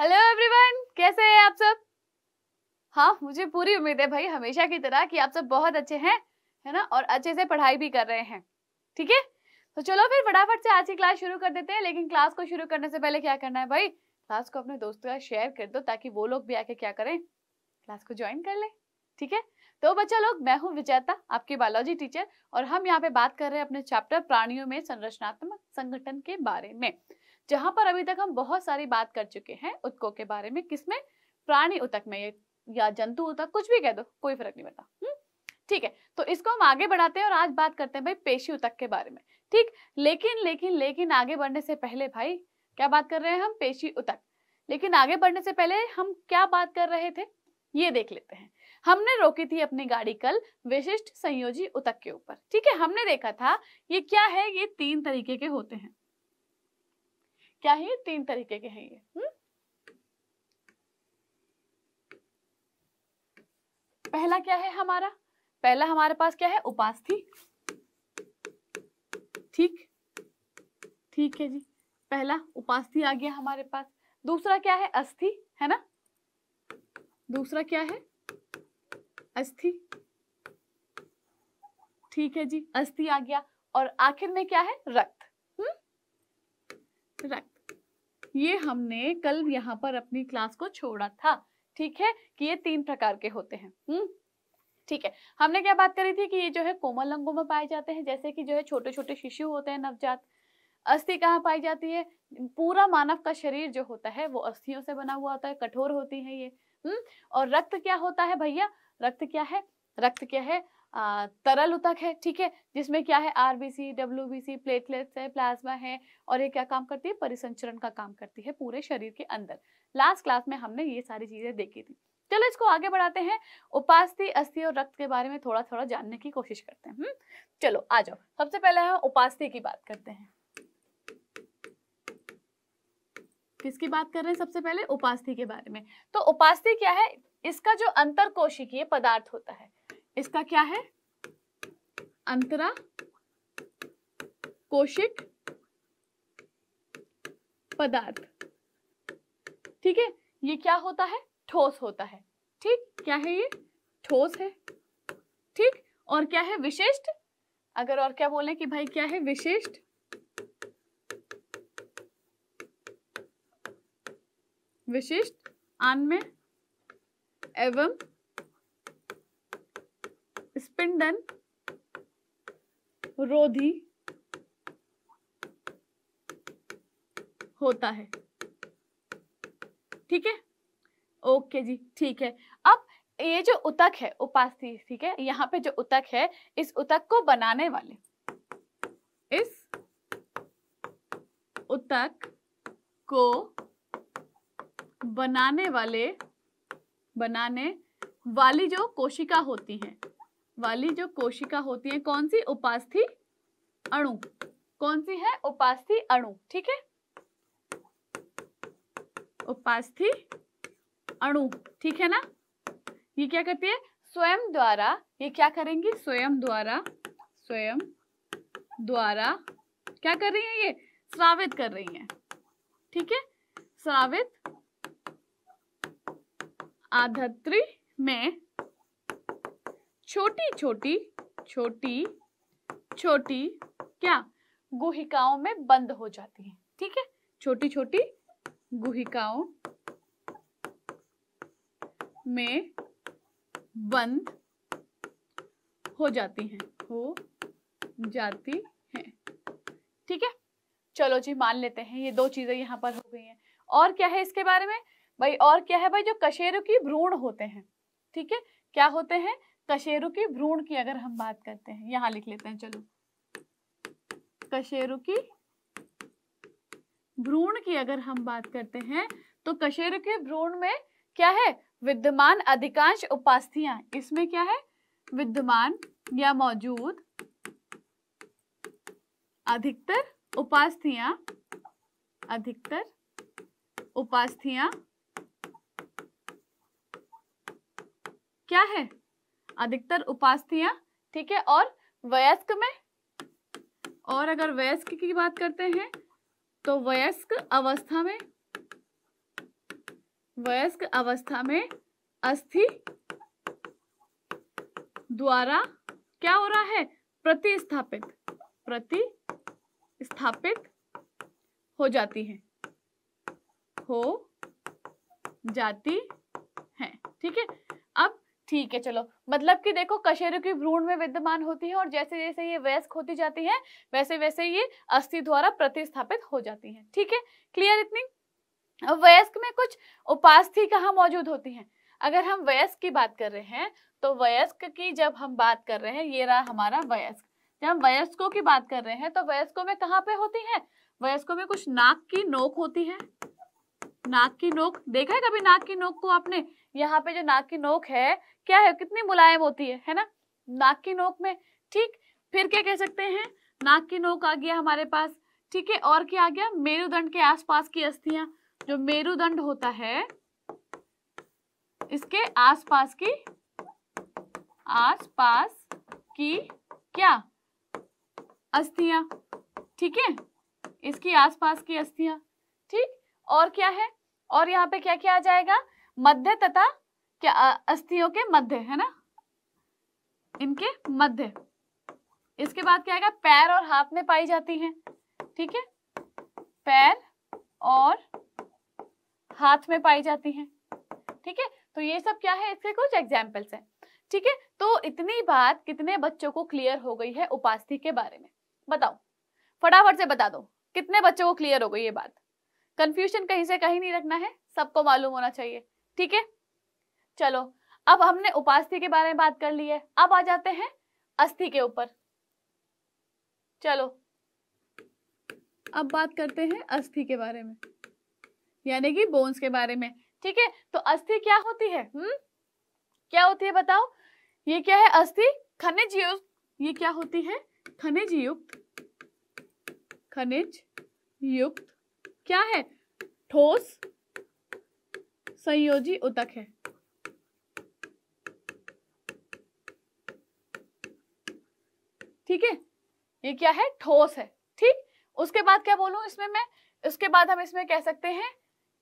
Hello everyone कैसे हैं आप सब हाँ मुझे पूरी उम्मीद है भाई हमेशा की तरह कि आप सब बहुत अच्छे हैं है ना और अच्छे से पढ़ाई भी कर रहे हैं ठीक है तो चलो फिर फटाफट से आज की क्लास शुरू कर देते हैं लेकिन क्लास को शुरू करने से पहले क्या करना है भाई क्लास को अपने दोस्तों का शेयर कर दो ताकि वो लोग भी आके क्या करें क्लास को ज्वाइन कर ले ठीक है तो बच्चा लोग मैं हूँ विजेता आपकी बायोलॉजी टीचर और हम यहाँ पे बात कर रहे हैं अपने चैप्टर प्राणियों में संरचनात्मक संगठन के बारे में जहां पर अभी तक हम बहुत सारी बात कर चुके हैं उत्कों के बारे में किसमें प्राणी उतक में या जंतु उतक कुछ भी कह दो कोई फर्क नहीं पड़ता हम्म? ठीक है तो इसको हम आगे बढ़ाते हैं और आज बात करते हैं भाई पेशी उतक के बारे में ठीक लेकिन लेकिन लेकिन आगे बढ़ने से पहले भाई क्या बात कर रहे हैं हम पेशी उतक लेकिन आगे बढ़ने से पहले हम क्या बात कर रहे थे ये देख लेते हैं हमने रोकी थी अपनी गाड़ी कल विशिष्ट संयोजी उतक के ऊपर ठीक है हमने देखा था ये क्या है ये तीन तरीके के होते हैं क्या है तीन तरीके के हैं ये हम्म? पहला क्या है हमारा पहला हमारे पास क्या है उपास्थि ठीक ठीक है जी पहला उपास्थि आ गया हमारे पास दूसरा क्या है अस्थि है ना दूसरा क्या है अस्थि ठीक है जी अस्थि आ गया और आखिर में क्या है रक्त राइट ये हमने कल यहाँ पर अपनी क्लास को छोड़ा था ठीक है कि ये तीन प्रकार के होते हैं हम्म ठीक है हमने क्या बात करी थी कि ये जो है कोमल अंगों में पाए जाते हैं जैसे कि जो है छोटे छोटे शिशु होते हैं नवजात अस्थि कहाँ पाई जाती है पूरा मानव का शरीर जो होता है वो अस्थियों से बना हुआ होता है कठोर होती है ये हम्म और रक्त क्या होता है भैया रक्त क्या है रक्त क्या है तरल उतक है ठीक है जिसमें क्या है आरबीसी डब्ल्यूबीसी प्लेटलेट्स है प्लाज्मा है और ये क्या काम करती है परिसंचरण का काम करती है पूरे शरीर के अंदर लास्ट क्लास में हमने ये सारी चीजें देखी थी चलो इसको आगे बढ़ाते हैं उपास्थि अस्थि और रक्त के बारे में थोड़ा थोड़ा जानने की कोशिश करते हैं हम्म? चलो आ जाओ सबसे पहले हम उपास्थि की बात करते हैं किसकी बात कर रहे हैं सबसे पहले उपास्थि के बारे में तो उपास्थि क्या है इसका जो अंतर कोशिकीय पदार्थ होता है इसका क्या है अंतरा कोशिक पदार्थ ठीक है ये क्या होता है ठोस होता है ठीक क्या है ये ठोस है ठीक और क्या है विशिष्ट अगर और क्या बोले कि भाई क्या है विशिष्ट विशिष्ट आन में एवं पिंडन रोधी होता है ठीक है ओके जी ठीक है अब ये जो उतक है उपास्थि ठीक है यहाँ पे जो उतक है इस उतक को बनाने वाले इस उतक को बनाने वाले बनाने वाली जो कोशिका होती हैं वाली जो कोशिका होती है कौन सी उपास्थि अणु कौन सी है उपास्थि अणु ठीक है उपास्थि अणु ठीक है ना ये क्या करती है स्वयं द्वारा ये क्या करेंगी स्वयं द्वारा स्वयं द्वारा क्या कर रही है ये श्रावित कर रही है ठीक है श्रावित आधत्री में छोटी छोटी छोटी छोटी क्या गुहिकाओं में बंद हो जाती हैं ठीक है छोटी छोटी गुहिकाओं में बंद हो जाती हैं हो जाती हैं ठीक है चलो जी मान लेते हैं ये दो चीजें यहाँ पर हो गई हैं और क्या है इसके बारे में भाई और क्या है भाई जो कशेरुकी की भ्रूण होते हैं ठीक है क्या होते हैं कशेरु की भ्रूण की अगर हम बात करते हैं यहां लिख लेते हैं चलो कशेरु की भ्रूण की अगर हम बात करते हैं तो कशेरु के भ्रूण में क्या है विद्यमान अधिकांश उपास्थियां इसमें क्या है विद्यमान या मौजूद अधिकतर उपास्थियां अधिकतर उपास्थियां क्या है अधिकतर उपास्थियां ठीक है और वयस्क में और अगर वयस्क की बात करते हैं तो वयस्क अवस्था में वयस्क अवस्था में अस्थि द्वारा क्या हो रहा है प्रतिस्थापित प्रति स्थापित हो जाती है हो जाती है ठीक है ठीक है चलो मतलब कि देखो कशेरु की भ्रूण में विद्यमान होती है और जैसे जैसे ये वयस्क होती जाती है वैसे वैसे ये अस्थि द्वारा प्रतिस्थापित हो जाती है ठीक है क्लियर इतनी वयस्क में कुछ उपास्थि कहाँ मौजूद होती है अगर हम वयस्क की बात कर रहे हैं तो वयस्क की जब हम बात कर रहे हैं ये रहा हमारा वयस्क जब हम वयस्कों की बात कर रहे हैं तो वयस्कों में कहाँ पे होती है वयस्कों में कुछ नाक की नोक होती है नाक की नोक देखा है कभी नाक की नोक को आपने यहाँ पे जो नाक की नोक है क्या है कितनी मुलायम होती है है ना नाक की नोक में ठीक फिर क्या कह सकते हैं नाक की नोक आ गया हमारे पास ठीक है और क्या आ गया मेरुदंड के आसपास की अस्थियां जो मेरुदंड होता है इसके आसपास की आसपास की क्या अस्थियां ठीक है इसकी आसपास की अस्थियां ठीक और क्या है और यहाँ पे क्या क्या आ जाएगा मध्य तथा क्या अस्थियों के मध्य है ना इनके मध्य इसके बाद क्या आएगा पैर और हाथ में पाई जाती है ठीक है पैर और हाथ में पाई जाती है ठीक है तो ये सब क्या है इसके कुछ एग्जाम्पल्स हैं ठीक है तो इतनी बात कितने बच्चों को क्लियर हो गई है उपास्थि के बारे में बताओ फटाफट से बता दो कितने बच्चों को क्लियर हो गई ये बात कंफ्यूजन कहीं से कहीं नहीं रखना है सबको मालूम होना चाहिए ठीक है चलो अब हमने उपास्थि के बारे में बात कर ली है अब आ जाते हैं अस्थि के ऊपर चलो अब बात करते हैं अस्थि के बारे में यानी कि बोन्स के बारे में ठीक है तो अस्थि क्या होती है हम्म क्या होती है बताओ ये क्या है अस्थि खनिज युक्त ये क्या होती है खनिज युक्त खनिज युक्त क्या है ठोस संयोजी उतक है ठीक है ये क्या है ठोस है ठीक उसके बाद क्या बोलू इसमें मैं उसके बाद हम इसमें कह सकते हैं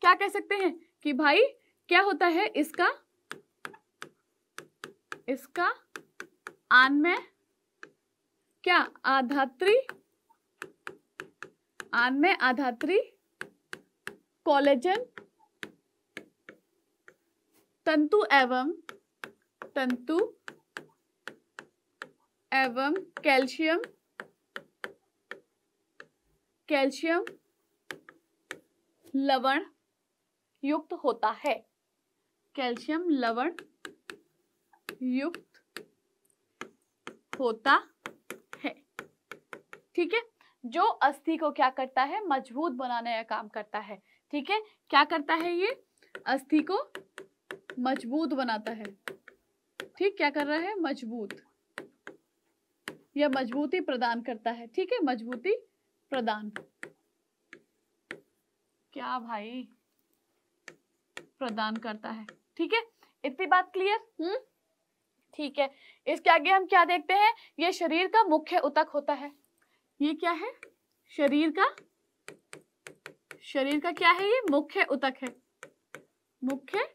क्या कह सकते हैं कि भाई क्या होता है इसका इसका आन में क्या आधात्री आन में आधात्री कॉलेजन तंतु एवं तंतु एवं कैल्शियम कैल्शियम लवण युक्त होता है कैल्शियम लवण युक्त होता है ठीक है जो अस्थि को क्या करता है मजबूत बनाने का काम करता है ठीक है क्या करता है ये अस्थि को मजबूत बनाता है ठीक क्या कर रहा है मजबूत या मजबूती प्रदान करता है ठीक है मजबूती प्रदान क्या भाई प्रदान करता है ठीक है इतनी बात क्लियर हम्म ठीक है इसके आगे हम क्या देखते हैं ये शरीर का मुख्य उतक होता है ये क्या है शरीर का शरीर का क्या है ये मुख्य उतक है मुख्य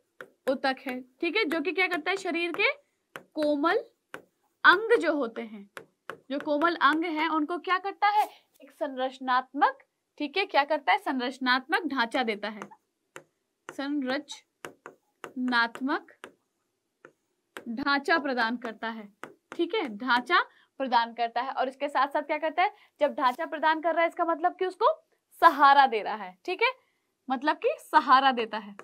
उतक है ठीक है जो कि क्या करता है शरीर के कोमल अंग जो होते हैं जो कोमल अंग हैं उनको क्या करता है एक संरचनात्मक ठीक है क्या करता है संरचनात्मक ढांचा देता है संरचनात्मक ढांचा प्रदान करता है ठीक है ढांचा प्रदान करता है और इसके साथ साथ क्या करता है जब ढांचा प्रदान कर रहा है इसका मतलब कि उसको सहारा दे रहा है ठीक है मतलब कि सहारा देता है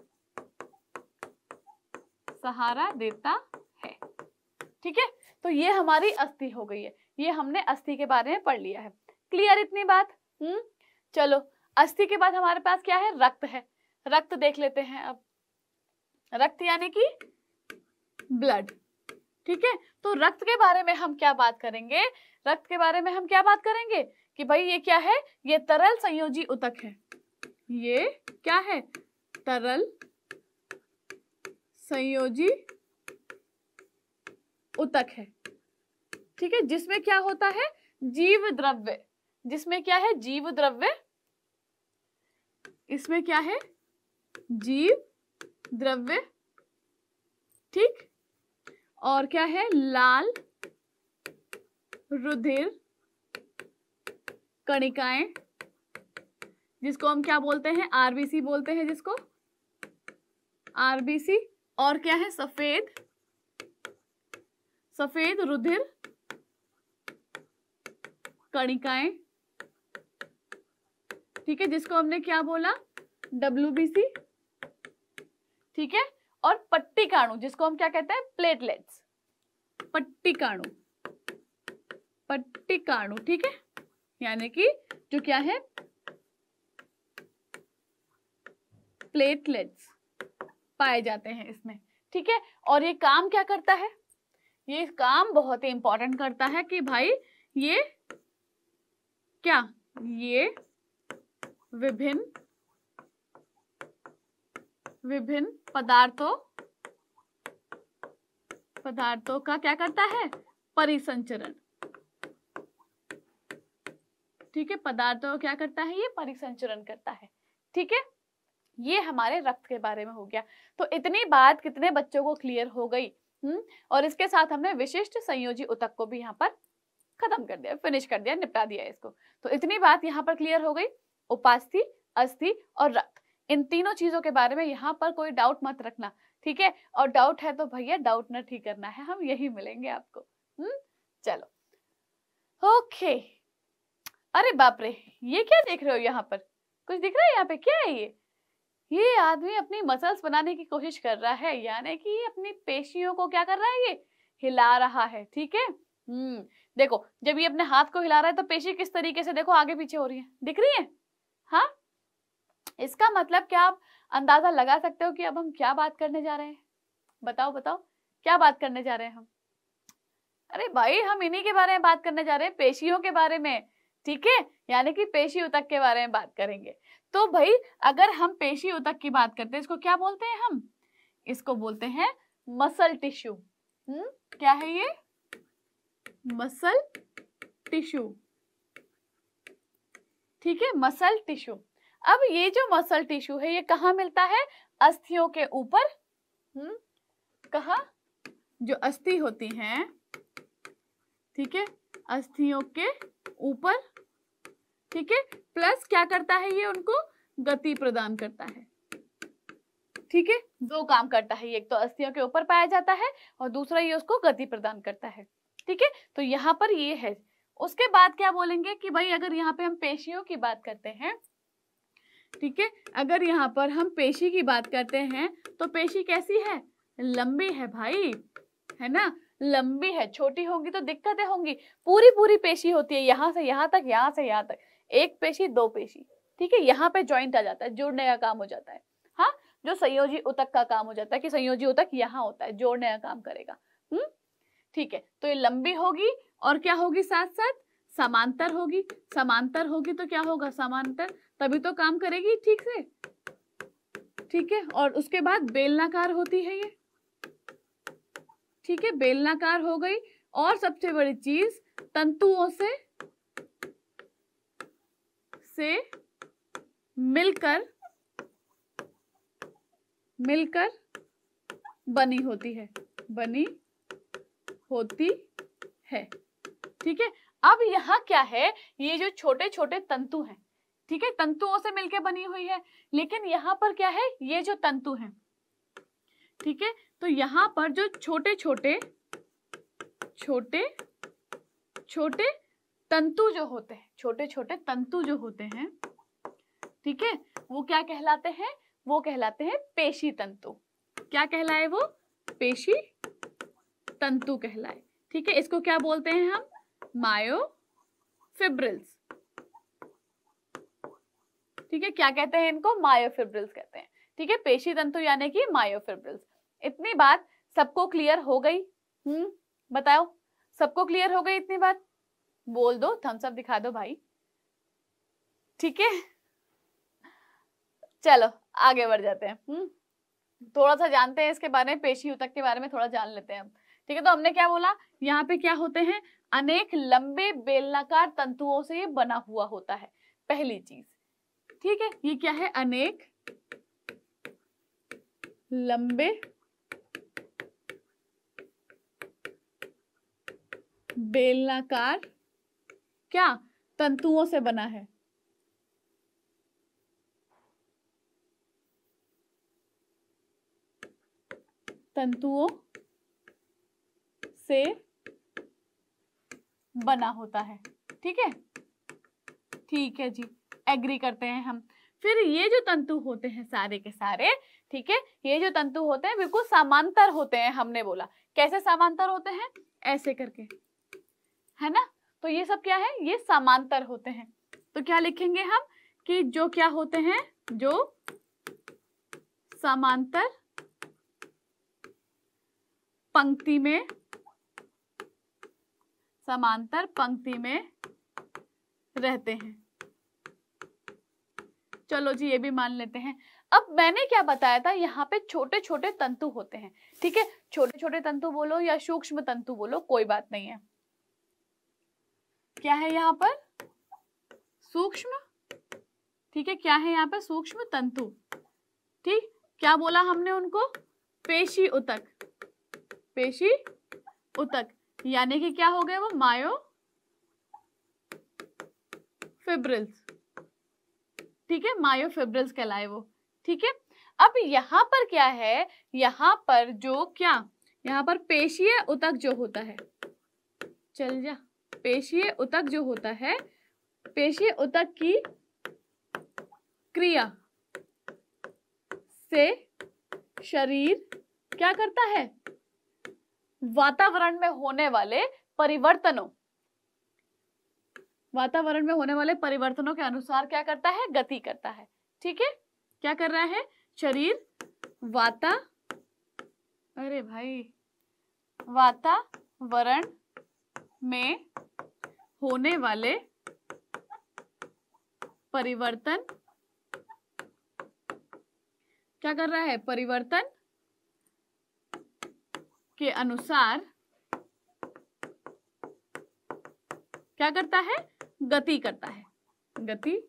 सहारा देता है ठीक है तो ये हमारी अस्थि हो गई है ये हमने अस्थि के बारे में पढ़ लिया है क्लियर इतनी बात हम्म चलो अस्थि के बाद हमारे पास क्या है रक्त है रक्त देख लेते हैं अब रक्त यानी कि ब्लड ठीक है तो रक्त के बारे में हम क्या बात करेंगे रक्त के बारे में हम क्या बात करेंगे कि भाई ये क्या है ये तरल संयोजी उतक है ये क्या है तरल संयोजी उतक है ठीक है जिसमें क्या होता है जीव द्रव्य जिसमें क्या है जीव द्रव्य इसमें क्या है जीव द्रव्य ठीक और क्या है लाल रुधिर कणिकाएं जिसको हम क्या बोलते हैं आरबीसी बोलते हैं जिसको आरबीसी और क्या है सफेद सफेद रुधिर कणिकाएं ठीक है जिसको हमने क्या बोला डब्ल्यू ठीक है और पट्टी काणु जिसको हम क्या कहते हैं प्लेटलेट्स पट्टी काणु पट्टी काणु ठीक है यानी कि जो क्या है प्लेटलेट्स पाए जाते हैं इसमें ठीक है और ये काम क्या करता है ये काम बहुत ही इंपॉर्टेंट करता है कि भाई ये क्या ये विभिन्न विभिन्न पदार्थों पदार्थों का क्या करता है परिसंचरण ठीक है पदार्थों क्या करता है ये परिसंचरण करता है ठीक है ये हमारे रक्त के बारे में हो गया तो इतनी बात कितने बच्चों को क्लियर हो गई हम्म और इसके साथ हमने विशिष्ट संयोजी उतक को भी यहाँ पर खत्म कर दिया फिनिश कर दिया निपटा दिया इसको तो इतनी बात यहाँ पर क्लियर हो गई उपास्थि अस्थि और रक्त इन तीनों चीजों के बारे में यहाँ पर कोई डाउट मत रखना ठीक है और डाउट है तो भैया डाउट न ठीक करना है हम यही मिलेंगे आपको हम्म चलो ओके अरे बाप रे ये क्या देख रहे हो यहाँ पर कुछ दिख रहा है यहाँ पे क्या है ये ये आदमी अपनी मसल्स बनाने की कोशिश कर रहा है यानी कि अपनी पेशियों को क्या कर रहा है ये हिला रहा है ठीक है हम्म देखो जब ये अपने हाथ को हिला रहा है तो पेशी किस तरीके से देखो आगे पीछे हो रही है दिख रही है हाँ इसका मतलब क्या आप अंदाजा लगा सकते हो कि अब हम क्या बात करने जा रहे हैं बताओ बताओ क्या बात करने जा रहे हैं हम अरे भाई हम इन्हीं के बारे में बात करने जा रहे हैं पेशियों के बारे में ठीक है यानी कि पेशी उतक के बारे में बात करेंगे तो भाई अगर हम पेशी उतक की बात करते हैं इसको क्या बोलते हैं हम इसको बोलते हैं मसल टिश्यू हम्म क्या है ये मसल टिश्यू ठीक है मसल टिश्यू अब ये जो मसल टिश्यू है ये कहा मिलता है अस्थियों के ऊपर हम्म कहा जो अस्थि होती हैं ठीक है अस्थियों के ऊपर ठीक है प्लस क्या करता है ये उनको गति प्रदान करता है ठीक है दो काम करता है एक तो अस्थियों के ऊपर पाया जाता है और दूसरा ये उसको गति प्रदान करता है ठीक है तो यहाँ पर ये है उसके बाद क्या बोलेंगे कि भाई अगर यहाँ पे हम पेशियों की बात करते हैं ठीक है अगर यहाँ पर हम पेशी की बात करते हैं तो पेशी कैसी है लंबी है भाई है ना लंबी है छोटी होगी तो दिक्कतें होंगी पूरी पूरी पेशी होती है यहाँ से यहाँ तक यहाँ से यहाँ तक एक पेशी दो पेशी ठीक है यहाँ पे ज्वाइंट आ जाता है जोड़ने का काम हो जाता है हाँ जो संयोजी उतक का काम हो जाता है कि संयोजी उतक यहाँ होता है जोड़ने का काम करेगा हम्म ठीक है तो ये लंबी होगी और क्या होगी साथ साथ समांतर होगी समांतर होगी तो क्या होगा समांतर तभी तो काम करेगी ठीक से ठीक है और उसके बाद बेलनाकार होती है ये ठीक है बेलनाकार हो गई और सबसे बड़ी चीज तंतुओं से से मिलकर मिलकर बनी होती है बनी होती है ठीक है अब यहाँ क्या है ये जो छोटे छोटे तंतु हैं ठीक है तंतुओं से मिलकर बनी हुई है लेकिन यहां पर क्या है ये जो तंतु हैं ठीक है तो यहां पर जो छोटे छोटे छोटे छोटे तंतु जो होते हैं छोटे छोटे तंतु जो होते हैं ठीक है वो क्या कहलाते हैं वो कहलाते हैं पेशी तंतु क्या कहलाए वो पेशी तंतु कहलाए ठीक है इसको क्या बोलते हैं हम फिब्रिल्स ठीक है क्या कहते हैं इनको फिब्रिल्स कहते हैं ठीक है पेशी तंतु यानी कि फिब्रिल्स इतनी बात सबको क्लियर हो गई हम्म बताओ सबको क्लियर हो गई इतनी बात बोल दो थम्स अप दिखा दो भाई ठीक है चलो आगे बढ़ जाते हैं हम्म थोड़ा सा जानते हैं इसके बारे में पेशी उतक के बारे में थोड़ा जान लेते हैं हम ठीक है तो हमने क्या बोला यहाँ पे क्या होते हैं अनेक लंबे बेलनाकार तंतुओं से ये बना हुआ होता है पहली चीज ठीक है ये क्या है अनेक लंबे बेलनाकार क्या तंतुओं से बना है तंतुओं से बना होता है ठीक है ठीक है जी एग्री करते हैं हम फिर ये जो तंतु होते हैं सारे के सारे ठीक है ये जो तंतु होते हैं बिल्कुल समांतर होते हैं हमने बोला कैसे समांतर होते हैं ऐसे करके है ना तो ये सब क्या है ये समांतर होते हैं तो क्या लिखेंगे हम कि जो क्या होते हैं जो समांतर पंक्ति में समांतर पंक्ति में रहते हैं चलो जी ये भी मान लेते हैं अब मैंने क्या बताया था यहाँ पे छोटे छोटे तंतु होते हैं ठीक है छोटे छोटे तंतु बोलो या सूक्ष्म तंतु बोलो कोई बात नहीं है क्या है यहाँ पर सूक्ष्म ठीक है क्या है यहाँ पर सूक्ष्म तंतु ठीक क्या बोला हमने उनको पेशी उतक पेशी उतक यानी कि क्या हो गए वो मायो फिब्रिल्स ठीक है मायो फिब्रिल्स कहलाए वो ठीक है अब यहां पर क्या है यहां पर जो क्या यहां पर पेशीय उतक जो होता है चल जा पेशीय उतक जो होता है पेशीय उतक की क्रिया से शरीर क्या करता है वातावरण में होने वाले परिवर्तनों वातावरण में होने वाले परिवर्तनों के अनुसार क्या करता है गति करता है ठीक है क्या कर रहा है शरीर वाता अरे भाई वातावरण में होने वाले परिवर्तन क्या कर रहा है परिवर्तन के अनुसार क्या करता है गति करता है गति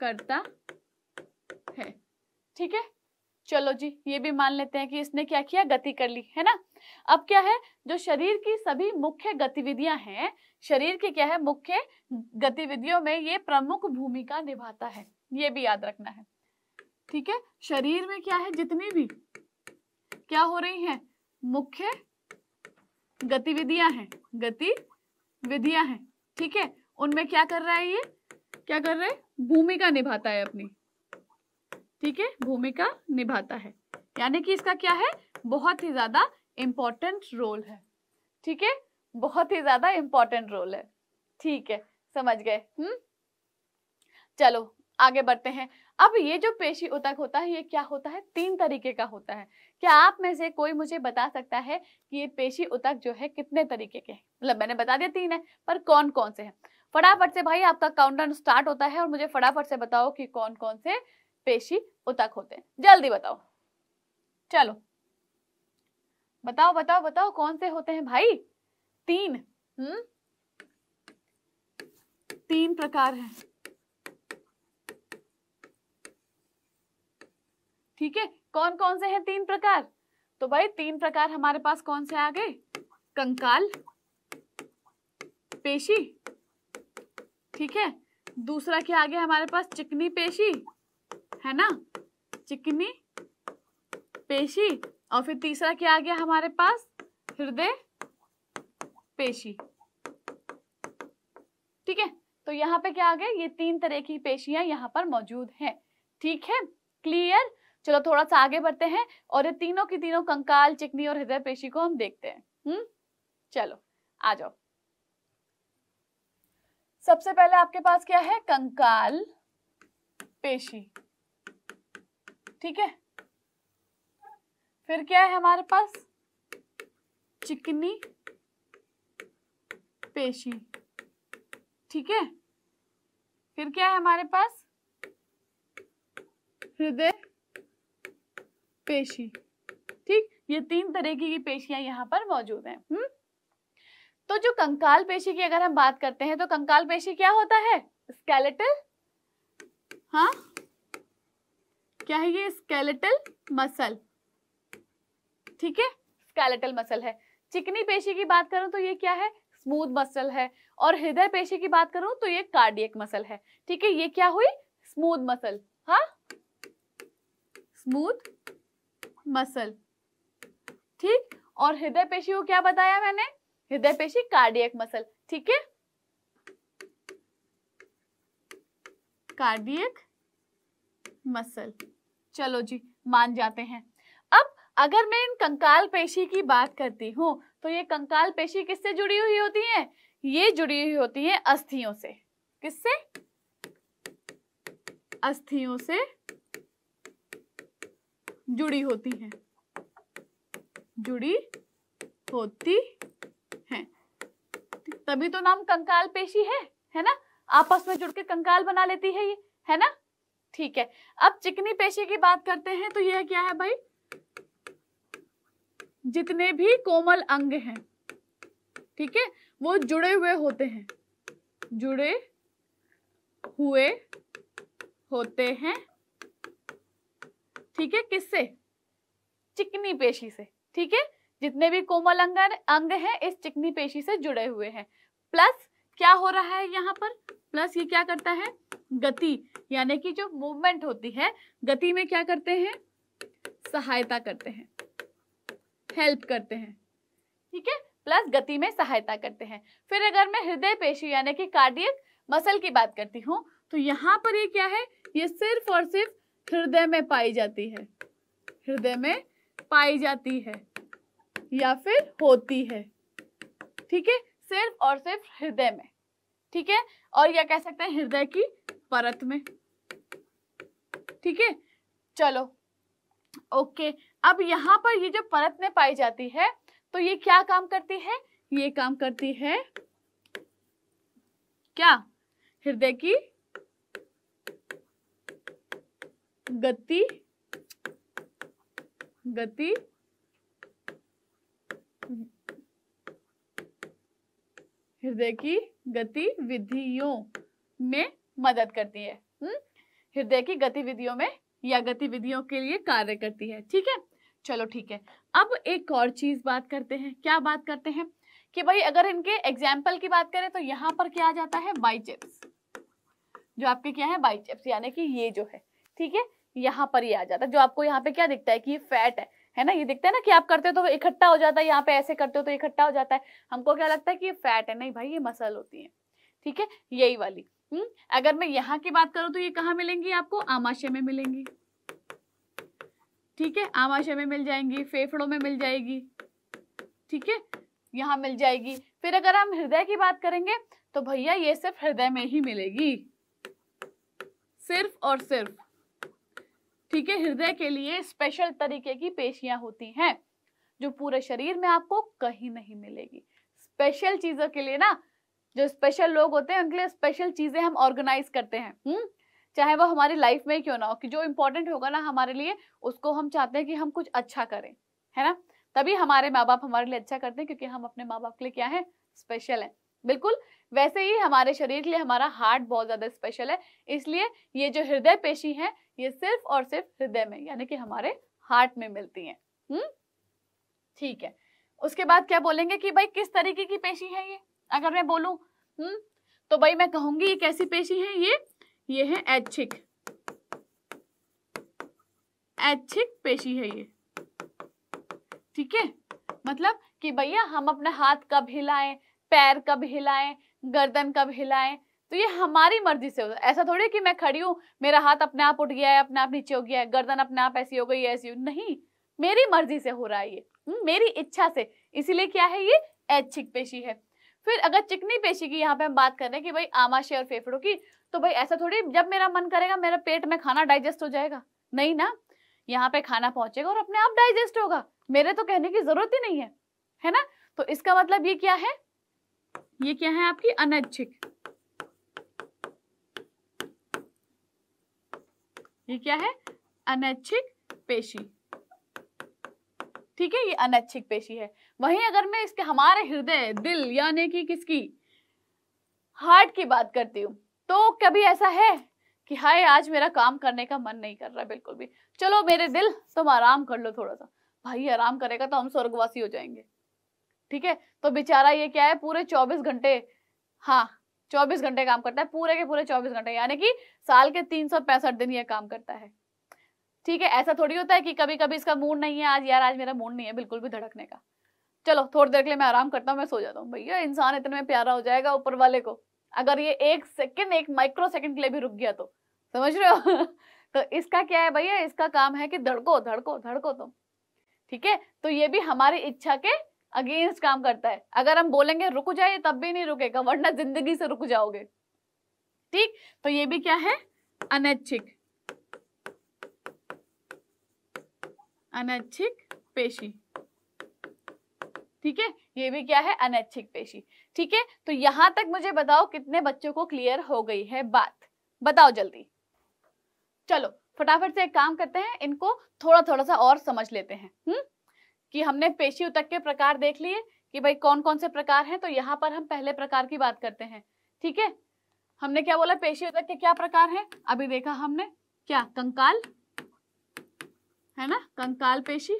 करता है ठीक है चलो जी ये भी मान लेते हैं कि इसने क्या किया गति कर ली है ना अब क्या है जो शरीर की सभी मुख्य गतिविधियां हैं शरीर की क्या है मुख्य गतिविधियों में ये प्रमुख भूमिका निभाता है ये भी याद रखना है ठीक है शरीर में क्या है जितनी भी क्या हो रही है मुख्य गतिविधियां हैं गति विधियां हैं ठीक है उनमें क्या कर रहा है ये क्या कर रहे हैं भूमिका निभाता है अपनी ठीक है भूमिका निभाता है यानी कि इसका क्या है बहुत ही ज्यादा इम्पोर्टेंट रोल है ठीक है बहुत ही ज्यादा इम्पोर्टेंट रोल है ठीक है समझ गए हम्म चलो आगे बढ़ते हैं अब ये जो पेशी उतक होता है ये क्या होता है तीन तरीके का होता है क्या आप में से कोई मुझे बता सकता है कि ये पेशी उतक जो है कितने तरीके के मतलब मैंने बता दिया तीन है पर कौन कौन से हैं फटाफट से भाई आपका काउंटर स्टार्ट होता है और मुझे फटाफट से बताओ कि कौन कौन से पेशी उतक होते हैं जल्दी बताओ चलो बताओ बताओ बताओ कौन से होते हैं भाई तीन हम्म तीन प्रकार हैं ठीक है कौन कौन से हैं तीन प्रकार तो भाई तीन प्रकार हमारे पास कौन से आ गए कंकाल पेशी ठीक है दूसरा क्या आ गया हमारे पास चिकनी पेशी है ना चिकनी पेशी और फिर तीसरा क्या आ गया हमारे पास हृदय पेशी ठीक है तो यहाँ पे क्या आ गया ये तीन तरह की पेशियां यहाँ पर मौजूद हैं ठीक है क्लियर चलो थोड़ा सा आगे बढ़ते हैं और ये तीनों की तीनों कंकाल चिकनी और हृदय पेशी को हम देखते हैं हम्म चलो आ जाओ सबसे पहले आपके पास क्या है कंकाल पेशी ठीक है फिर क्या है हमारे पास चिकनी पेशी ठीक है फिर क्या है हमारे पास हृदय पेशी ठीक ये तीन तरह की पेशियां यहां पर मौजूद हैं हम्म तो जो कंकाल पेशी की अगर हम बात करते हैं तो कंकाल पेशी क्या होता है स्केलेटल हाँ क्या है ये स्केलेटल मसल ठीक है स्केलेटल मसल है चिकनी पेशी की बात करूं तो ये क्या है स्मूथ मसल है और हृदय पेशी की बात करूं तो ये कार्डियक मसल है ठीक है ये क्या हुई स्मूथ मसल हा स्मूथ मसल ठीक और हृदय पेशी को क्या बताया मैंने हृदय पेशी कार्डियक मसल ठीक है कार्डियक मसल चलो जी मान जाते हैं अब अगर मैं इन कंकाल पेशी की बात करती हूँ तो ये कंकाल पेशी किससे जुड़ी हुई होती है ये जुड़ी हुई होती है अस्थियों से किससे अस्थियों से जुड़ी होती हैं जुड़ी होती हैं तभी तो नाम कंकाल पेशी है है ना आपस में जुड़ के कंकाल बना लेती है ये है ना ठीक है अब चिकनी पेशी की बात करते हैं तो यह क्या है भाई जितने भी कोमल अंग हैं ठीक है वो जुड़े हुए होते हैं जुड़े हुए होते हैं ठीक है किससे चिकनी पेशी से ठीक है जितने भी कोमल अंग अंग हैं इस चिकनी पेशी से जुड़े हुए हैं प्लस क्या हो रहा है यहाँ पर प्लस ये क्या करता है गति यानी कि जो मूवमेंट होती है गति में क्या करते हैं सहायता करते हैं हेल्प करते हैं ठीक है प्लस गति में सहायता करते हैं फिर अगर मैं हृदय पेशी यानी कि कार्डियक मसल की बात करती हूँ तो यहाँ पर ये क्या है ये सिर्फ और सिर्फ हृदय में पाई जाती है हृदय में पाई जाती है या फिर होती है ठीक है सिर्फ और सिर्फ हृदय में ठीक है और या कह सकते हैं हृदय की परत में ठीक है चलो ओके अब यहां पर ये जो परत में पाई जाती है तो ये क्या काम करती है ये काम करती है क्या हृदय की गति गति हृदय की गतिविधियों में मदद करती है हम्म? हृदय की गतिविधियों में या गतिविधियों के लिए कार्य करती है ठीक है चलो ठीक है अब एक और चीज बात करते हैं क्या बात करते हैं कि भाई अगर इनके एग्जाम्पल की बात करें तो यहाँ पर क्या आ जाता है बाइचेप्स जो आपके क्या है बाइचेप्स यानी कि ये जो है ठीक है यहाँ पर ये आ जाता है जो आपको यहाँ पे क्या दिखता है कि ये फैट है है ना ये देखते हैं ना कि आप करते हो तो इकट्ठा हो जाता है यहाँ पे ऐसे करते हो तो इकट्ठा हो जाता है हमको क्या लगता है कि ये फैट है नहीं भाई ये मसल होती है ठीक है यही वाली हम्म अगर मैं यहाँ की बात करूँ तो ये कहाँ मिलेंगी आपको आमाशय में मिलेंगी ठीक है आमाशय में मिल जाएंगी फेफड़ों में मिल जाएगी ठीक है यहाँ मिल जाएगी फिर अगर हम हृदय की बात करेंगे तो भैया ये सिर्फ हृदय में ही मिलेगी सिर्फ और सिर्फ ठीक है हृदय के लिए स्पेशल तरीके की पेशियां होती हैं जो पूरे शरीर में आपको कहीं नहीं मिलेगी स्पेशल चीजों के लिए ना जो स्पेशल लोग होते हैं उनके लिए स्पेशल चीजें हम ऑर्गेनाइज करते हैं हुँ? हम्म, चाहे वो हमारी लाइफ में क्यों ना हो कि जो इम्पोर्टेंट होगा ना हमारे लिए उसको हम चाहते हैं कि हम कुछ अच्छा करें है ना तभी हमारे माँ बाप हमारे लिए अच्छा करते हैं क्योंकि हम अपने माँ बाप के लिए क्या है स्पेशल है बिल्कुल वैसे ही हमारे शरीर के लिए हमारा हार्ट बहुत ज़्यादा स्पेशल है इसलिए ये जो हृदय पेशी है ये सिर्फ और सिर्फ हृदय में यानी कि हमारे हार्ट में मिलती है ठीक है उसके बाद क्या बोलेंगे कि भाई किस तरीके की पेशी है ये अगर मैं बोलू हम्म तो भाई मैं कहूंगी ये कैसी पेशी है ये ये है ऐच्छिक ऐच्छिक पेशी है ये ठीक है मतलब कि भैया हम अपना हाथ कब हिलाएं पैर कब हिलाएं गर्दन कब हिलाएं तो ये हमारी मर्जी से होता है ऐसा थोड़ी कि मैं खड़ी हूँ मेरा हाथ अपने आप उठ गया है अपने आप नीचे हो गया है गर्दन अपने आप ऐसी हो गई है ऐसी नहीं मेरी मर्जी से हो रहा है ये हम्म, मेरी इच्छा से इसीलिए क्या है ये ऐच्छिक पेशी है फिर अगर चिकनी पेशी की यहाँ पे हम बात कर रहे हैं कि भाई आमाशय और फेफड़ों की तो भाई ऐसा थोड़ी जब मेरा मन करेगा मेरा पेट में खाना डाइजेस्ट हो जाएगा नहीं ना यहाँ पे खाना पहुंचेगा और अपने आप डाइजेस्ट होगा मेरे तो कहने की जरूरत ही नहीं है है ना तो इसका मतलब ये क्या है ये क्या है आपकी अनैच्छिक ये क्या है अनैच्छिक पेशी ठीक है ये अनैच्छिक पेशी है वहीं अगर मैं इसके हमारे हृदय दिल यानी कि किसकी हार्ट की बात करती हूं तो कभी ऐसा है कि हाय आज मेरा काम करने का मन नहीं कर रहा बिल्कुल भी चलो मेरे दिल तुम आराम कर लो थोड़ा सा भाई आराम करेगा तो हम स्वर्गवासी हो जाएंगे ठीक है तो बेचारा ये क्या है पूरे चौबीस घंटे हाँ चौबीस घंटे काम करता है पूरे के पूरे चौबीस घंटे यानी कि साल के तीन सौ पैंसठ दिन ये काम करता है ठीक है ऐसा थोड़ी होता है कि कभी कभी इसका मूड नहीं है आज यार आज मेरा मूड नहीं है बिल्कुल भी धड़कने का चलो थोड़ी देर के लिए मैं आराम करता हूँ मैं सो जाता हूँ भैया इंसान इतने में प्यारा हो जाएगा ऊपर वाले को अगर ये एक सेकंड एक माइक्रो सेकंड के लिए भी रुक गया तो समझ रहे हो तो इसका क्या है भैया इसका काम है कि धड़को धड़को धड़को तुम ठीक है तो ये भी हमारी इच्छा के अगेंस्ट काम करता है अगर हम बोलेंगे रुक जाए तब भी नहीं रुकेगा वरना जिंदगी से रुक जाओगे ठीक तो ये भी क्या है अनैच्छिक अनैच्छिक पेशी ठीक है ये भी क्या है अनैच्छिक पेशी ठीक है तो यहां तक मुझे बताओ कितने बच्चों को क्लियर हो गई है बात बताओ जल्दी चलो फटाफट से एक काम करते हैं इनको थोड़ा थोड़ा सा और समझ लेते हैं हम्म कि हमने पेशी उतक के प्रकार देख लिए कि भाई कौन कौन से प्रकार हैं तो यहाँ पर हम पहले प्रकार की बात करते हैं ठीक है हमने क्या बोला पेशी उतक के क्या प्रकार हैं अभी देखा हमने क्या कंकाल है ना कंकाल पेशी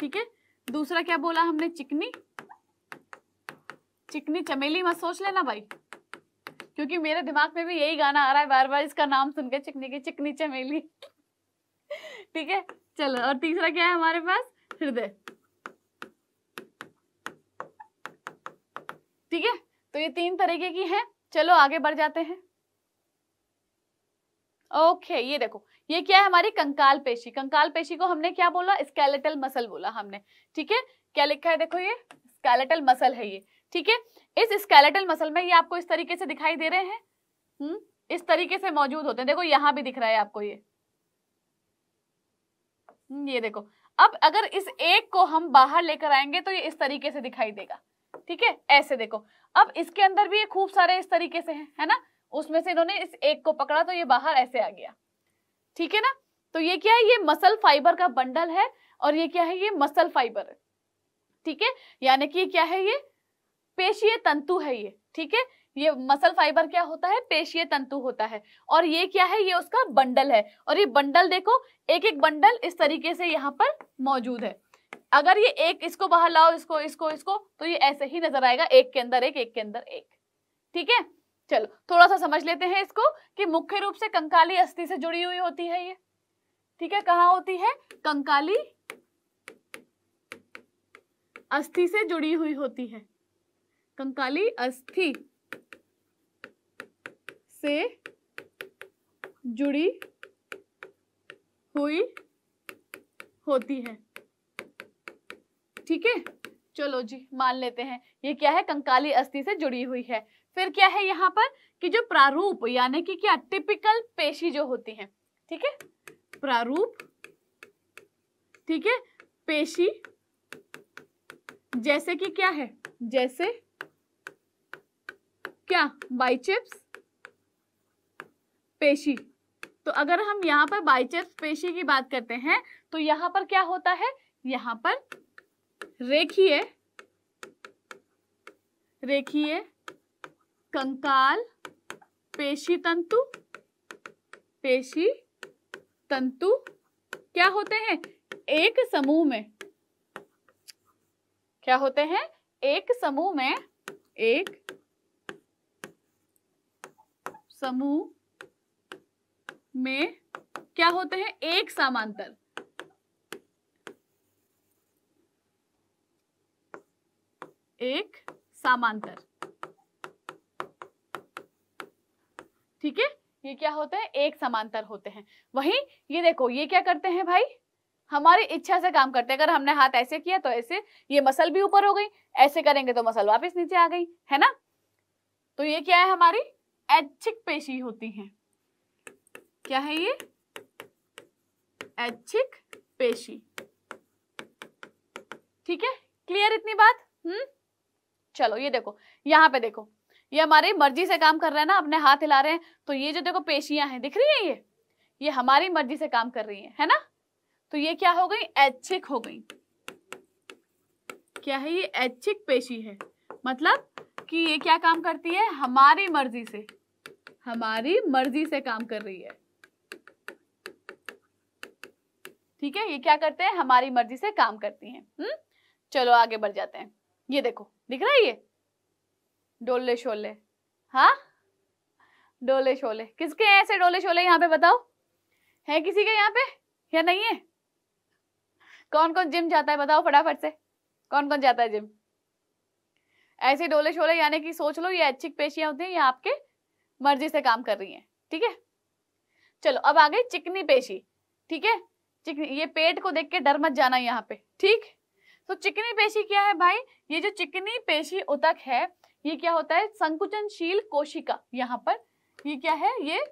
ठीक है दूसरा क्या बोला हमने चिकनी चिकनी चमेली मत सोच लेना भाई क्योंकि मेरे दिमाग में भी यही गाना आ रहा है बार बार इसका नाम सुनकर चिकनी की चिकनी चमेली ठीक है चलो और तीसरा क्या है हमारे पास दे ठीक है तो ये तीन तरीके की हैं चलो आगे बढ़ जाते हैं ओके ये देखो ये क्या है हमारी कंकाल पेशी कंकाल पेशी को हमने क्या बोला स्केलेटल मसल बोला हमने ठीक है क्या लिखा है देखो ये स्केलेटल मसल है ये ठीक है इस स्केलेटल मसल में ये आपको इस तरीके से दिखाई दे रहे हैं हम्म इस तरीके से मौजूद होते हैं देखो यहां भी दिख रहा है आपको ये हम्म, ये देखो अब अगर इस एक को हम बाहर लेकर आएंगे तो ये इस तरीके से दिखाई देगा ठीक है ऐसे देखो अब इसके अंदर भी ये खूब सारे इस तरीके से हैं है ना उसमें से इन्होंने इस एक को पकड़ा तो ये बाहर ऐसे आ गया ठीक है ना तो ये क्या है ये मसल फाइबर का बंडल है और ये क्या है ये मसल फाइबर ठीक है यानी कि ये क्या है ये पेशीय तंतु है ये ठीक है ये मसल फाइबर क्या होता है पेशीय तंतु होता है और ये क्या है ये उसका बंडल है और ये बंडल देखो एक एक बंडल इस तरीके से यहाँ पर मौजूद है अगर ये एक इसको बाहर लाओ इसको इसको इसको तो ये ऐसे ही नजर आएगा एक के अंदर एक एक के अंदर एक ठीक है चलो थोड़ा सा समझ लेते हैं इसको कि मुख्य रूप से कंकाली अस्थि से जुड़ी हुई होती है ये ठीक है कहा होती है कंकाली अस्थि से जुड़ी हुई होती है कंकाली अस्थि से जुड़ी हुई होती है ठीक है चलो जी मान लेते हैं ये क्या है कंकाली अस्थि से जुड़ी हुई है फिर क्या है यहाँ पर कि जो प्रारूप यानी कि क्या टिपिकल पेशी जो होती है ठीक है प्रारूप ठीक है पेशी जैसे कि क्या है जैसे क्या बाइचेप्स पेशी तो अगर हम यहाँ पर बाइचेप्स पेशी की बात करते हैं तो यहाँ पर क्या होता है यहाँ पर रेखीय रेखीय कंकाल पेशी तंतु पेशी तंतु क्या होते हैं एक समूह में क्या होते हैं एक समूह में एक समूह में क्या होते हैं एक समांतर एक समांतर ठीक है ये क्या होते हैं एक समांतर होते हैं वही ये देखो ये क्या करते हैं भाई हमारी इच्छा से काम करते हैं अगर हमने हाथ ऐसे किया तो ऐसे ये मसल भी ऊपर हो गई ऐसे करेंगे तो मसल वापस नीचे आ गई है ना तो ये क्या है हमारी ऐच्छिक पेशी होती है क्या है ये ऐच्छिक पेशी ठीक है क्लियर इतनी बात हम्म चलो ये देखो यहाँ पे देखो ये हमारी मर्जी से काम कर रहे हैं ना अपने हाथ हिला रहे हैं तो ये जो देखो पेशियां हैं दिख रही है ये ये हमारी मर्जी से काम कर रही है है ना तो ये क्या हो गई ऐच्छिक हो गई क्या है ये ऐच्छिक पेशी है मतलब कि ये क्या काम करती है हमारी मर्जी से हमारी मर्जी से काम कर रही है ठीक है ये क्या करते हैं हमारी मर्जी से काम करती हैं हम्म चलो आगे बढ़ जाते हैं ये देखो दिख रहा है ये डोले शोले हाँ डोले शोले किसके हैं ऐसे डोले शोले यहाँ पे बताओ है किसी के यहाँ पे या नहीं है कौन कौन जिम जाता है बताओ फटाफट से कौन कौन जाता है जिम ऐसे डोले शोले यानी कि सोच लो ये ऐच्छिक पेशियां होती हैं ये आपके मर्जी से काम कर रही हैं ठीक है चलो अब आ गई चिकनी पेशी ठीक है चिकनी ये पेट को देख के डर मत जाना यहाँ पे ठीक तो चिकनी पेशी क्या है भाई ये जो चिकनी पेशी उतक है ये क्या होता है संकुचनशील कोशिका यहाँ पर ये क्या है ये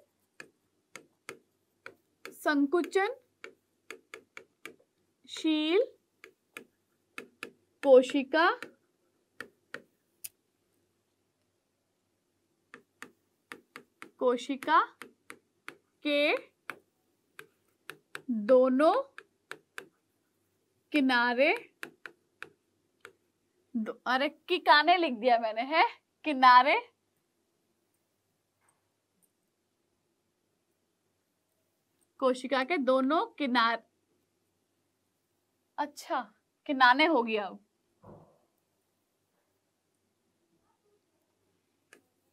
संकुचन शील कोशिका कोशिका के दोनों किनारे दो, अरे किकाने लिख दिया मैंने है किनारे कोशिका के दोनों किनारे अच्छा किनाने हो गया अब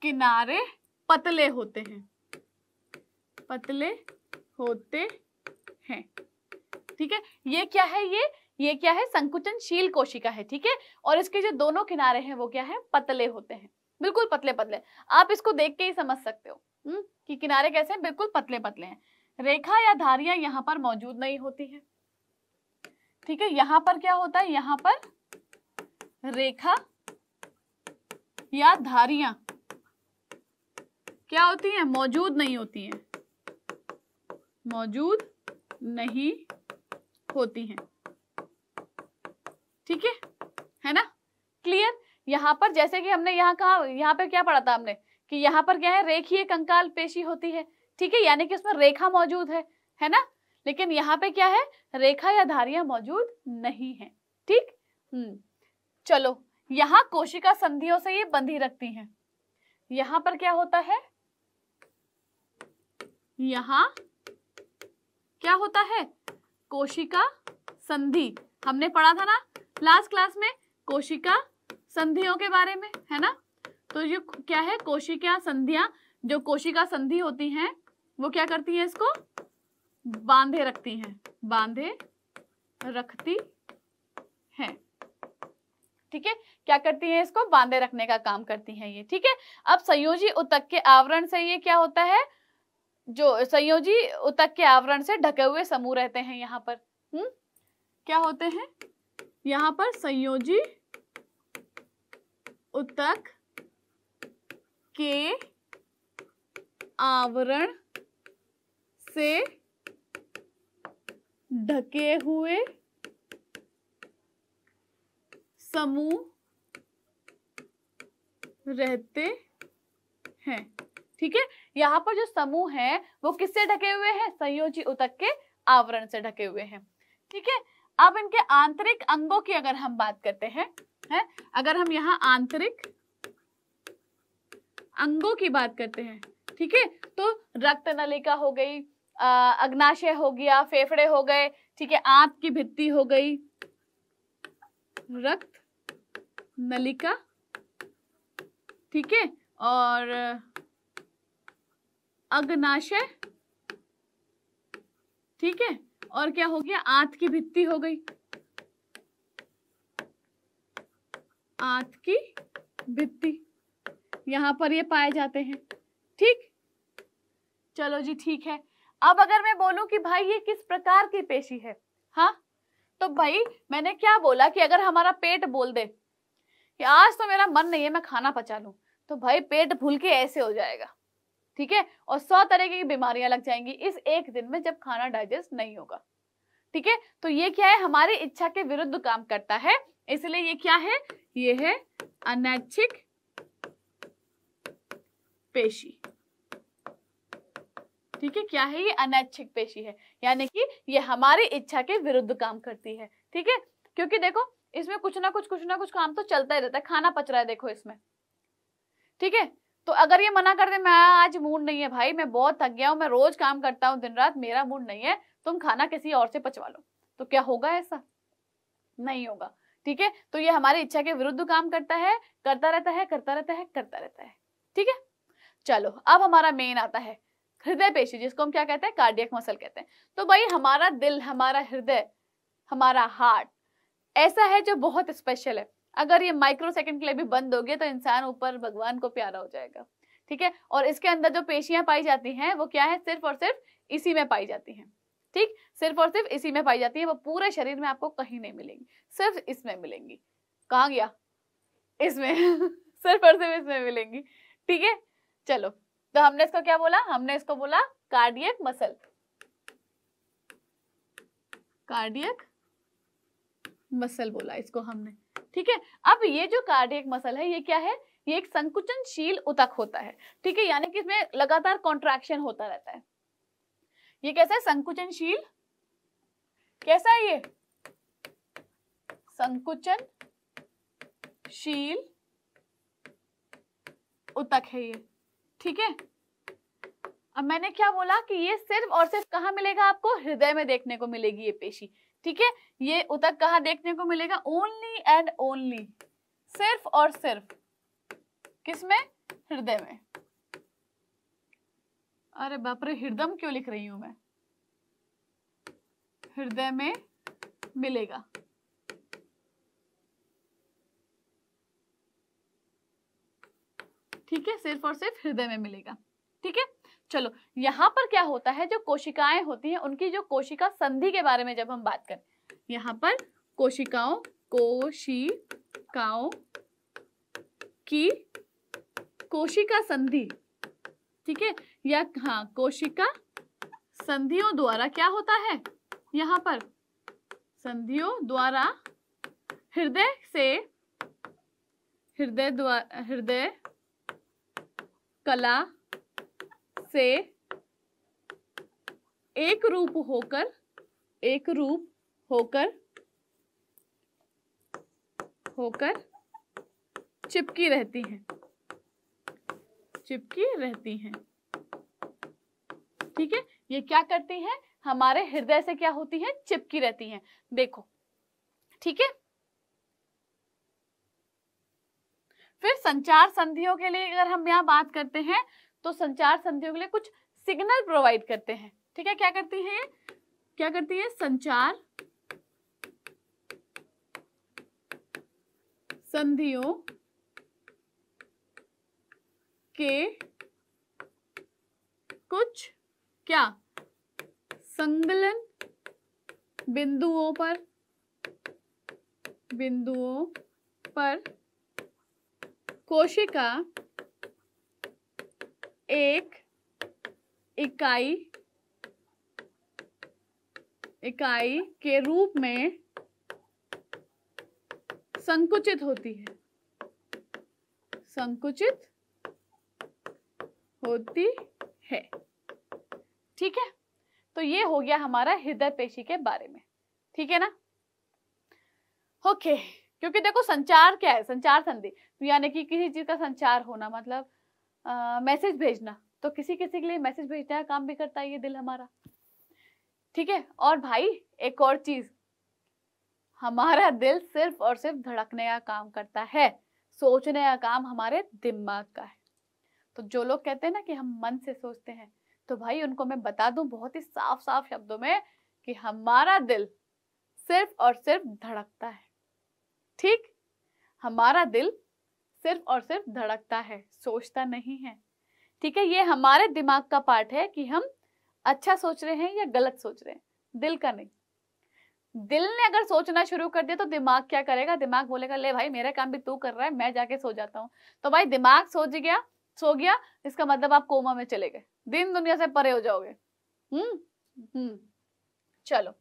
किनारे पतले होते हैं पतले होते है ठीक है ये क्या है ये ये क्या है संकुचनशील कोशिका है ठीक है और इसके जो दोनों किनारे हैं वो क्या है पतले होते हैं बिल्कुल पतले पतले आप इसको देख के ही समझ सकते हो हुँ? हम्म? कि किनारे कैसे हैं बिल्कुल पतले पतले हैं रेखा या धारियां यहाँ पर मौजूद नहीं होती है ठीक है यहाँ पर क्या होता है यहाँ पर रेखा या धारियां क्या होती हैं मौजूद नहीं होती हैं मौजूद नहीं होती हैं ठीक है है ना क्लियर यहां पर जैसे कि हमने यहाँ कहा यहाँ पर क्या पढ़ा था हमने कि यहाँ पर क्या है रेखीय कंकाल पेशी होती है ठीक है यानी कि उसमें रेखा मौजूद है है ना लेकिन यहाँ पे क्या है रेखा या धारिया मौजूद नहीं है ठीक हम्म। चलो यहाँ कोशिका संधियों से ये बंधी रखती हैं यहाँ पर क्या होता है यहाँ क्या होता है कोशिका संधि हमने पढ़ा था ना लास्ट क्लास में कोशिका संधियों के बारे में है ना तो ये क्या है कोशिका संधियां जो कोशिका संधि होती हैं वो क्या करती हैं इसको बांधे रखती हैं बांधे रखती हैं ठीक है क्या करती हैं इसको बांधे रखने का काम करती हैं ये ठीक है अब संयोजी उतक के आवरण से ये क्या होता है जो संयोजी उतक के आवरण से ढके हुए समूह रहते हैं यहाँ पर हम्म क्या होते हैं यहाँ पर संयोजी उतक के आवरण से ढके हुए समूह रहते हैं ठीक है यहाँ पर जो समूह है वो किससे ढके हुए हैं संयोजी उतक के आवरण से ढके हुए हैं ठीक है अब इनके आंतरिक अंगों की अगर हम बात करते हैं है? अगर हम यहाँ आंतरिक अंगों की बात करते हैं ठीक है तो रक्त नलिका हो गई अग्नाशय हो गया फेफड़े हो गए ठीक है आंत की भित्ति हो गई रक्त नलिका ठीक है और अग्नाशय ठीक है और क्या हो गया आंत की भित्ति हो गई आंत की भित्ति यहां पर ये पाए जाते हैं ठीक चलो जी ठीक है अब अगर मैं बोलूं कि भाई ये किस प्रकार की पेशी है हाँ तो भाई मैंने क्या बोला कि अगर हमारा पेट बोल दे कि आज तो मेरा मन नहीं है मैं खाना पचा लू तो भाई पेट भूल के ऐसे हो जाएगा ठीक है और सौ तरह की बीमारियां लग जाएंगी इस एक दिन में जब खाना डाइजेस्ट नहीं होगा ठीक है तो ये क्या है हमारी इच्छा के विरुद्ध काम करता है इसलिए ये क्या है ये है अनैच्छिक पेशी ठीक है क्या है ये अनैच्छिक पेशी है यानी कि ये हमारी इच्छा के विरुद्ध काम करती है ठीक है क्योंकि देखो इसमें कुछ ना कुछ कुछ ना कुछ काम तो चलता ही रहता है खाना पच रहा है देखो इसमें ठीक है तो अगर ये मना कर दे मैं आज मूड नहीं है भाई मैं बहुत थक गया हूँ मैं रोज काम करता हूँ दिन रात मेरा मूड नहीं है तुम खाना किसी और से पचवा लो तो क्या होगा ऐसा नहीं होगा ठीक है तो ये हमारी इच्छा के विरुद्ध काम करता है करता रहता है करता रहता है करता रहता है ठीक है चलो अब हमारा मेन आता है हृदय पेशी जिसको हम क्या कहते हैं कार्डियक मसल कहते हैं तो भाई हमारा दिल हमारा हृदय हमारा हार्ट ऐसा है जो बहुत स्पेशल है अगर ये माइक्रो सेकेंड के लिए भी बंद हो गए तो इंसान ऊपर भगवान को प्यारा हो जाएगा ठीक है और इसके अंदर जो पेशियां पाई जाती हैं वो क्या है सिर्फ और सिर्फ इसी में पाई जाती हैं ठीक सिर्फ और सिर्फ इसी में पाई जाती है वो पूरे शरीर में आपको कहीं नहीं मिलेंगी सिर्फ इसमें मिलेंगी कहाँ गया इसमें सिर्फ और सिर्फ इसमें मिलेंगी ठीक है चलो तो हमने इसको क्या बोला हमने इसको बोला कार्डियक मसल कार्डियक मसल बोला इसको हमने ठीक है अब ये जो कार्डियक मसल है ये क्या है ये एक संकुचनशील उतक होता है ठीक है यानी कि इसमें लगातार कॉन्ट्रैक्शन होता रहता है ये कैसा है संकुचनशील कैसा है ये संकुचनशील उतक है ये ठीक है अब मैंने क्या बोला कि ये सिर्फ और सिर्फ कहा मिलेगा आपको हृदय में देखने को मिलेगी ये पेशी ठीक है ये उतक कहा देखने को मिलेगा ओनली एंड ओनली सिर्फ और सिर्फ किसमें हृदय में अरे बापरे हृदय क्यों लिख रही हूं मैं हृदय में मिलेगा ठीक है सिर्फ और सिर्फ हृदय में मिलेगा ठीक है चलो यहाँ पर क्या होता है जो कोशिकाएं होती हैं उनकी जो कोशिका संधि के बारे में जब हम बात करें यहाँ पर कोशिकाओं कोशिकाओं की कोशिका संधि ठीक है या हाँ कोशिका संधियों द्वारा क्या होता है यहाँ पर संधियों द्वारा हृदय से हृदय द्वारा हृदय कला से एक रूप होकर एक रूप होकर होकर चिपकी रहती हैं चिपकी रहती हैं ठीक है ये क्या करती हैं हमारे हृदय से क्या होती है चिपकी रहती हैं देखो ठीक है फिर संचार संधियों के लिए अगर हम यहां बात करते हैं तो संचार संधियों के लिए कुछ सिग्नल प्रोवाइड करते हैं ठीक है क्या करती है क्या करती है संचार संधियों के कुछ क्या संगलन बिंदुओं पर बिंदुओं पर कोशिका एक इकाई इकाई के रूप में संकुचित होती है संकुचित होती है ठीक है तो ये हो गया हमारा हृदय पेशी के बारे में ठीक है ना ओके क्योंकि देखो संचार क्या है संचार संधि तो यानी कि किसी चीज का संचार होना मतलब मैसेज भेजना तो किसी किसी के लिए मैसेज भेजने का काम भी करता है ये दिल हमारा ठीक है और भाई एक और चीज हमारा दिल सिर्फ और सिर्फ धड़कने का काम करता है सोचने का काम हमारे दिमाग का है तो जो लोग कहते हैं ना कि हम मन से सोचते हैं तो भाई उनको मैं बता दूं बहुत ही साफ साफ शब्दों में कि हमारा दिल सिर्फ और सिर्फ धड़कता है ठीक हमारा दिल सिर्फ और सिर्फ धड़कता है सोचता नहीं है ठीक है ये हमारे दिमाग का पार्ट है कि हम अच्छा सोच रहे हैं या गलत सोच रहे हैं दिल का नहीं दिल ने अगर सोचना शुरू कर दिया तो दिमाग क्या करेगा दिमाग बोलेगा ले भाई मेरा काम भी तू कर रहा है मैं जाके सो जाता हूँ तो भाई दिमाग सोच गया सो गया इसका मतलब आप कोमा में चले गए दिन दुनिया से परे हो जाओगे हम्म हम्म चलो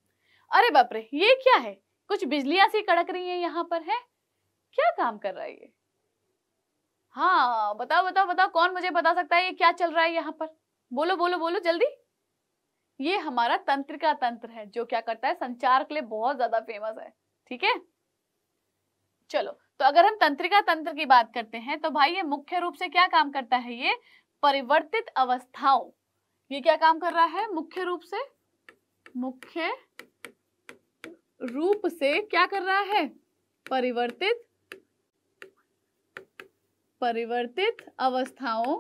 अरे बाप रे ये क्या है कुछ बिजलियां सी कड़क रही है यहाँ पर है क्या काम कर रहा है ये हाँ बताओ बताओ बताओ कौन मुझे बता सकता है ये क्या चल रहा है यहाँ पर बोलो बोलो बोलो जल्दी ये हमारा तंत्र का तंत्र है जो क्या करता है संचार के लिए बहुत ज्यादा फेमस है ठीक है चलो तो अगर हम तंत्रिका तंत्र की बात करते हैं तो भाई ये मुख्य रूप से क्या काम करता है ये परिवर्तित अवस्थाओं ये क्या काम कर रहा है मुख्य रूप से मुख्य रूप से क्या कर रहा है परिवर्तित परिवर्तित अवस्थाओं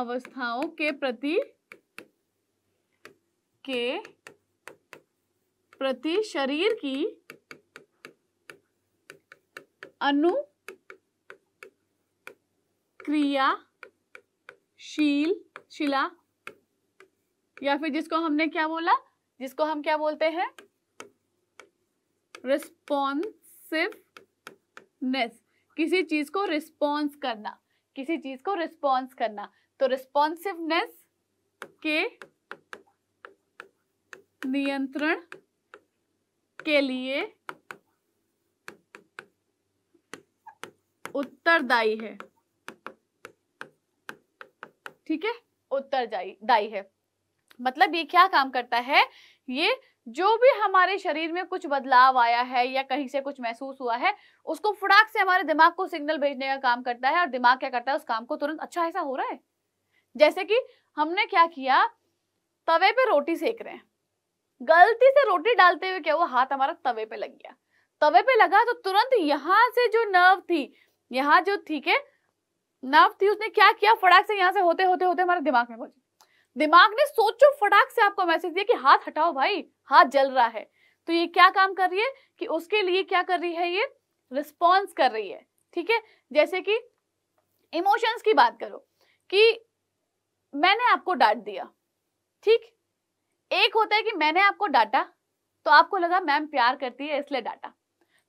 अवस्थाओं के प्रति के प्रति शरीर की अनु क्रिया शील शिला या फिर जिसको हमने क्या बोला जिसको हम क्या बोलते हैं रिस्पॉन्सिव रिस्पॉन्सिवनेस किसी चीज को रिस्पॉन्स करना किसी चीज को रिस्पॉन्स करना तो रिस्पॉन्सिवनेस के नियंत्रण के लिए उत्तरदायी है ठीक है उत्तरदायी दायी है मतलब ये क्या काम करता है ये जो भी हमारे शरीर में कुछ बदलाव आया है या कहीं से कुछ महसूस हुआ है उसको फुड़ाक से हमारे दिमाग को सिग्नल भेजने का काम करता है और दिमाग क्या करता है उस काम को तुरंत अच्छा ऐसा हो रहा है जैसे कि हमने क्या किया तवे पे रोटी सेक रहे हैं गलती से रोटी डालते हुए क्या वो हाथ हमारा तवे पे लग गया तवे पे लगा तो तुरंत यहाँ से जो नर्व थी यहाँ जो थी के नर्व थी उसने क्या किया फटाक से यहाँ से होते होते होते हमारे दिमाग में पहुंच दिमाग ने सोचो फटाक से आपको मैसेज दिया कि हाथ हटाओ भाई हाथ जल रहा है तो ये क्या काम कर रही है कि उसके लिए क्या कर रही है ये रिस्पॉन्स कर रही है ठीक है जैसे कि इमोशंस की बात करो कि मैंने आपको डांट दिया ठीक एक होता है कि मैंने आपको डांटा तो आपको लगा मैम प्यार करती है इसलिए डांटा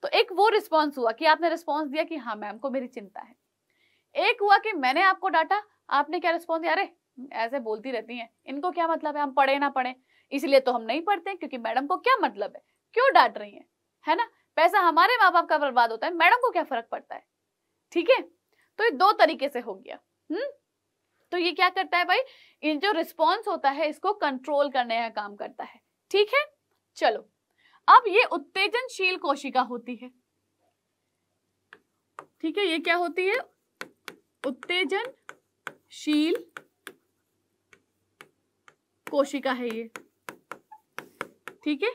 तो एक वो रिस्पॉन्स हुआ कि आपने रिस्पॉन्स दिया कि हाँ मैम को मेरी चिंता है एक हुआ कि मैंने आपको डांटा आपने क्या रिस्पॉन्स दिया अरे ऐसे बोलती रहती हैं इनको क्या मतलब है हम पढ़े ना पढ़े इसलिए तो हम नहीं पढ़ते क्योंकि मैडम को क्या मतलब है क्यों डांट रही है है ना पैसा हमारे माँ बाप का बर्बाद होता है मैडम को क्या फर्क पड़ता है ठीक है तो ये दो तरीके से हो गया हम्म तो ये क्या करता है भाई इन जो रिस्पॉन्स होता है इसको कंट्रोल करने का काम करता है ठीक है चलो अब ये उत्तेजनशील कोशिका होती है ठीक है ये क्या होती है उत्तेजनशील कोशिका है ये ठीक है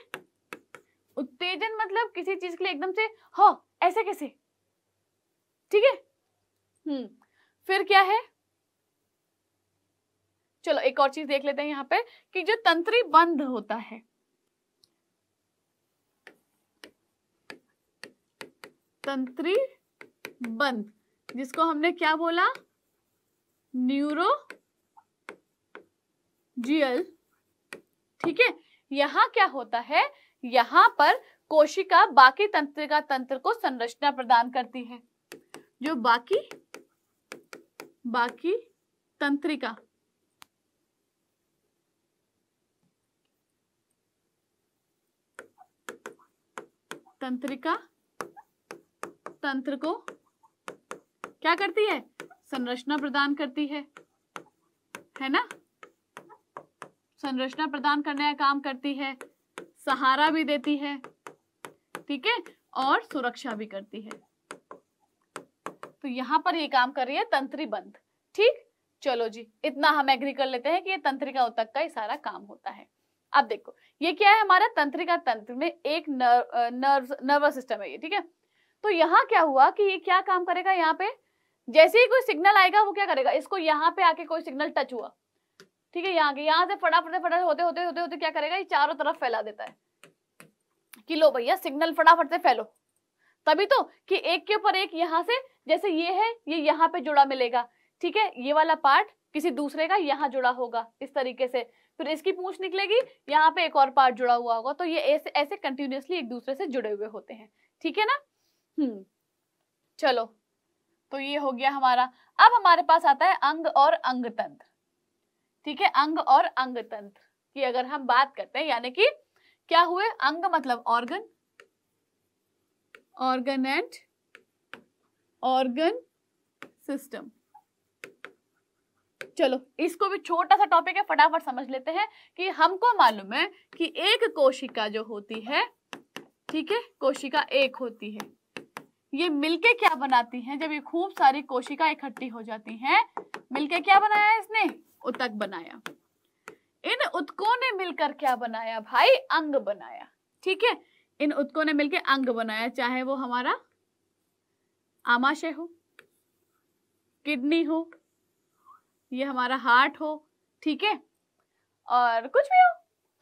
उत्तेजन मतलब किसी चीज के लिए एकदम से हो हाँ, ऐसे कैसे ठीक है हम्म फिर क्या है चलो एक और चीज देख लेते हैं यहाँ पे कि जो तंत्री बंद होता है तंत्री बंद जिसको हमने क्या बोला न्यूरो जीएल ठीक है यहाँ क्या होता है यहाँ पर कोशिका बाकी तंत्रिका तंत्र को संरचना प्रदान करती है जो बाकी बाकी तंत्रिका तंत्रिका तंत्र को क्या करती है संरचना प्रदान करती है है ना संरचना प्रदान करने का काम करती है सहारा भी देती है ठीक है और सुरक्षा भी करती है तो यहाँ पर ये काम कर रही है तंत्री बंध ठीक चलो जी इतना हम एग्री कर लेते हैं कि ये तंत्रिका उतक का ही सारा काम होता है अब देखो ये क्या है हमारा तंत्रिका तंत्र में एक नर्व नर्व नर्वस सिस्टम है ये ठीक है तो यहाँ क्या हुआ कि ये क्या काम करेगा यहाँ पे जैसे ही कोई सिग्नल आएगा वो क्या करेगा इसको यहाँ पे आके कोई सिग्नल टच हुआ ठीक है यहाँ के यहाँ से फटाफट फटाफट होते होते होते होते क्या करेगा ये चारों तरफ फैला देता है कि लो भैया सिग्नल फटाफट से फैलो तभी तो कि एक के ऊपर एक यहाँ से जैसे ये है ये यहाँ पे जुड़ा मिलेगा ठीक है ये वाला पार्ट किसी दूसरे का यहाँ जुड़ा होगा इस तरीके से फिर इसकी पूछ निकलेगी यहाँ पे एक और पार्ट जुड़ा हुआ होगा तो ये ऐसे ऐसे कंटिन्यूसली एक दूसरे से जुड़े हुए होते हैं ठीक है ना हम्म चलो तो ये हो गया हमारा अब हमारे पास आता है अंग और अंग तंत्र ठीक है अंग और अंग तंत्र की अगर हम बात करते हैं यानी कि क्या हुए अंग मतलब organ organ and organ system चलो इसको भी छोटा सा टॉपिक है फटाफट समझ लेते हैं कि हमको मालूम है कि एक कोशिका जो होती है ठीक है कोशिका एक होती है ये मिलके क्या बनाती हैं जब ये खूब सारी कोशिका इकट्ठी हो जाती हैं मिलके क्या बनाया है इसने उतक बनाया इन उत्कों ने मिलकर क्या बनाया भाई अंग बनाया ठीक है इन उत्कों ने मिलकर अंग बनाया चाहे वो हमारा आमाशय हो किडनी हो ये हमारा हार्ट हो ठीक है और कुछ भी हो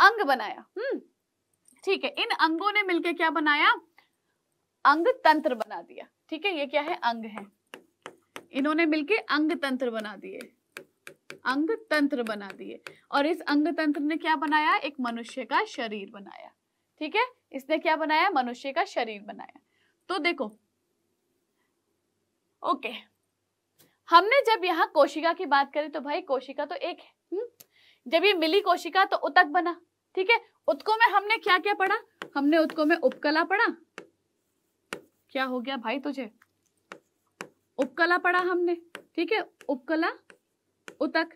अंग बनाया हम्म ठीक है इन अंगों ने मिलकर क्या बनाया अंग तंत्र बना दिया ठीक है ये क्या है अंग है इन्होंने मिलकर अंग तंत्र बना दिए अंग तंत्र बना दिए और इस अंग तंत्र ने क्या बनाया एक मनुष्य का शरीर बनाया ठीक है इसने क्या बनाया मनुष्य का शरीर बनाया तो देखो ओके हमने जब यहाँ कोशिका की बात करी तो भाई कोशिका तो एक है हम्म? जब ये मिली कोशिका तो उतक बना ठीक है उत्को में हमने क्या क्या पढ़ा हमने उत्को में उपकला पढ़ा क्या हो गया भाई तुझे उपकला पढ़ा हमने ठीक है उपकला उतक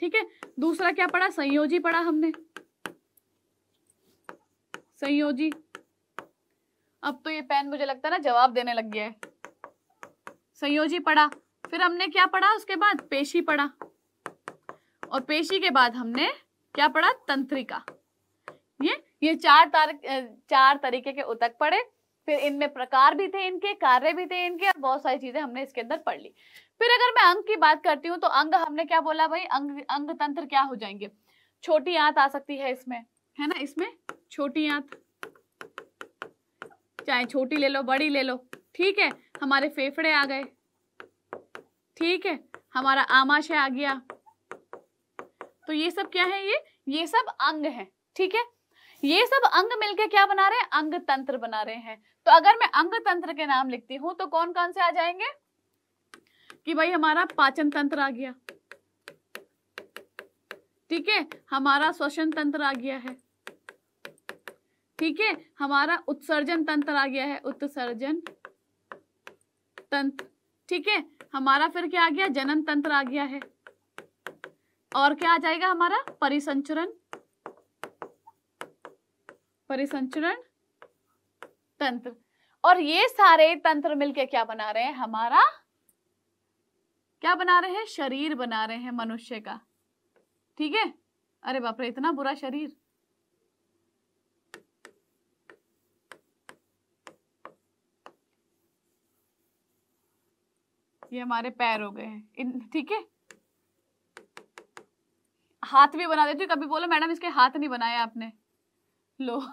ठीक है दूसरा क्या पढ़ा संयोजी पढ़ा हमने संयोजी अब तो ये पेन मुझे लगता है ना जवाब देने लग गया है संयोजी पढ़ा फिर हमने क्या पढ़ा उसके बाद पेशी पढ़ा और पेशी के बाद हमने क्या पढ़ा तंत्रिका ये ये चार तार चार तरीके के उतक पढ़े फिर इनमें प्रकार भी थे इनके कार्य भी थे इनके और बहुत सारी चीजें हमने इसके अंदर पढ़ ली फिर अगर मैं अंग की बात करती हूँ तो अंग हमने क्या बोला भाई अंग अंग तंत्र क्या हो जाएंगे छोटी आंत आ सकती है इसमें है ना इसमें छोटी आंत चाहे छोटी ले लो बड़ी ले लो ठीक है हमारे फेफड़े आ गए ठीक है हमारा आमाशय आ गया तो ये सब क्या है ये ये सब अंग है ठीक है ये सब अंग मिलके क्या बना रहे हैं अंग तंत्र बना रहे हैं तो अगर मैं अंग तंत्र के नाम लिखती हूँ तो कौन कौन से आ जाएंगे कि भाई हमारा पाचन तंत्र आ गया ठीक है हमारा श्वसन तंत्र आ गया है ठीक है हमारा उत्सर्जन तंत्र आ गया है उत्सर्जन तंत्र ठीक है हमारा फिर क्या आ गया जनन तंत्र आ गया है और क्या आ जाएगा हमारा परिसंचरण परिसंचरण तंत्र और ये सारे तंत्र मिलके क्या बना रहे हैं हमारा क्या बना रहे हैं शरीर बना रहे हैं मनुष्य का ठीक है अरे बाप रे इतना बुरा शरीर ये हमारे पैर हो गए हैं ठीक है हाथ भी बना देती हूँ कभी बोलो मैडम इसके हाथ नहीं बनाए आपने लो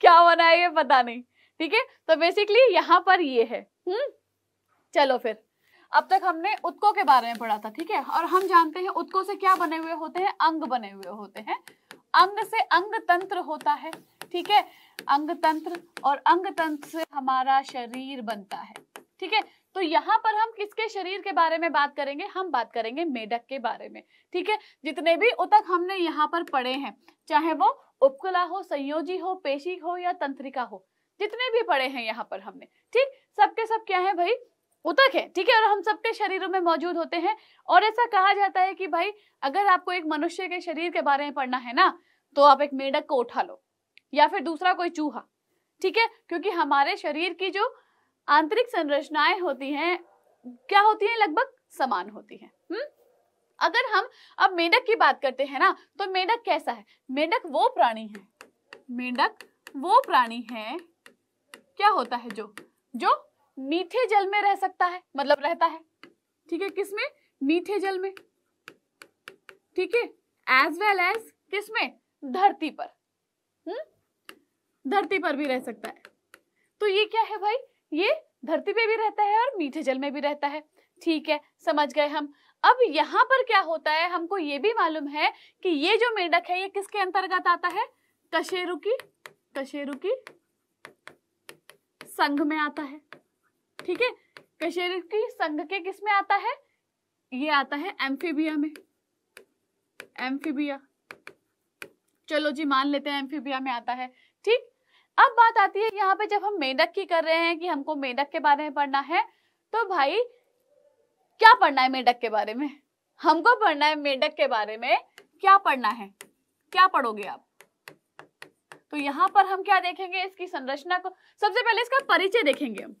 क्या बनाया ये पता नहीं ठीक है तो बेसिकली यहाँ पर ये है हम्म चलो फिर अब तक हमने उत्को के बारे में पढ़ा था ठीक है और हम जानते हैं उत्को से क्या बने हुए होते हैं अंग बने हुए होते हैं अंग से अंग तंत्र होता है ठीक है अंग तंत्र और अंग तंत्र से हमारा शरीर बनता है ठीक है तो यहाँ पर हम किसके शरीर के बारे में बात करेंगे हम बात करेंगे मेढक के बारे में ठीक है जितने भी उतक हमने यहाँ पर पढ़े हैं चाहे वो उपकला हो संयोजी हो पेशी हो या तंत्रिका हो जितने भी पढ़े हैं यहाँ पर हमने ठीक सबके सब क्या है भाई उतक है ठीक है और हम सबके शरीरों में मौजूद होते हैं और ऐसा कहा जाता है कि भाई अगर आपको एक मनुष्य के शरीर के बारे में पढ़ना है ना तो आप एक मेढक को उठा लो या फिर दूसरा कोई चूहा ठीक है क्योंकि हमारे शरीर की जो आंतरिक संरचनाएं होती हैं क्या होती हैं लगभग समान होती हैं हम्म अगर हम अब मेढक की बात करते हैं ना तो मेढक कैसा है मेढक वो प्राणी है मेढक वो प्राणी है क्या होता है जो जो मीठे जल में रह सकता है मतलब रहता है ठीक है किसमें मीठे जल में ठीक है एज वेल एज किसमें धरती पर हम्म? धरती पर भी रह सकता है तो ये क्या है भाई ये धरती पे भी रहता है और मीठे जल में भी रहता है ठीक है समझ गए हम अब यहाँ पर क्या होता है हमको ये भी मालूम है कि ये जो मेढक है ये किसके अंतर्गत आता है कशेरुकी कशेरुकी संघ में आता है ठीक है कशेरुकी संघ के किस में आता है ये आता है एम्फीबिया में एम्फीबिया चलो जी मान लेते हैं एम्फीबिया में आता है ठीक अब बात आती है यहाँ पे जब हम मेढक की कर रहे हैं कि हमको मेढक के बारे में पढ़ना है तो भाई क्या पढ़ना है मेढक के बारे में हमको पढ़ना है मेढक के बारे में क्या पढ़ना है क्या पढ़ोगे आप तो यहाँ पर हम क्या देखेंगे इसकी संरचना को सबसे पहले इसका परिचय देखेंगे हम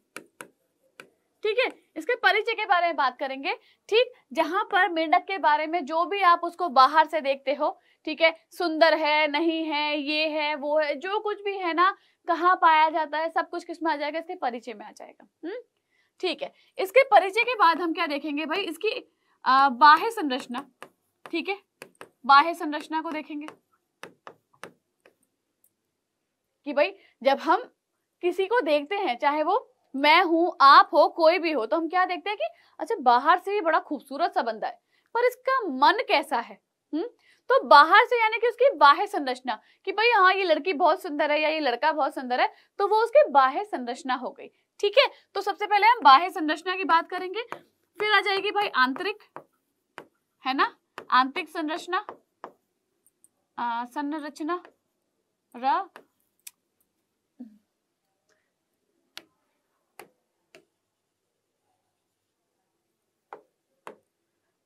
ठीक है इसके परिचय के बारे में बात करेंगे ठीक जहां पर मेंढक के बारे में जो भी आप उसको बाहर से देखते हो ठीक है सुंदर है नहीं है ये है वो है जो कुछ भी है ना कहाँ पाया जाता है सब कुछ किसमें आ जाएगा इसके परिचय में आ जाएगा हम्म ठीक है इसके परिचय के बाद हम क्या देखेंगे भाई इसकी बाह्य संरचना ठीक है बाह्य संरचना को देखेंगे कि भाई जब हम किसी को देखते हैं चाहे वो मैं हूं आप हो कोई भी हो तो हम क्या देखते हैं कि अच्छा बाहर से ही बड़ा खूबसूरत सा बंदा है पर इसका मन कैसा है हुँ? हम्म? तो बाहर से यानी कि उसकी बाह्य संरचना कि भाई हाँ ये लड़की बहुत सुंदर है या ये लड़का बहुत सुंदर है तो वो उसकी बाह्य संरचना हो गई ठीक है तो सबसे पहले हम बाह्य संरचना की बात करेंगे फिर आ जाएगी भाई आंतरिक है ना आंतरिक संरचना संरचना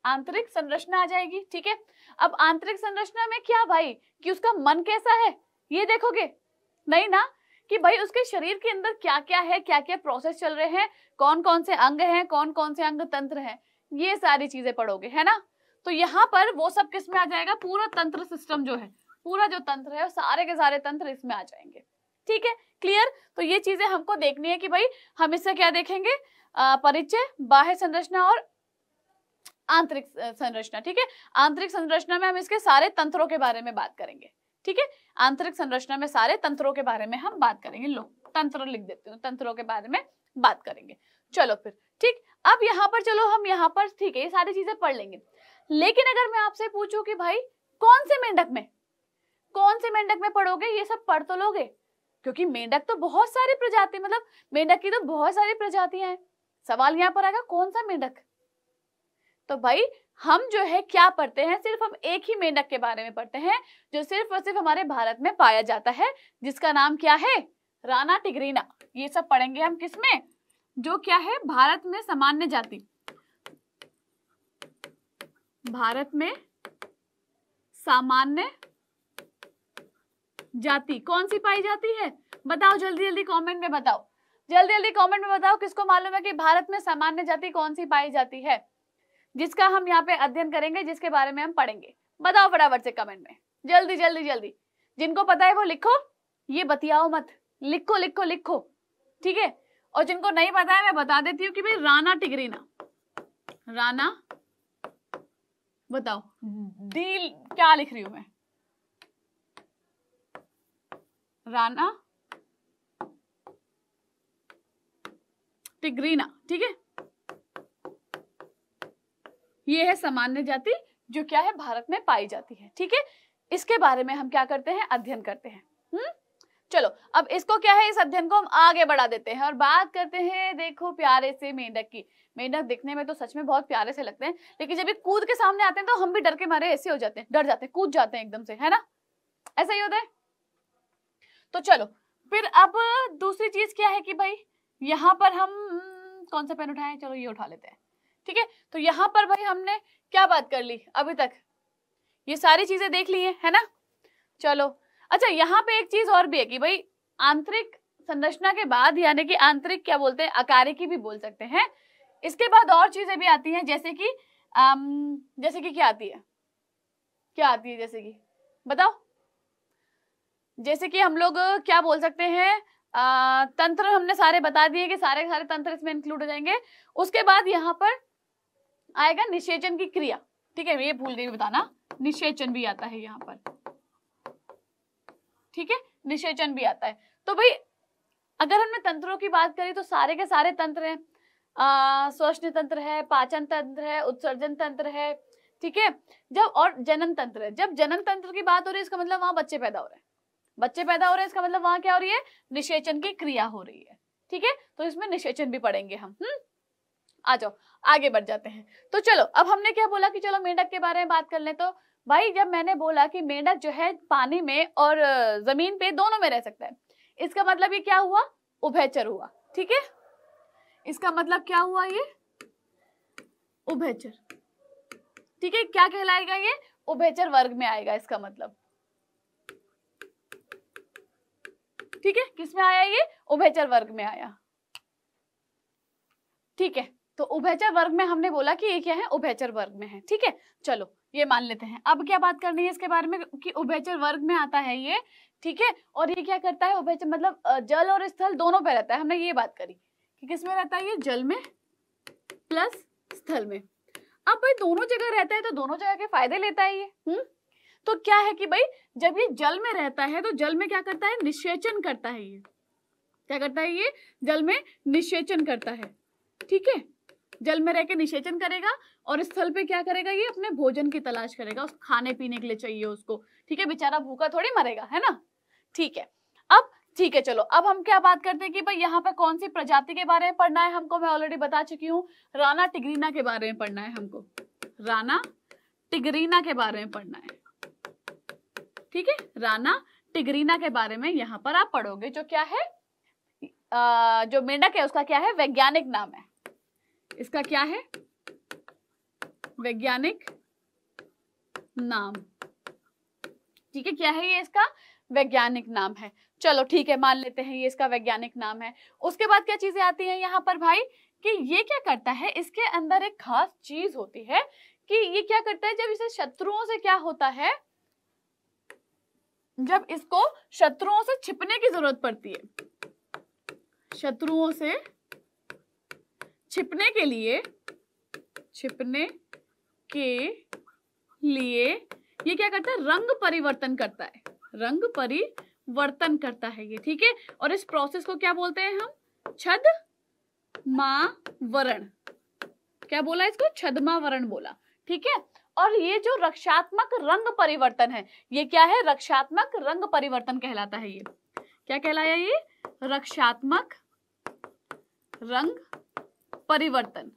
आंतरिक संरचना आ जाएगी ठीक है अब आंतरिक संरचना में क्या भाई कि उसका मन कैसा है ये देखोगे नहीं ना कि भाई उसके शरीर के अंदर क्या क्या है क्या क्या प्रोसेस चल रहे हैं कौन कौन से अंग हैं कौन कौन से अंग तंत्र हैं ये सारी चीजें पढ़ोगे है ना तो यहाँ पर वो सब किस में आ जाएगा पूरा तंत्र सिस्टम जो है पूरा जो तंत्र है सारे के सारे तंत्र इसमें आ जाएंगे ठीक है क्लियर तो ये चीजें हमको देखनी है कि भाई हम इससे क्या देखेंगे परिचय बाह्य संरचना और आंतरिक संरचना ठीक है आंतरिक संरचना में हम इसके सारे तंत्रों के बारे में बात करेंगे ठीक है आंतरिक संरचना में सारे तंत्रों के बारे में हम बात करेंगे लो तंत्र लिख देते हूँ तंत्रों के बारे में बात करेंगे चलो फिर ठीक अब यहाँ पर चलो हम यहाँ पर ठीक है ये सारी चीजें पढ़ लेंगे लेकिन अगर मैं आपसे पूछूं कि भाई कौन से मेंढक में कौन से मेंढक में पढ़ोगे ये सब पढ़ तो लोगे क्योंकि मेंढक तो बहुत सारी प्रजाति मतलब मेंढक की तो बहुत सारी प्रजातियां हैं सवाल यहाँ पर आएगा कौन सा मेंढक तो भाई हम जो है क्या पढ़ते हैं सिर्फ हम एक ही मेंढक के बारे में पढ़ते हैं जो सिर्फ और सिर्फ हमारे भारत में पाया जाता है जिसका नाम क्या है राना टिगरीना ये सब पढ़ेंगे हम किसमें जो क्या है भारत में सामान्य जाति भारत में सामान्य जाति कौन सी पाई जाती है बताओ जल्दी जल्दी कमेंट में बताओ जल्दी जल्दी कमेंट में बताओ किसको मालूम है कि भारत में सामान्य जाति कौन सी पाई जाती है जिसका हम यहाँ पे अध्ययन करेंगे जिसके बारे में हम पढ़ेंगे बताओ फटाफट से कमेंट में जल्दी जल्दी जल्दी जिनको पता है वो लिखो ये बतियाओ मत लिखो लिखो लिखो ठीक है और जिनको नहीं पता है मैं बता देती हूँ कि भाई राना टिगरीना राना बताओ डी क्या लिख रही हूं मैं राना टिगरीना ठीक है ये है सामान्य जाति जो क्या है भारत में पाई जाती है ठीक है इसके बारे में हम क्या करते हैं अध्ययन करते हैं हम्म चलो अब इसको क्या है इस अध्ययन को हम आगे बढ़ा देते हैं और बात करते हैं देखो प्यारे से मेंढक की मेंढक दिखने में तो सच में बहुत प्यारे से लगते हैं लेकिन जब ये कूद के सामने आते हैं तो हम भी डर के मारे ऐसे हो जाते हैं डर जाते हैं कूद जाते हैं एकदम से है ना ऐसा ही होता है तो चलो फिर अब दूसरी चीज क्या है कि भाई यहाँ पर हम हम्म, कौन सा पेन उठाए चलो ये उठा लेते हैं ठीक है तो यहाँ पर भाई हमने क्या बात कर ली अभी तक ये सारी चीजें देख ली है, है ना चलो अच्छा यहाँ पे एक चीज और भी है कि भाई आंतरिक संरचना के बाद यानी कि आंतरिक क्या बोलते हैं आकारे की भी बोल सकते हैं इसके बाद और चीजें भी आती हैं जैसे कि आम, जैसे कि क्या आती है क्या आती है जैसे कि बताओ जैसे कि हम लोग क्या बोल सकते हैं तंत्र हमने सारे बता दिए कि सारे सारे तंत्र इसमें इंक्लूड हो जाएंगे उसके बाद यहाँ पर आएगा निषेचन की क्रिया ठीक है ये भूल गई बताना निषेचन भी आता है यहाँ पर ठीक है निषेचन भी आता है तो भाई अगर हमने तंत्रों की बात करी तो सारे के सारे तंत्र हैं श्वसन तंत्र है पाचन तंत्र है उत्सर्जन तंत्र है ठीक है जब और जनन तंत्र है जब जनन तंत्र की बात हो रही है इसका मतलब वहां बच्चे पैदा हो रहे हैं बच्चे पैदा हो रहे हैं इसका मतलब वहां क्या हो रही है निषेचन की क्रिया हो रही है ठीक है तो इसमें निषेचन भी पढ़ेंगे हम हम्म आ जाओ आगे बढ़ जाते हैं तो चलो अब हमने क्या बोला कि चलो मेंढक के बारे में बात कर ले तो भाई जब मैंने बोला कि मेंढक जो है पानी में और जमीन पे दोनों में रह सकता है इसका मतलब ये क्या हुआ उभयचर हुआ ठीक है इसका मतलब क्या हुआ ये उभयचर ठीक है क्या कहलाएगा ये उभयचर वर्ग में आएगा इसका मतलब ठीक है किसमें आया ये उभयचर वर्ग में आया ठीक है तो उभयचर वर्ग में हमने बोला कि ये क्या है उभयचर वर्ग में है ठीक है चलो ये मान लेते हैं अब क्या बात करनी है इसके बारे में कि उभयचर वर्ग में आता है ये ठीक है और ये क्या करता है उभयचर मतलब जल और स्थल दोनों पे रहता है हमने ये बात करी कि किस में रहता है ये जल में प्लस स्थल में अब भाई दोनों जगह रहता है तो दोनों जगह के फायदे लेता है ये हम्म तो क्या है कि भाई जब ये जल में रहता है तो जल में क्या करता है निषेचन करता है ये क्या करता है ये जल में निषेचन करता है ठीक है जल में रह के निषेचन करेगा और स्थल पे क्या करेगा ये अपने भोजन की तलाश करेगा उस खाने पीने के लिए चाहिए उसको ठीक है बेचारा भूखा थोड़ी मरेगा है ना ठीक है अब ठीक है चलो अब हम क्या बात करते हैं कि भाई यहाँ पे कौन सी प्रजाति के बारे में पढ़ना है हमको मैं ऑलरेडी बता चुकी हूँ राना टिगरीना के बारे में पढ़ना है हमको राना टिगरीना के बारे में पढ़ना है ठीक है राना टिगरीना के बारे में यहाँ पर आप पढ़ोगे जो क्या है आ, जो मेंढक है उसका क्या है वैज्ञानिक नाम है इसका क्या है वैज्ञानिक नाम ठीक है क्या है ये इसका वैज्ञानिक नाम है चलो ठीक है मान लेते हैं ये इसका वैज्ञानिक नाम है उसके बाद क्या चीजें आती हैं यहाँ पर भाई कि ये क्या करता है इसके अंदर एक खास चीज होती है कि ये क्या करता है जब इसे शत्रुओं से क्या होता है जब इसको शत्रुओं से छिपने की जरूरत पड़ती है शत्रुओं से छिपने के लिए छिपने के लिए ये क्या करता है रंग परिवर्तन करता है रंग परिवर्तन करता है ये ठीक है और इस प्रोसेस को क्या बोलते हैं हम छद मावरण क्या बोला इसको छदमावरण बोला ठीक है और ये जो रक्षात्मक रंग परिवर्तन है ये क्या है रक्षात्मक रंग परिवर्तन कहलाता है ये क्या कहलाया ये रक्षात्मक रंग परिवर्तन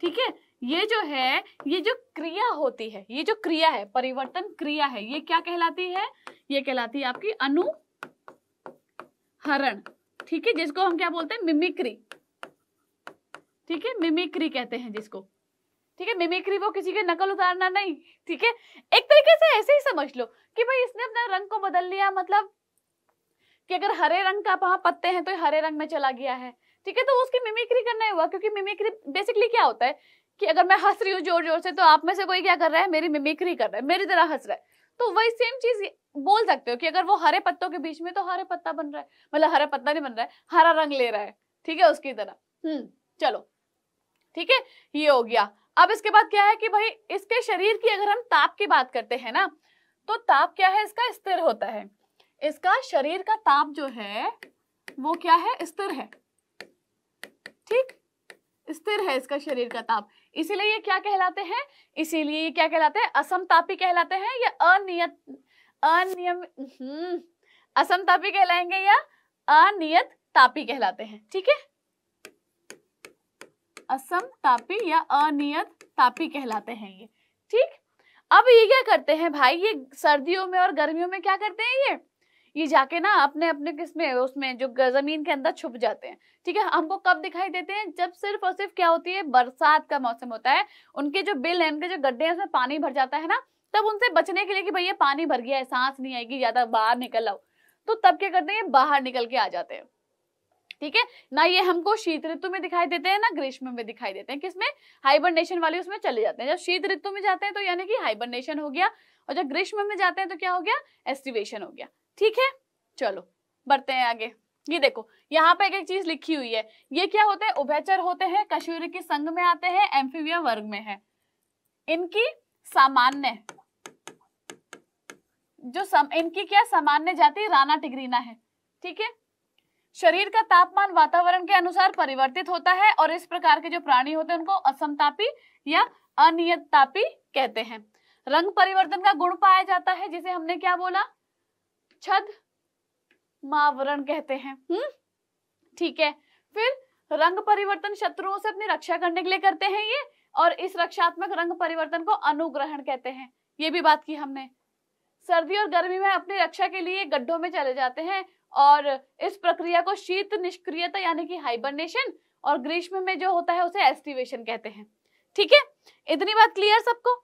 ठीक है ये जो है ये जो क्रिया होती है ये जो क्रिया है परिवर्तन क्रिया है ये क्या कहलाती है ये कहलाती है आपकी अनुहरण ठीक है जिसको हम क्या बोलते हैं मिमिक्री ठीक है मिमिक्री कहते हैं जिसको ठीक है मिमिक्री वो किसी के नकल उतारना नहीं ठीक है एक तरीके से ऐसे ही समझ लो कि भाई इसने अपना रंग को बदल लिया मतलब कि अगर हरे रंग का वहां पत्ते हैं तो हरे रंग में चला गया है ठीक है तो उसकी मिमिक्री करना ही हुआ क्योंकि मिमिक्री बेसिकली क्या होता है कि अगर मैं हंस रही हूँ जोर जोर से तो आप में से कोई क्या कर रहा है मेरी मिमिक्री कर रहा है मेरी तरह हंस रहा है तो वही सेम चीज बोल सकते हो कि अगर वो हरे पत्तों के बीच में तो हरे पत्ता बन रहा है मतलब हरा पत्ता नहीं बन रहा है हरा रंग ले रहा है ठीक है उसकी तरह हम्म चलो ठीक है ये हो गया अब इसके बाद क्या है कि भाई इसके शरीर की अगर हम ताप की बात करते हैं ना तो ताप क्या है इसका स्थिर होता है इसका शरीर का ताप जो है वो क्या है स्थिर है ठीक स्थिर है इसका शरीर का ताप इसीलिए ये क्या कहलाते हैं इसीलिए ये क्या कहलाते हैं असमतापी कहलाते हैं या अनियत अनियमित हम्म। असमतापी कहलाएंगे या अनियत तापी कहलाते हैं ठीक है असम तापी या अनियत तापी कहलाते हैं ये ठीक अब ये क्या करते हैं भाई ये सर्दियों में और गर्मियों में क्या करते हैं ये ये जाके ना अपने अपने किसमें उसमें जो जमीन के अंदर छुप जाते हैं ठीक है हमको कब दिखाई देते हैं जब सिर्फ और सिर्फ क्या होती है बरसात का मौसम होता है उनके जो बिल है उनके जो गड्ढे हैं उसमें पानी भर जाता है ना तब उनसे बचने के लिए कि भैया पानी भर गया है सांस नहीं आएगी ज्यादा तो बाहर निकल आओ तो तब क्या करते हैं बाहर निकल के आ जाते हैं ठीक है ना ये हमको शीत ऋतु में दिखाई देते हैं ना ग्रीष्म में दिखाई देते हैं किसमें हाइबरनेशन वाले उसमें चले जाते हैं जब शीत ऋतु में जाते हैं तो यानी कि हाइबरनेशन हो गया और जब ग्रीष्म में जाते हैं तो क्या हो गया एस्टिवेशन हो गया ठीक है चलो बढ़ते हैं आगे ये देखो यहाँ पे एक एक चीज लिखी हुई है ये क्या होते हैं उभयचर होते हैं कश्मीर के संघ में आते हैं एम्फीविया वर्ग में है इनकी सामान्य जो सम, इनकी क्या सामान्य जाति राना टिग्रीना है ठीक है शरीर का तापमान वातावरण के अनुसार परिवर्तित होता है और इस प्रकार के जो प्राणी होते हैं उनको असमतापी या अनियत तापी कहते हैं रंग परिवर्तन का गुण पाया जाता है जिसे हमने क्या बोला छद मावरण कहते हैं हम्म ठीक है फिर रंग परिवर्तन शत्रुओं से अपनी रक्षा करने के लिए करते हैं ये और इस रक्षात्मक रंग परिवर्तन को अनुग्रहण कहते हैं ये भी बात की हमने सर्दी और गर्मी में अपनी रक्षा के लिए गड्ढों में चले जाते हैं और इस प्रक्रिया को शीत निष्क्रियता यानी कि हाइबरनेशन और ग्रीष्म में जो होता है उसे एस्टिवेशन कहते हैं ठीक है इतनी बात क्लियर सबको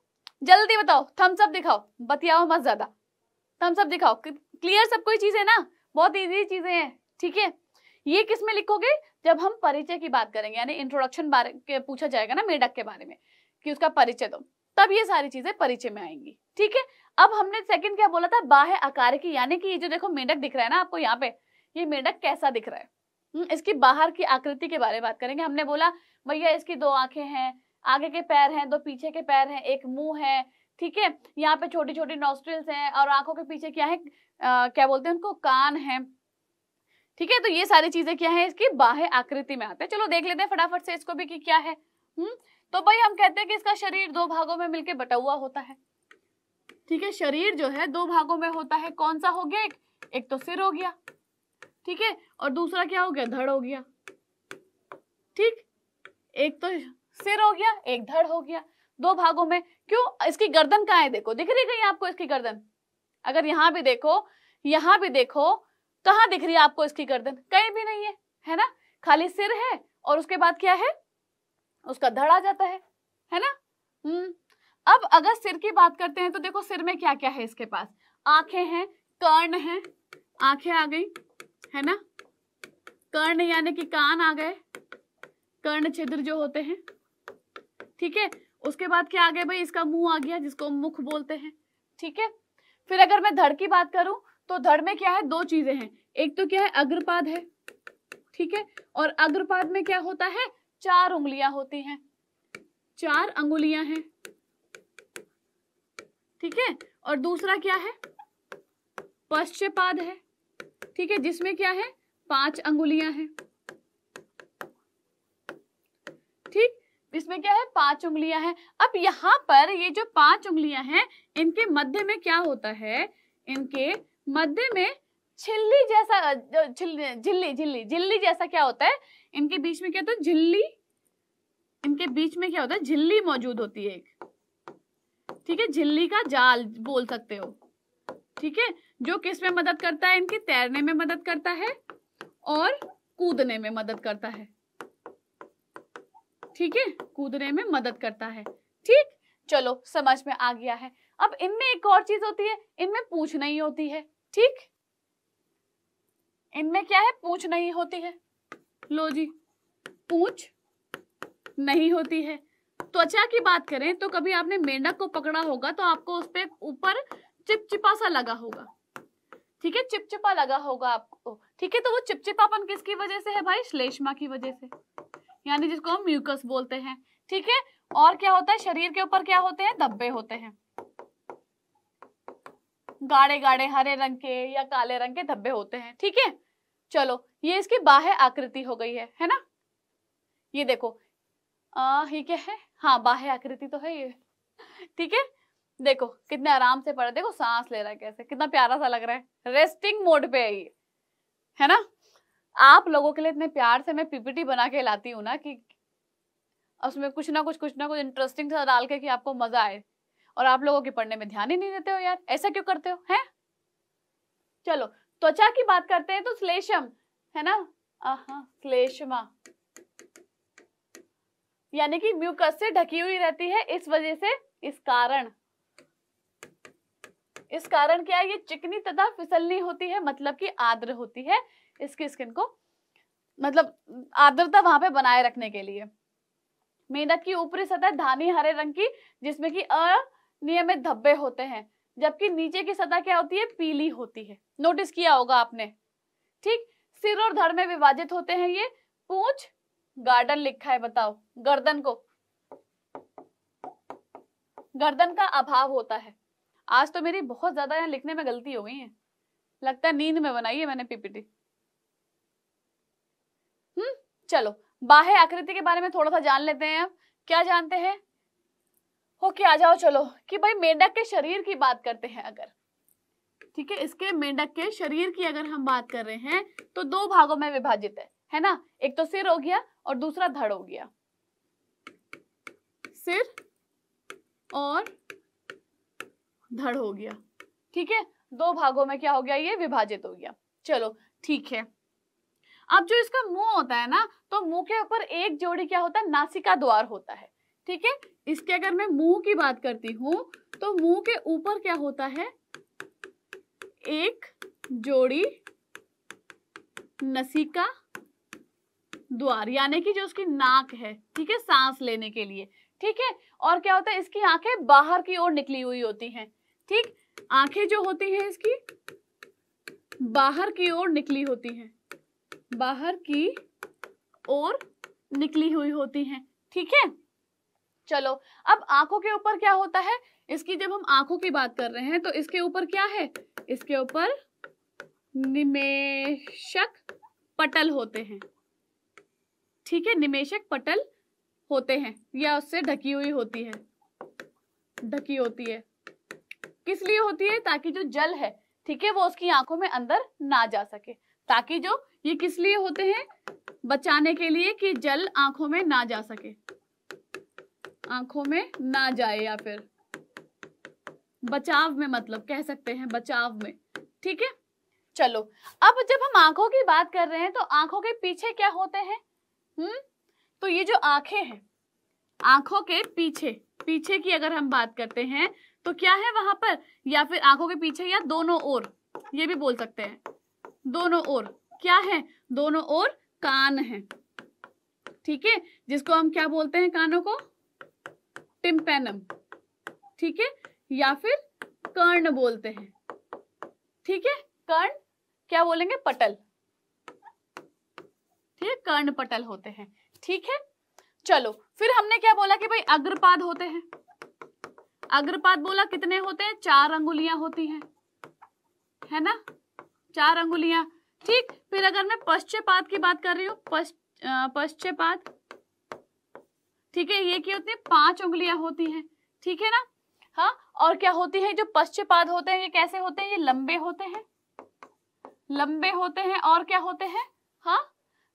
जल्दी बताओ थम्सअप दिखाओ बतियाओ मत ज्यादा थम्सअप दिखाओ क्लियर सब कोई चीज है ना बहुत इजी चीजें हैं ठीक है ये किस में लिखोगे जब हम परिचय की बात करेंगे यानी इंट्रोडक्शन बारे पूछा जाएगा ना मेढक के बारे में कि उसका परिचय दो तब ये सारी चीजें परिचय में आएंगी ठीक है अब हमने सेकंड क्या बोला था बाह्य आकार की यानी कि ये जो देखो मेढक दिख रहा है ना आपको यहाँ पे ये मेढक कैसा दिख रहा है हम्म, इसकी बाहर की आकृति के बारे में बात करेंगे हमने बोला भैया इसकी दो आंखें हैं आगे के पैर हैं दो पीछे के पैर हैं एक मुंह है ठीक है यहाँ पे छोटी छोटी नोस्ट्रिल्स हैं और आंखों के पीछे क्या है आ, क्या बोलते हैं उनको कान है ठीक है तो ये सारी चीजें क्या है इसकी बाह्य आकृति में आते हैं चलो देख लेते हैं फटाफट से इसको भी कि क्या है हम्म तो भाई हम कहते हैं कि इसका शरीर दो भागों में मिलकर बटा हुआ होता है ठीक है शरीर जो है दो भागों में होता है कौन सा हो गया एक एक तो सिर हो गया ठीक है और दूसरा क्या हो गया धड़ हो गया ठीक एक तो सिर हो गया एक धड़ हो गया दो भागों में क्यों इसकी गर्दन कहा है देखो दिख रही कहीं आपको इसकी गर्दन अगर यहां भी देखो यहां भी देखो कहां दिख रही है आपको इसकी गर्दन कहीं भी नहीं है है ना खाली सिर है और उसके बाद क्या है उसका धड़ आ जाता है है ना हम्म अब अगर सिर की बात करते हैं तो देखो सिर में क्या क्या है इसके पास आंखें हैं कर्ण है आंखें आ गई है ना कर्ण यानी कि कान आ गए कर्ण छिद्र जो होते हैं ठीक है उसके बाद क्या आ गया भाई इसका मुंह आ गया जिसको मुख बोलते हैं ठीक है फिर अगर मैं धड़ की बात करूं तो धड़ में क्या है दो चीजें हैं एक तो क्या है अग्रपाद है ठीक है और अग्रपाद में क्या होता है चार उंगलियां होती हैं चार अंगुलियां हैं ठीक है और दूसरा क्या है पश्चपाद है ठीक है जिसमें क्या है पांच अंगुलियां हैं ठीक इसमें क्या है पांच उंगलियां हैं अब यहाँ पर ये जो पांच उंगलियां हैं इनके मध्य में क्या होता है इनके मध्य में छिल्ली जैसा झिल्ली झिल्ली झिल्ली जैसा क्या होता है इनके बीच में क्या होता है झिल्ली इनके बीच में क्या होता है झिल्ली मौजूद होती है एक ठीक है झिल्ली का जाल बोल सकते हो ठीक है जो किस में मदद करता है इनके तैरने में मदद करता है और कूदने में मदद करता है ठीक है कूदने में मदद करता है ठीक चलो समझ में आ गया है अब इनमें एक और चीज होती है इनमें पूछ नहीं होती है ठीक इनमें क्या है पूछ नहीं होती है लो जी पूछ नहीं होती है त्वचा की बात करें तो कभी आपने मेंढक को पकड़ा होगा तो आपको उस पर ऊपर चिपचिपा सा लगा होगा ठीक है चिपचिपा लगा होगा आपको ठीक है तो वो चिपचिपापन किसकी वजह से है भाई श्लेष्मा की वजह से यानी जिसको हम म्यूकस बोलते हैं ठीक है और क्या होता है शरीर के ऊपर क्या होते हैं धब्बे होते हैं गाढ़े गाढ़े हरे रंग के या काले रंग के धब्बे होते हैं ठीक है चलो ये इसकी बाह्य आकृति हो गई है है ना ये देखो आ, ये क्या है हाँ बाह्य आकृति तो है ये ठीक है देखो कितने आराम से पड़ा देखो सांस ले रहा है कैसे कितना प्यारा सा लग रहा है रेस्टिंग मोड पे है ये है ना आप लोगों के लिए इतने प्यार से मैं पीपीटी बना के लाती हूँ ना कि उसमें कुछ ना कुछ कुछ ना कुछ इंटरेस्टिंग सा डाल के कि आपको मजा आए और आप लोगों के पढ़ने में ध्यान ही नहीं देते हो यार ऐसा क्यों करते हो हैं चलो त्वचा की बात करते हैं तो श्लेषम है ना श्लेषमा यानी कि म्यूकस से ढकी हुई रहती है इस वजह से इस कारण इस कारण क्या है ये चिकनी तथा फिसलनी होती है मतलब कि आद्र होती है इसकी स्किन को मतलब आर्द्रता वहां पे बनाए रखने के लिए मेहनत की ऊपरी सतह धानी हरे रंग की जिसमें कि अनियमित धब्बे होते हैं जबकि नीचे की सतह क्या होती है पीली होती है नोटिस किया होगा आपने ठीक सिर और धड़ में विभाजित होते हैं ये पूछ गार्डन लिखा है बताओ गर्दन को गर्दन का अभाव होता है आज तो मेरी बहुत ज्यादा यहाँ लिखने में गलती हो गई है लगता है नींद में बनाई है मैंने पीपीटी चलो बाह्य आकृति के बारे में थोड़ा सा जान लेते हैं क्या जानते हैं ओके आ जाओ चलो कि भाई मेंढक के शरीर की बात करते हैं अगर ठीक है इसके मेंढक के शरीर की अगर हम बात कर रहे हैं तो दो भागों में विभाजित है है ना एक तो सिर हो गया और दूसरा धड़ हो गया सिर और धड़ हो गया ठीक है दो भागों में क्या हो गया ये विभाजित हो गया चलो ठीक है अब जो इसका मुंह होता है ना तो मुंह के ऊपर एक जोड़ी क्या होता है नासिका द्वार होता है ठीक है इसके अगर मैं मुंह की बात करती हूँ तो मुंह के ऊपर क्या होता है एक जोड़ी नसिका द्वार यानी कि जो उसकी नाक है ठीक है सांस लेने के लिए ठीक है और क्या होता है इसकी आंखें बाहर की ओर निकली हुई होती हैं ठीक आंखें जो होती हैं इसकी बाहर की ओर निकली होती हैं बाहर की ओर निकली हुई होती हैं ठीक है चलो अब आंखों के ऊपर क्या होता है इसकी जब हम आंखों की बात कर रहे हैं तो इसके ऊपर क्या है इसके ऊपर निमेशक पटल होते हैं ठीक है निमेशक पटल होते हैं या उससे ढकी हुई होती है ढकी होती है किस लिए होती है ताकि जो जल है ठीक है वो उसकी आंखों में अंदर ना जा सके ताकि जो ये किस लिए होते हैं बचाने के लिए कि जल आंखों में ना जा सके आंखों में ना जाए या फिर बचाव में मतलब कह सकते हैं बचाव में ठीक है चलो अब जब हम आंखों की बात कर रहे हैं तो आंखों के पीछे क्या होते हैं हम्म तो ये जो आंखें हैं आंखों के पीछे पीछे की अगर हम बात करते हैं तो क्या है वहां पर या फिर आंखों के पीछे या दोनों ओर ये भी बोल सकते हैं दोनों ओर क्या है दोनों ओर कान है ठीक है जिसको हम क्या बोलते हैं कानों को टिम्पेनम ठीक है या फिर कर्ण बोलते हैं ठीक है कर्ण क्या बोलेंगे पटल ठीक है कर्ण पटल होते हैं ठीक है चलो फिर हमने क्या बोला कि भाई अग्रपाद होते हैं अग्रपाद बोला कितने होते हैं चार अंगुलियां होती हैं है ना चार अंगुलियां ठीक फिर अगर मैं पश्चपात की बात कर रही हूँ पश्चपात ठीक है ये क्या होती है पांच उंगलियां होती हैं ठीक है ना हाँ और क्या होती है जो पश्चपाद होते हैं ये कैसे होते हैं ये लंबे होते हैं लंबे होते हैं और क्या होते हैं हाँ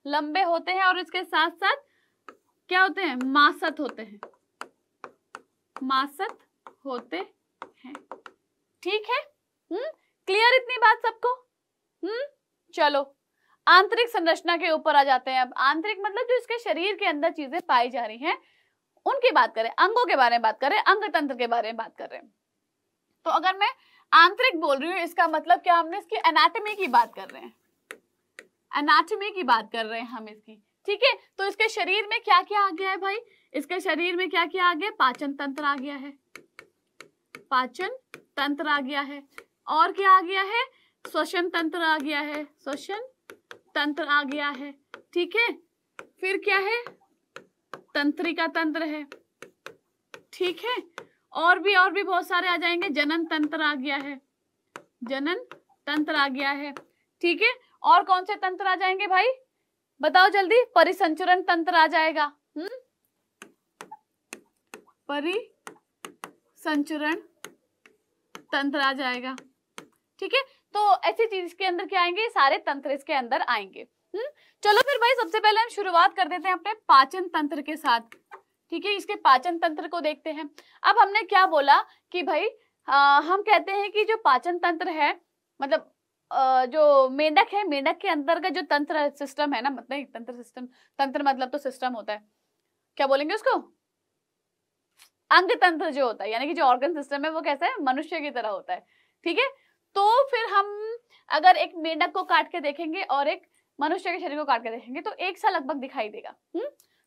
लंबे होते हैं और इसके साथ साथ क्या होते हैं मासत होते हैं मासत होते हैं ठीक है हम्म क्लियर इतनी बात सबको हम्म चलो आंतरिक संरचना के ऊपर आ जाते हैं अब आंतरिक मतलब जो इसके शरीर के अंदर चीजें पाई जा रही हैं उनकी बात करें अंगों के बारे में बात करें अंग तंत्र के बारे में बात कर रहे हैं तो अगर मैं आंतरिक बोल रही हूँ इसका मतलब क्या हमने इसकी एनाटमी की बात कर रहे हैं एनाटमी की बात कर रहे हैं हम इसकी ठीक है तो इसके शरीर में क्या क्या आ गया है भाई इसके शरीर में क्या क्या आ गया पाचन तंत्र आ गया है पाचन तंत्र आ गया है और क्या आ गया है श्वसन तंत्र आ गया है श्वसन तंत्र आ गया है ठीक है फिर क्या है तंत्रिका तंत्र है ठीक है और भी और भी बहुत सारे आ जाएंगे जनन तंत्र आ गया है जनन तंत्र आ गया है ठीक है और कौन से तंत्र आ जाएंगे भाई बताओ जल्दी परिसंचरण तंत्र आ जाएगा हम्म परिसंचरण तंत्र आ जाएगा ठीक है तो ऐसी चीज के अंदर क्या आएंगे सारे तंत्र इसके अंदर आएंगे हुँ? हम्म? चलो फिर भाई सबसे पहले हम शुरुआत कर देते हैं अपने पाचन तंत्र के साथ ठीक है इसके पाचन तंत्र को देखते हैं अब हमने क्या बोला कि भाई आ, हम कहते हैं कि जो पाचन तंत्र है मतलब आ, जो मेंढक है मेंढक के अंदर का जो तंत्र सिस्टम है ना मतलब तंत्र सिस्टम तंत्र मतलब तो सिस्टम होता है क्या बोलेंगे उसको अंग तंत्र जो होता है यानी कि जो ऑर्गन सिस्टम है वो कैसा है मनुष्य की तरह होता है ठीक है तो फिर हम अगर एक मेंढक को काट के देखेंगे और एक मनुष्य के शरीर को काट के देखेंगे तो एक सा लगभग दिखाई देगा हम्म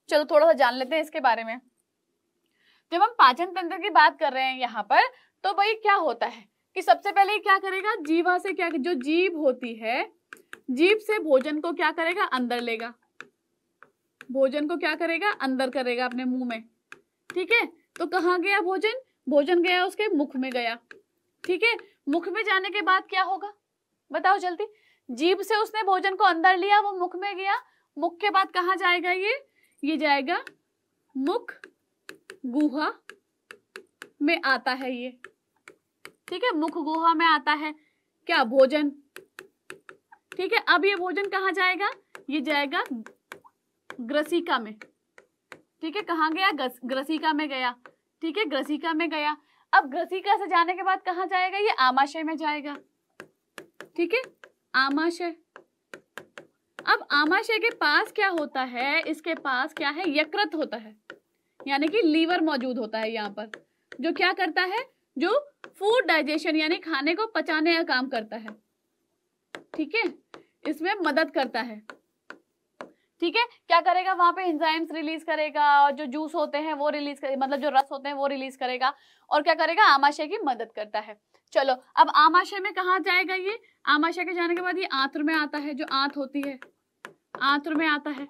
चलो थोड़ा सा जान लेते हैं इसके बारे में जब हम पाचन तंत्र की बात कर रहे हैं यहाँ पर तो भाई क्या होता है कि सबसे पहले क्या करेगा जीवा से क्या जो जीव होती है जीव से भोजन को क्या करेगा अंदर लेगा भोजन को क्या करेगा अंदर करेगा अपने मुंह में ठीक है तो कहाँ गया भोजन भोजन गया उसके मुख में गया ठीक है मुख में जाने के बाद क्या होगा बताओ जल्दी जीभ से उसने भोजन को अंदर लिया वो मुख में गया मुख के बाद कहा जाएगा ये ये जाएगा मुख गुहा में आता है ये ठीक है मुख गुहा में आता है क्या भोजन ठीक है अब ये भोजन कहा जाएगा ये जाएगा ग्रसिका में ठीक है कहा गया ग्रसिका में गया ठीक है ग्रसिका में गया अब ग्रसिका से जाने के बाद कहा जाएगा ये आमाशय में जाएगा ठीक है आमाशय अब आमाशय के पास क्या होता है इसके पास क्या है यकृत होता है यानी कि लीवर मौजूद होता है यहाँ पर जो क्या करता है जो फूड डाइजेशन यानी खाने को पचाने का काम करता है ठीक है इसमें मदद करता है ठीक है क्या करेगा वहां पे इंजाइम्स रिलीज करेगा और जो जूस होते हैं वो रिलीज मतलब जो रस होते हैं वो रिलीज करेगा और क्या करेगा आमाशय की मदद करता है चलो अब आमाशय में कहा जाएगा ये आमाशय के जाने के बाद ये आंत्र में आता है जो आंत होती है आंत्र में आता है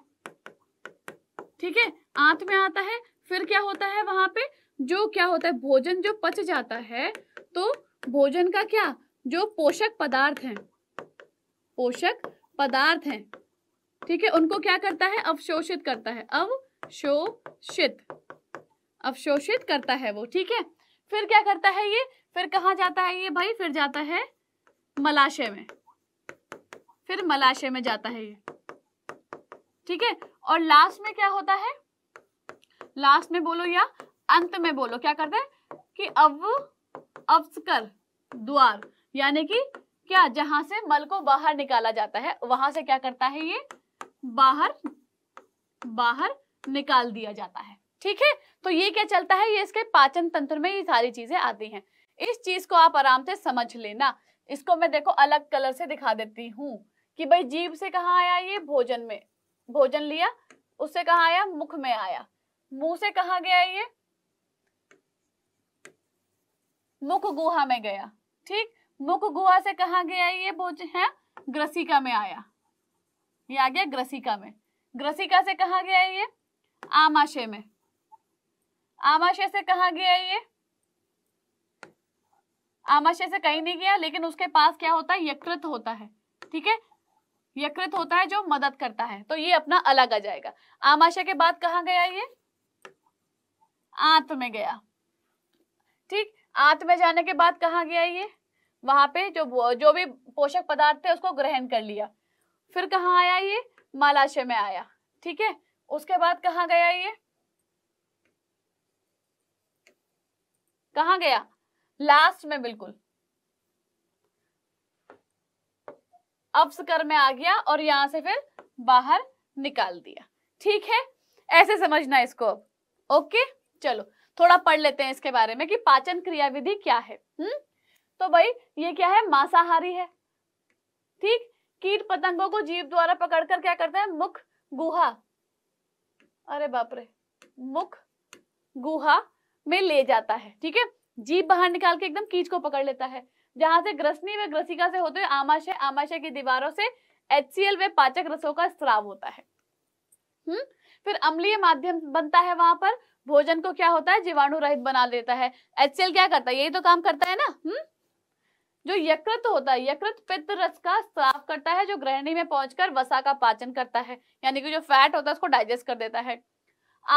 ठीक है आंत में आता है फिर क्या होता है वहां पे जो क्या होता है भोजन जो पच जाता है तो भोजन का क्या जो पोषक पदार्थ है पोषक पदार्थ है ठीक है उनको क्या करता है अवशोषित करता है अवशोषित अवशोषित करता है वो ठीक है फिर क्या करता है ये फिर कहा जाता है ये भाई फिर जाता है मलाशय में फिर मलाशय में जाता है ये ठीक है और लास्ट में क्या होता है लास्ट में बोलो या अंत में बोलो क्या करता है कि अव अवस्कर द्वार यानी कि क्या जहां से मल को बाहर निकाला जाता है वहां से क्या करता है ये बाहर बाहर निकाल दिया जाता है ठीक है तो ये क्या चलता है ये इसके पाचन तंत्र में ये सारी चीजें आती हैं इस चीज को आप आराम से समझ लेना इसको मैं देखो अलग कलर से दिखा देती हूँ कि भाई जीव से कहाँ आया ये भोजन में भोजन लिया उससे कहा आया मुख में आया मुंह से कहा गया ये मुख गुहा में गया ठीक मुख गुहा से कहा गया ये भोजन है ग्रसिका में आया ये आ गया ग्रसिका में ग्रसिका से कहा गया है ये आमाशय में आमाशय से कहा गया है ये आमाशय से कहीं नहीं गया लेकिन उसके पास क्या होता है यकृत होता है ठीक है यकृत होता है जो मदद करता है तो ये अपना अलग आ जाएगा आमाशय के बाद कहा गया ये आंत में गया ठीक आंत में जाने के बाद कहा गया ये वहां पे जो जो भी पोषक पदार्थ थे उसको ग्रहण कर लिया फिर कहाँ आया ये मालाशय में आया ठीक है उसके बाद कहाँ गया ये कहा गया लास्ट में बिल्कुल अपसकर में आ गया और यहां से फिर बाहर निकाल दिया ठीक है ऐसे समझना इसको ओके चलो थोड़ा पढ़ लेते हैं इसके बारे में कि पाचन क्रियाविधि क्या है हम्म तो भाई ये क्या है मांसाहारी है ठीक कीट पतंगों को जीव द्वारा पकड़कर क्या करते हैं मुख गुहा अरे बाप रे मुख गुहा में ले जाता है ठीक है जीप बाहर निकाल के एकदम कीच को पकड़ लेता है जहां से ग्रसनी व ग्रसिका से होते हुए आमाशय आमाशय की दीवारों से एचसीएल व पाचक रसों का स्त्राव होता है हम्म फिर अम्लीय माध्यम बनता है वहां पर भोजन को क्या होता है जीवाणु रहित बना देता है एचसीएल क्या करता है यही तो काम करता है ना हम्म जो यकृत होता है यकृत पित्त रस का साफ करता है जो ग्रहणी में पहुंचकर वसा का पाचन करता है यानी कि जो फैट होता है उसको डाइजेस्ट कर देता है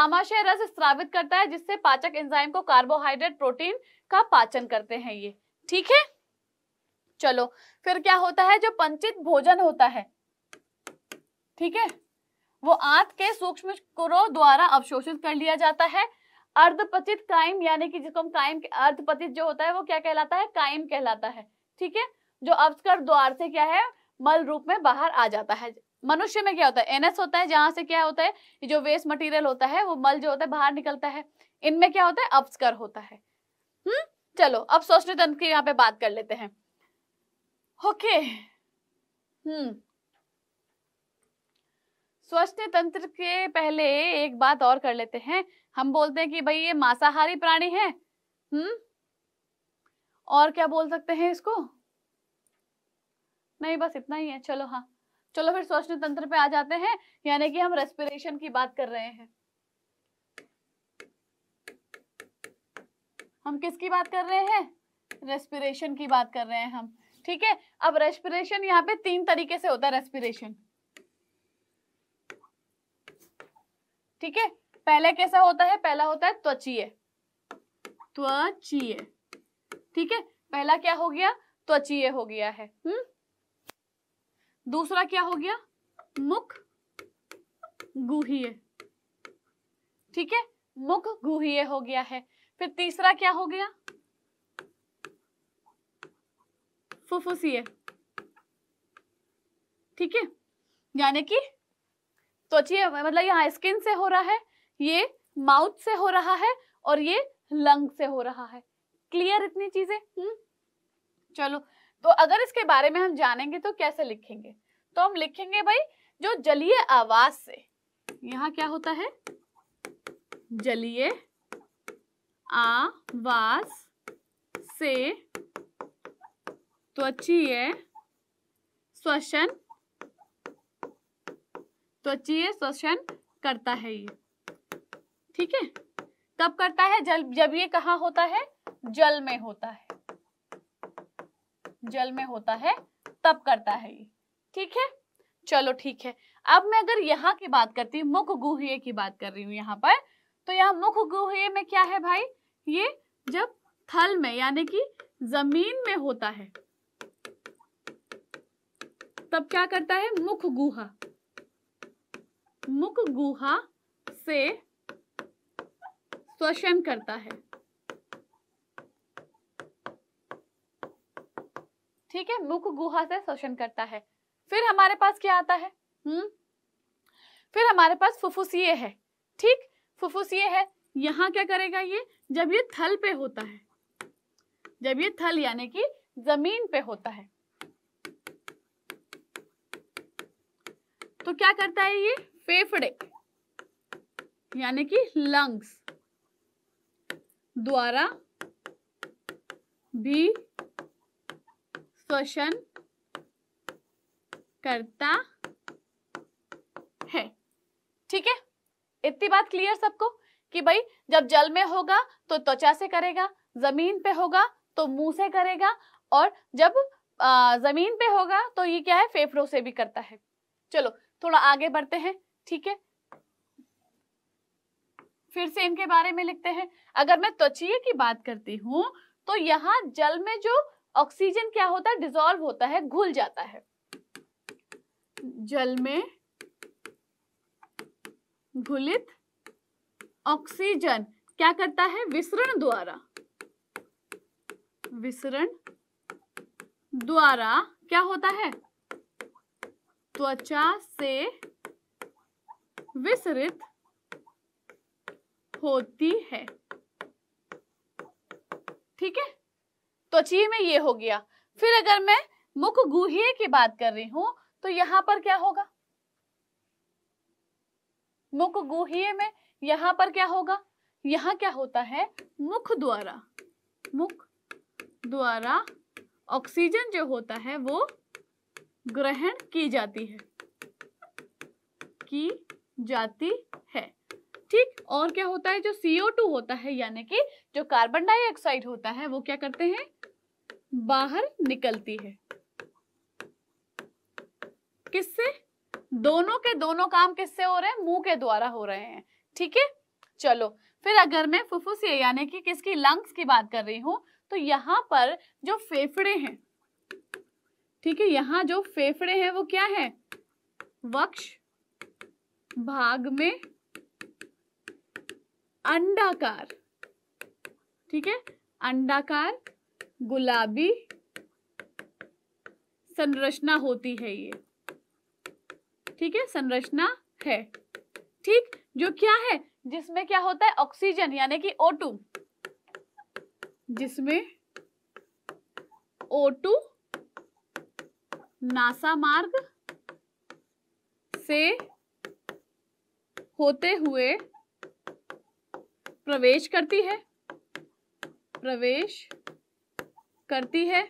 आमाशय रस स्त्रावित करता है जिससे पाचक एंजाइम को कार्बोहाइड्रेट प्रोटीन का पाचन करते हैं ये ठीक है चलो फिर क्या होता है जो पंचित भोजन होता है ठीक है वो आंत के सूक्ष्म द्वारा अवशोषित कर लिया जाता है अर्धपतित कायम यानी कि जिसको हम कायम अर्धपतित जो होता है वो क्या कहलाता है कायम कहलाता है ठीक है जो अवस्कर द्वार से क्या है मल रूप में बाहर आ जाता है मनुष्य में क्या होता है एनएस होता है जहां से क्या होता है जो वेस्ट मटेरियल होता है वो मल जो होता है बाहर निकलता है इनमें क्या होता है अपस्कर होता है हम्म चलो अब सोचने तंत्र की यहाँ पे बात कर लेते हैं ओके हम्म स्वस्थ तंत्र के पहले एक बात और कर लेते हैं हम बोलते हैं कि भाई ये मांसाहारी प्राणी है हम्म और क्या बोल सकते हैं इसको नहीं बस इतना ही है चलो हाँ चलो फिर श्वसन तंत्र पे आ जाते हैं यानी कि हम रेस्पिरेशन की बात कर रहे हैं हम किसकी बात कर रहे हैं रेस्पिरेशन की बात कर रहे हैं हम ठीक है अब रेस्पिरेशन यहाँ पे तीन तरीके से होता है रेस्पिरेशन ठीक है पहले कैसा होता है पहला होता है त्वचीय त्वचीय ठीक है पहला क्या हो गया त्वचीय हो गया है हम्म दूसरा क्या हो गया मुख गुहीय ठीक है मुख गुहीय हो गया है फिर तीसरा क्या हो गया फुफुसीय ठीक है यानी कि त्वचीय मतलब यहां स्किन से हो रहा है ये माउथ से हो रहा है और ये लंग से हो रहा है क्लियर इतनी चीजें हम्म चलो तो अगर इसके बारे में हम जानेंगे तो कैसे लिखेंगे तो हम लिखेंगे भाई जो जलीय आवास से यहाँ क्या होता है जलीय आवास से त्वचीय श्वसन त्वचीय श्वसन करता है ये ठीक है कब करता है जब जब ये कहा होता है जल में होता है जल में होता है तब करता है ये ठीक है चलो ठीक है अब मैं अगर यहाँ की बात करती हूँ मुख गुहे की बात कर रही हूँ यहाँ पर तो यहाँ मुख गुहे में क्या है भाई ये जब थल में यानी कि जमीन में होता है तब क्या करता है मुख गुहा मुख गुहा से श्वसन करता है ठीक है मुख गुहा से शोषण करता है फिर हमारे पास क्या आता है हम्म फिर हमारे पास फुफुसिये है ठीक फुफुसिये है यहाँ क्या करेगा ये जब ये थल पे होता है जब ये थल यानी कि जमीन पे होता है तो क्या करता है ये फेफड़े यानी कि लंग्स द्वारा भी श्वसन करता है ठीक है इतनी बात क्लियर सबको कि भाई जब जल में होगा तो त्वचा से करेगा जमीन पे होगा तो मुंह से करेगा और जब आ, जमीन पे होगा तो ये क्या है फेफड़ों से भी करता है चलो थोड़ा आगे बढ़ते हैं ठीक है फिर से इनके बारे में लिखते हैं अगर मैं त्वचीय की बात करती हूँ तो यहाँ जल में जो ऑक्सीजन क्या होता है डिजोल्व होता है घुल जाता है जल में घुलित ऑक्सीजन क्या करता है विसरण द्वारा विसरण द्वारा क्या होता है त्वचा से विसरित होती है ठीक है त्वची तो में ये हो गया फिर अगर मैं मुख गुहे की बात कर रही हूं तो यहां पर क्या होगा मुख गुहे में यहां पर क्या होगा यहां क्या होता है मुख द्वारा मुख द्वारा ऑक्सीजन जो होता है वो ग्रहण की जाती है की जाती है ठीक और क्या होता है जो CO2 होता है यानी कि जो कार्बन डाइऑक्साइड होता है वो क्या करते हैं बाहर निकलती है किससे दोनों के दोनों काम किससे हो रहे हैं मुंह के द्वारा हो रहे हैं ठीक है चलो फिर अगर मैं फुफ्फुस यानी कि किसकी लंग्स की बात कर रही हूं तो यहां पर जो फेफड़े हैं ठीक है यहां जो फेफड़े हैं वो क्या है वक्ष भाग में अंडाकार ठीक है अंडाकार गुलाबी संरचना होती है ये ठीक है संरचना है ठीक जो क्या है जिसमें क्या होता है ऑक्सीजन यानी कि O2 जिसमें O2 नासा मार्ग से होते हुए प्रवेश करती है प्रवेश करती है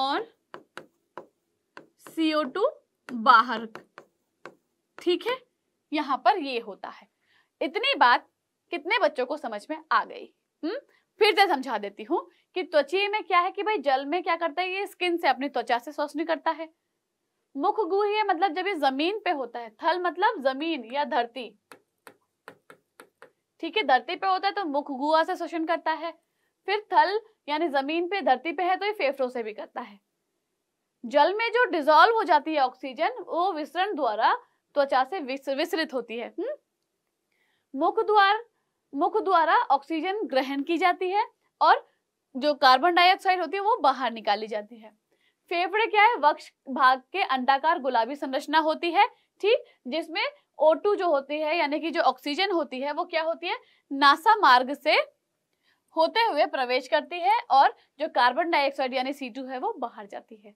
और सीओ टू बाहर ठीक है यहां पर ये होता है इतनी बात कितने बच्चों को समझ में आ गई हम्म फिर से समझा देती हूँ कि त्वचा में क्या है कि भाई जल में क्या करता है ये स्किन से अपनी त्वचा से शोषण करता है मुख गुह्य मतलब जब ये जमीन पे होता है थल मतलब जमीन या धरती ठीक है धरती पे होता है तो मुख गुआ से शोषण करता है फिर थल यानी जमीन पे धरती पे है तो ये फेफड़ों से भी करता है जल में जो डिजोल्व हो जाती है ऑक्सीजन वो विसरण द्वारा त्वचा से विसरित होती है हम्म? मुख द्वार मुख द्वारा ऑक्सीजन ग्रहण की जाती है और जो कार्बन डाइऑक्साइड होती है वो बाहर निकाली जाती है फेफड़े क्या है वक्ष भाग के अंडाकार गुलाबी संरचना होती है ठीक जिसमें O2 जो होती है यानी कि जो ऑक्सीजन होती है वो क्या होती है नासा मार्ग से होते हुए प्रवेश करती है और जो कार्बन डाइऑक्साइड यानी सी है वो बाहर जाती है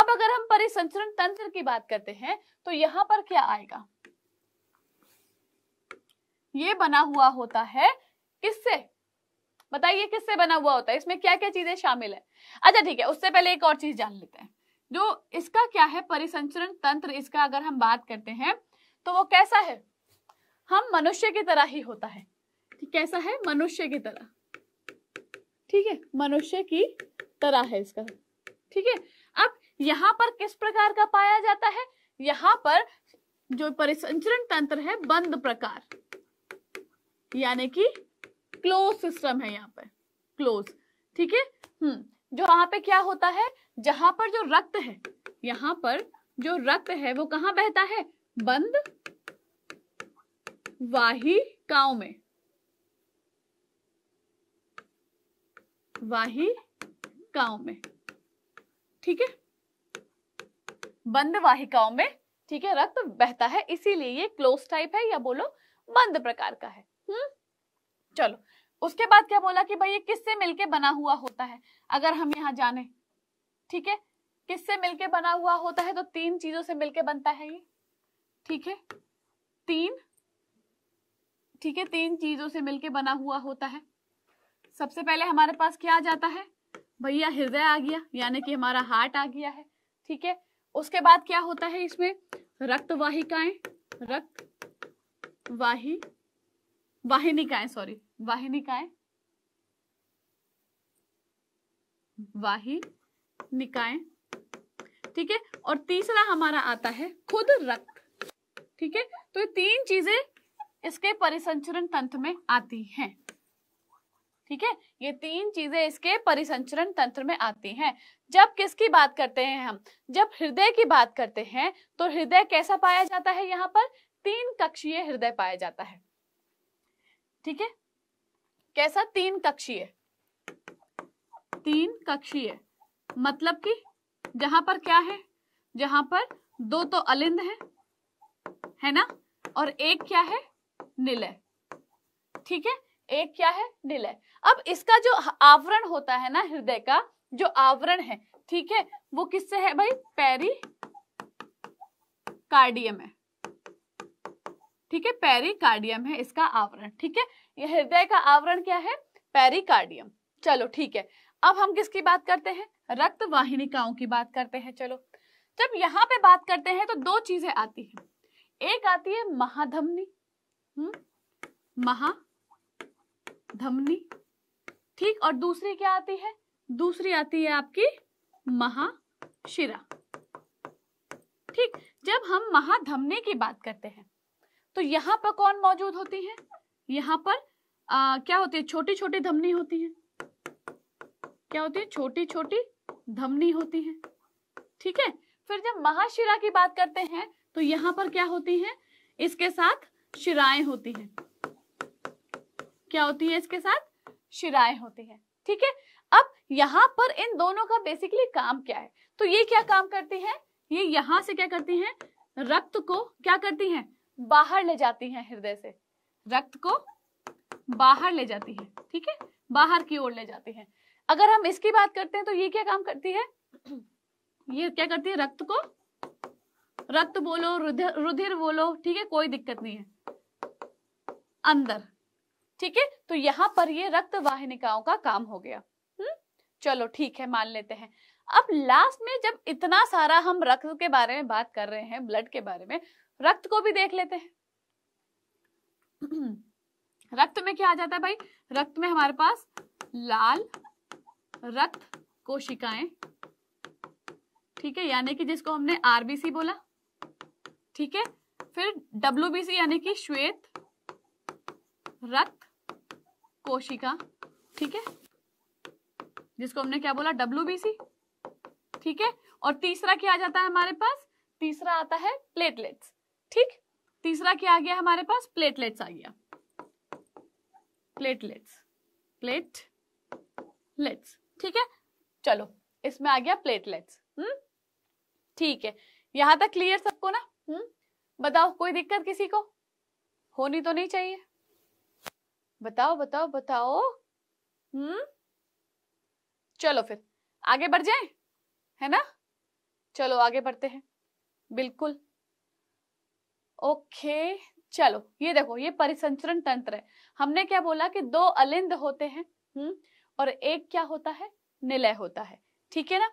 अब अगर हम परिसंचरण तंत्र की बात करते हैं तो यहाँ पर क्या आएगा ये बना हुआ होता है किससे बताइए किससे बना हुआ होता है इसमें क्या क्या चीजें शामिल है अच्छा ठीक है उससे पहले एक और चीज जान लेते हैं जो इसका क्या है परिसंचरण तंत्र इसका अगर हम बात करते हैं तो वो कैसा है हम मनुष्य की तरह ही होता है कैसा है मनुष्य की तरह ठीक है मनुष्य की तरह है इसका ठीक है अब यहाँ पर किस प्रकार का पाया जाता है यहाँ पर जो परिसंचरण तंत्र है बंद प्रकार यानी कि क्लोज सिस्टम है यहाँ पर क्लोज ठीक है हम्म जो यहाँ पे क्या होता है जहां पर जो रक्त है यहाँ पर जो रक्त है वो कहाँ बहता है बंद वाहिकाओं में गांव में ठीक है बंद वाहिकाओं में ठीक है रक्त बहता है इसीलिए ये क्लोज टाइप है या बोलो बंद प्रकार का है हम्म चलो उसके बाद क्या बोला कि भाई ये किससे मिलके बना हुआ होता है अगर हम यहाँ जाने ठीक है किससे मिलके बना हुआ होता है तो तीन चीजों से मिलके बनता है ये ठीक है तीन ठीक है तीन चीजों से मिलके बना हुआ होता है सबसे पहले हमारे पास क्या आ जाता है भैया हृदय आ गया यानी कि हमारा हार्ट आ गया है ठीक है उसके बाद क्या होता है इसमें रक्त वाहिकाएं रक्त वाही वाहिनिकाएं सॉरी वाहिनिकाएं वाही निकाय ठीक है और तीसरा हमारा आता है खुद रक्त ठीक है तो ये तीन चीजें इसके परिसंचरण तंत्र में आती हैं ठीक है ये तीन चीजें इसके परिसंचरण तंत्र में आती हैं जब किसकी बात करते हैं हम जब हृदय की बात करते हैं तो हृदय कैसा पाया जाता है यहाँ पर तीन कक्षीय हृदय पाया जाता है ठीक है कैसा तीन कक्षीय तीन कक्षीय मतलब कि जहां पर क्या है जहां पर दो तो अलिंद है है ना और एक क्या है निलय ठीक है एक क्या है निलय अब इसका जो आवरण होता है ना हृदय का जो आवरण है ठीक है वो किससे है भाई पैरी कार्डियम है ठीक है कार्डियम है इसका आवरण ठीक है यह हृदय का आवरण क्या है कार्डियम चलो ठीक है अब हम किसकी बात करते हैं रक्त वाहिनिकाओं की बात करते हैं चलो जब यहाँ पे बात करते हैं तो दो चीजें आती हैं एक आती है महाधमनी हम्म, महा धमनी ठीक और दूसरी क्या आती है दूसरी आती है आपकी महाशिरा ठीक जब हम महाधमनी की बात करते हैं तो यहाँ पर कौन मौजूद होती है यहाँ पर आ, क्या होती है छोटी छोटी धमनी होती है क्या होती है छोटी छोटी धमनी होती है ठीक है फिर जब महाशिरा की बात करते हैं तो यहां पर क्या होती है इसके साथ शिराएं होती हैं क्या होती है इसके साथ शिराए होती है ठीक है अब यहाँ पर इन दोनों का बेसिकली काम क्या है तो ये क्या काम करती है ये यहाँ से क्या करती है रक्त को क्या करती है बाहर ले जाती है हृदय से रक्त को बाहर ले जाती है ठीक है बाहर की ओर ले जाती है अगर हम इसकी बात करते हैं तो ये क्या काम करती है ये क्या करती है रक्त को रक्त बोलो रुधिर रुधिर बोलो ठीक है कोई दिक्कत नहीं है अंदर ठीक है तो यहाँ पर ये रक्त वाहिनिकाओं का काम हो गया हम्म चलो ठीक है मान लेते हैं अब लास्ट में जब इतना सारा हम रक्त के बारे में बात कर रहे हैं ब्लड के बारे में रक्त को भी देख लेते हैं रक्त में क्या आ जाता है भाई रक्त में हमारे पास लाल रक्त कोशिकाएं ठीक है यानी कि जिसको हमने आरबीसी बोला ठीक है फिर डब्ल्यूबीसी यानी कि श्वेत रक्त कोशिका ठीक है जिसको हमने क्या बोला डब्ल्यू ठीक है और तीसरा क्या आ जाता है हमारे पास तीसरा आता है प्लेटलेट्स ठीक तीसरा क्या आ गया हमारे पास प्लेटलेट्स आ गया प्लेटलेट्स प्लेट लेट्स ठीक है चलो इसमें आ गया प्लेटलेट्स हम्म ठीक है यहां तक क्लियर सबको ना हम्म बताओ कोई दिक्कत किसी को होनी तो नहीं चाहिए बताओ बताओ बताओ हम्म चलो फिर आगे बढ़ जाए है ना चलो आगे बढ़ते हैं बिल्कुल ओके चलो ये देखो ये परिसंचरण तंत्र है हमने क्या बोला कि दो अलिंद होते हैं हम्म और एक क्या होता है निलय होता है ठीक है ना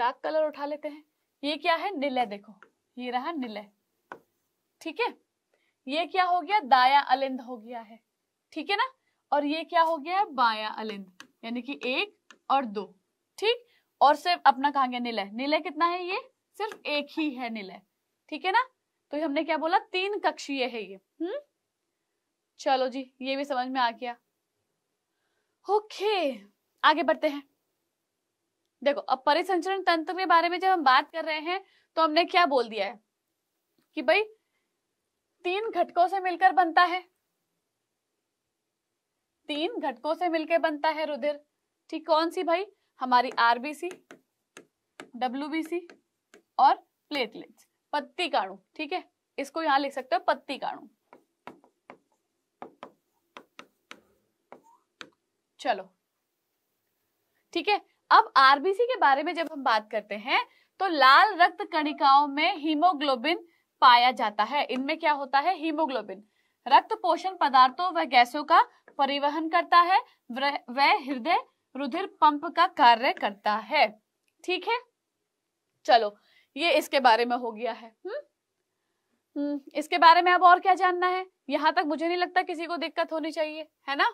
डार्क कलर उठा लेते हैं ये क्या है निलय देखो ये रहा निलय ठीक है ये क्या हो गया दाया अलिंद हो गया है ठीक है ना और ये क्या हो गया बाया अलिंद यानी कि एक और दो ठीक और सिर्फ अपना कहा गया निलय निलय कितना है ये सिर्फ एक ही है निलय ठीक है ना तो हमने क्या बोला तीन कक्षीय है ये हम्म चलो जी ये भी समझ में आ गया ओके आगे बढ़ते हैं देखो अब परिसंचरण तंत्र के बारे में जब हम बात कर रहे हैं तो हमने क्या बोल दिया है कि भाई तीन घटकों से मिलकर बनता है तीन घटकों से मिलकर बनता है रुधिर ठीक कौन सी भाई हमारी आरबीसी डब्ल्यूबीसी और प्लेटलेट्स पत्ती काणु ठीक है इसको यहां लिख सकते हो पत्ती काणु चलो ठीक है अब आरबीसी के बारे में जब हम बात करते हैं तो लाल रक्त कणिकाओं में हीमोग्लोबिन पाया जाता है इनमें क्या होता है हीमोग्लोबिन रक्त पोषण पदार्थों व गैसों का परिवहन करता है वह हृदय रुधिर पंप का कार्य करता है ठीक है चलो ये इसके बारे में हो गया है हम्म इसके बारे में अब और क्या जानना है यहाँ तक मुझे नहीं लगता किसी को दिक्कत होनी चाहिए है ना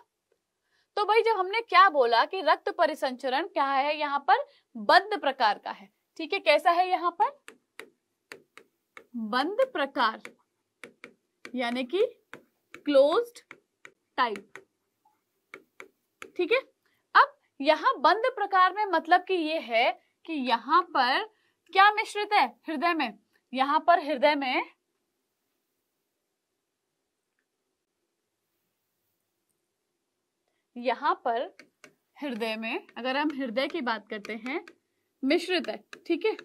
तो भाई जब हमने क्या बोला कि रक्त परिसंचरण क्या है यहाँ पर बंद प्रकार का है ठीक है कैसा है यहाँ पर बंद प्रकार यानी कि क्लोज्ड टाइप ठीक है अब यहां बंद प्रकार में मतलब कि ये है कि यहां पर क्या मिश्रित है हृदय में यहां पर हृदय में यहां पर हृदय में अगर हम हृदय की बात करते हैं मिश्रित है ठीक है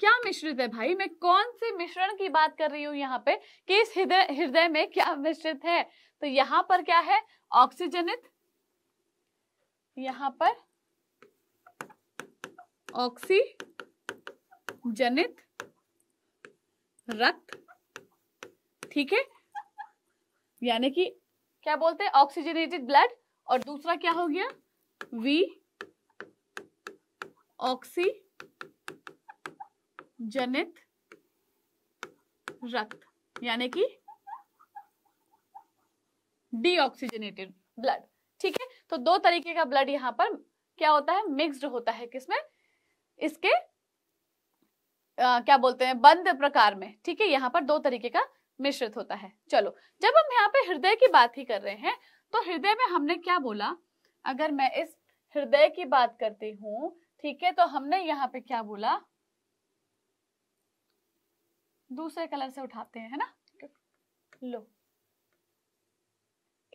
क्या मिश्रित है भाई मैं कौन से मिश्रण की बात कर रही हूँ यहाँ पे कि इस हृदय हृदय में क्या मिश्रित है तो यहाँ पर क्या है ऑक्सीजनित यहाँ पर ऑक्सीजनित रक्त ठीक है यानी कि क्या बोलते हैं ऑक्सीजनेटेड ब्लड और दूसरा क्या हो गया वी ऑक्सी जनित रक्त यानी कि डीऑक्सीजनेटेड ब्लड ठीक है तो दो तरीके का ब्लड यहाँ पर क्या होता है मिक्स्ड होता है किसमें इसके आ, क्या बोलते हैं बंद प्रकार में ठीक है यहाँ पर दो तरीके का मिश्रित होता है चलो जब हम यहाँ पे हृदय की बात ही कर रहे हैं तो हृदय में हमने क्या बोला अगर मैं इस हृदय की बात करती हूँ ठीक है तो हमने यहाँ पे क्या बोला दूसरे कलर से उठाते हैं है ना लो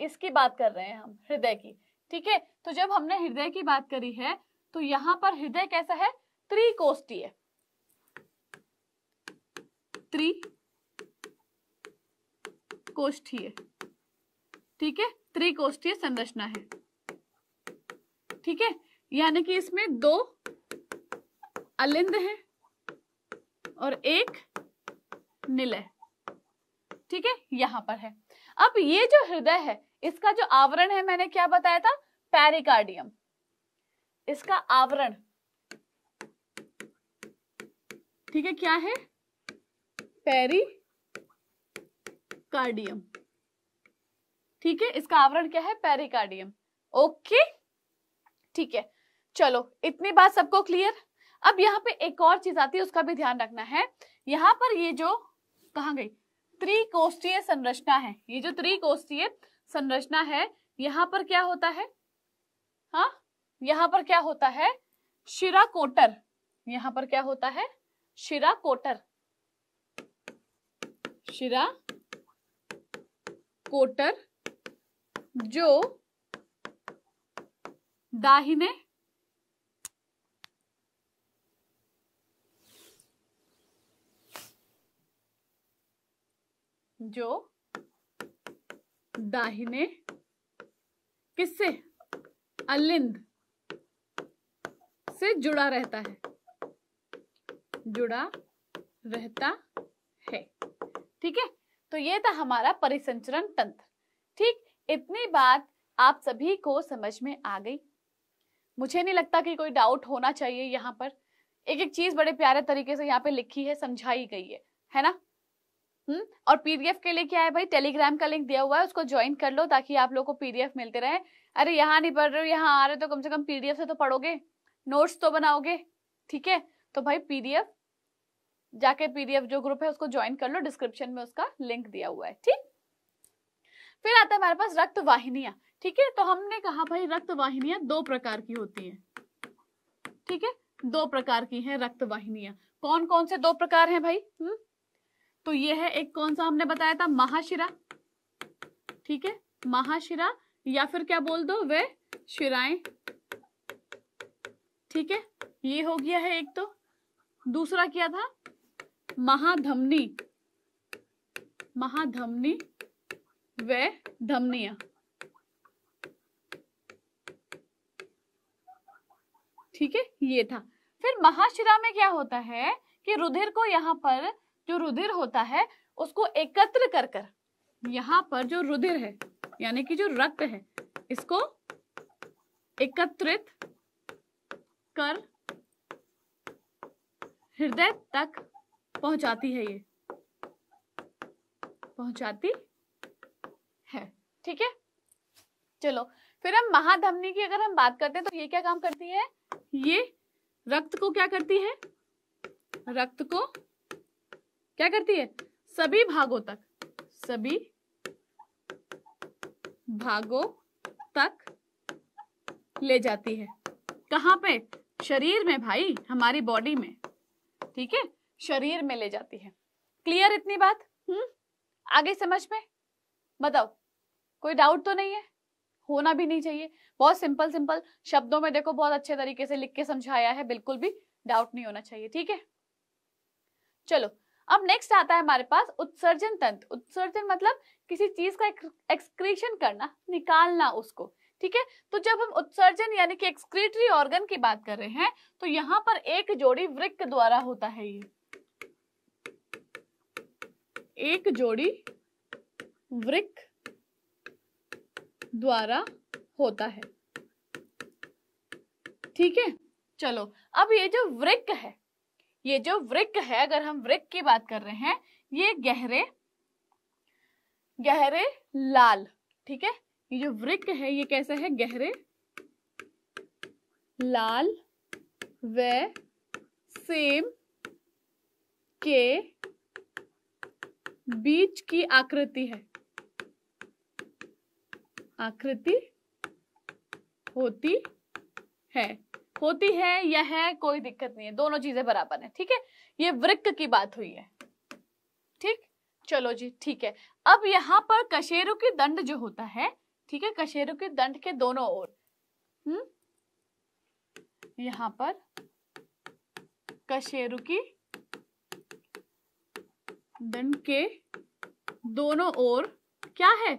इसकी बात कर रहे हैं हम हृदय की ठीक है तो जब हमने हृदय की बात करी है तो यहां पर हृदय कैसा है त्रिकोष्ठीय त्रि कोष्ठीय ठीक है त्रिकोष्ठीय संरचना है ठीक है यानी कि इसमें दो अलिंद हैं और एक निलय ठीक है यहां पर है अब ये जो हृदय है इसका जो आवरण है मैंने क्या बताया था पेरिकार्डियम इसका आवरण ठीक है क्या है पेरी कार्डियम ठीक है इसका आवरण क्या है पेरिकार्डियम ओके ठीक है चलो इतनी बात सबको क्लियर अब यहां पे एक और चीज आती है उसका भी ध्यान रखना है यहां पर ये जो कहा गई त्रिकोष्ठीय संरचना है ये जो त्रिकोष्ठीय संरचना है यहाँ पर क्या होता है हा यहाँ पर क्या होता है शिरा कोटर यहाँ पर क्या होता है शिरा कोटर शिरा कोटर जो दाहिने जो दाहिने किससे अलिंद से जुड़ा रहता है जुड़ा रहता है ठीक है तो ये था हमारा परिसंचरण तंत्र ठीक इतनी बात आप सभी को समझ में आ गई मुझे नहीं लगता कि कोई डाउट होना चाहिए यहाँ पर एक एक चीज बड़े प्यारे तरीके से यहाँ पे लिखी है समझाई गई है है ना हम्म और पीडीएफ के लिए क्या है भाई टेलीग्राम का लिंक दिया हुआ है उसको ज्वाइन कर लो ताकि आप लोग को पीडीएफ मिलते रहे अरे यहाँ नहीं पढ़ रहे हो यहाँ आ रहे हो तो कम से कम पीडीएफ से तो पढ़ोगे नोट्स तो बनाओगे ठीक है तो भाई पीडीएफ जाके पीडीएफ जो ग्रुप है उसको ज्वाइन कर लो डिस्क्रिप्शन में उसका लिंक दिया हुआ है ठीक फिर आता है हमारे पास रक्त वाहिनियां ठीक है तो हमने कहा भाई रक्त वाहिनियां दो प्रकार की होती है ठीक है दो प्रकार की है रक्त वाहिनियां कौन कौन से दो प्रकार है भाई हम्म तो ये है एक कौन सा हमने बताया था महाशिरा ठीक है महाशिरा या फिर क्या बोल दो वे शिराएं ठीक है ये हो गया है एक तो दूसरा क्या था महाधमनी महाधमनी वे धमनिया ठीक है ये था फिर महाशिरा में क्या होता है कि रुधिर को यहां पर जो रुधिर होता है उसको एकत्र कर कर यहाँ पर जो रुधिर है यानी कि जो रक्त है इसको एकत्रित कर हृदय तक पहुंचाती है ये पहुंचाती है ठीक है चलो फिर हम महाधमनी की अगर हम बात करते हैं तो ये क्या काम करती है ये रक्त को क्या करती है रक्त को क्या करती है सभी भागों तक सभी भागों तक ले जाती है कहां पे शरीर में भाई हमारी बॉडी में ठीक है शरीर में ले जाती है क्लियर इतनी बात हम्म आगे समझ में बताओ कोई डाउट तो नहीं है होना भी नहीं चाहिए बहुत सिंपल सिंपल शब्दों में देखो बहुत अच्छे तरीके से लिख के समझाया है बिल्कुल भी डाउट नहीं होना चाहिए ठीक है चलो अब नेक्स्ट आता है हमारे पास उत्सर्जन तंत्र उत्सर्जन मतलब किसी चीज का एक्सक्रीशन करना निकालना उसको ठीक है तो जब हम उत्सर्जन यानी कि एक्सक्रीटरी ऑर्गन की बात कर रहे हैं तो यहाँ पर एक जोड़ी वृक्क द्वारा होता है ये एक जोड़ी वृक्क द्वारा होता है ठीक है चलो अब ये जो वृक्क है ये जो वृक्क है अगर हम वृक्क की बात कर रहे हैं ये गहरे गहरे लाल ठीक है ये जो वृक्क है ये कैसा है गहरे लाल व सेम के बीच की आकृति है आकृति होती है होती है या है कोई दिक्कत नहीं है दोनों चीजें बराबर है ठीक है ये वृक्क की बात हुई है ठीक चलो जी ठीक है अब यहाँ पर कशेरु की दंड जो होता है ठीक है कशेरु की दंड के दोनों ओर हम्म यहाँ पर कशेरु की दंड के दोनों ओर क्या है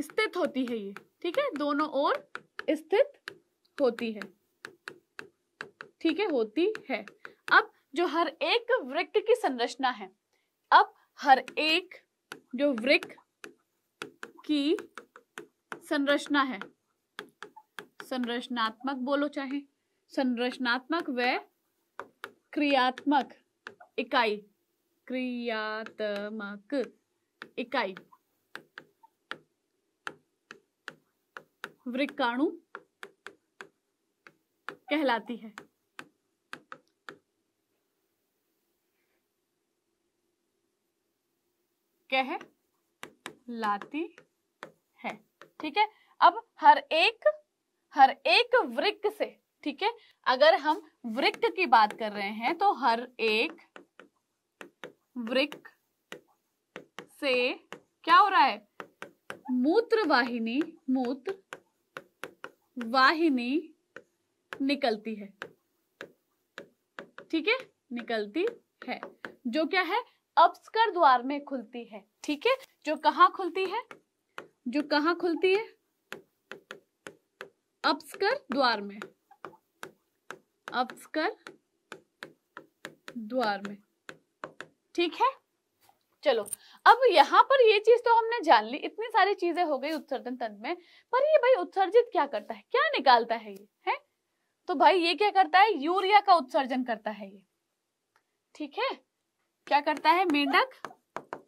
स्थित होती है ये ठीक है दोनों ओर स्थित होती है ठीक है होती है अब जो हर एक वृक्क की संरचना है अब हर एक जो वृक्क की संरचना है संरचनात्मक बोलो चाहे संरचनात्मक व क्रियात्मक इकाई क्रियात्मक इकाई वृक्काणु कहलाती है कह लाती है ठीक है अब हर एक हर एक वृक्क से ठीक है अगर हम वृक्क की बात कर रहे हैं तो हर एक वृक्क से क्या हो रहा है मूत्र वाहिनी मूत्र वाहिनी निकलती है ठीक है निकलती है जो क्या है अपस्कर द्वार में खुलती है ठीक है जो कहा खुलती है जो कहा खुलती है अपस्कर द्वार में अपस्कर द्वार में ठीक है चलो अब यहाँ पर ये चीज तो हमने जान ली इतनी सारी चीजें हो गई उत्सर्जन तंत्र में पर ये भाई उत्सर्जित क्या करता है क्या निकालता है ये है तो भाई ये क्या करता है यूरिया का उत्सर्जन करता है ये ठीक है क्या करता है मेंढक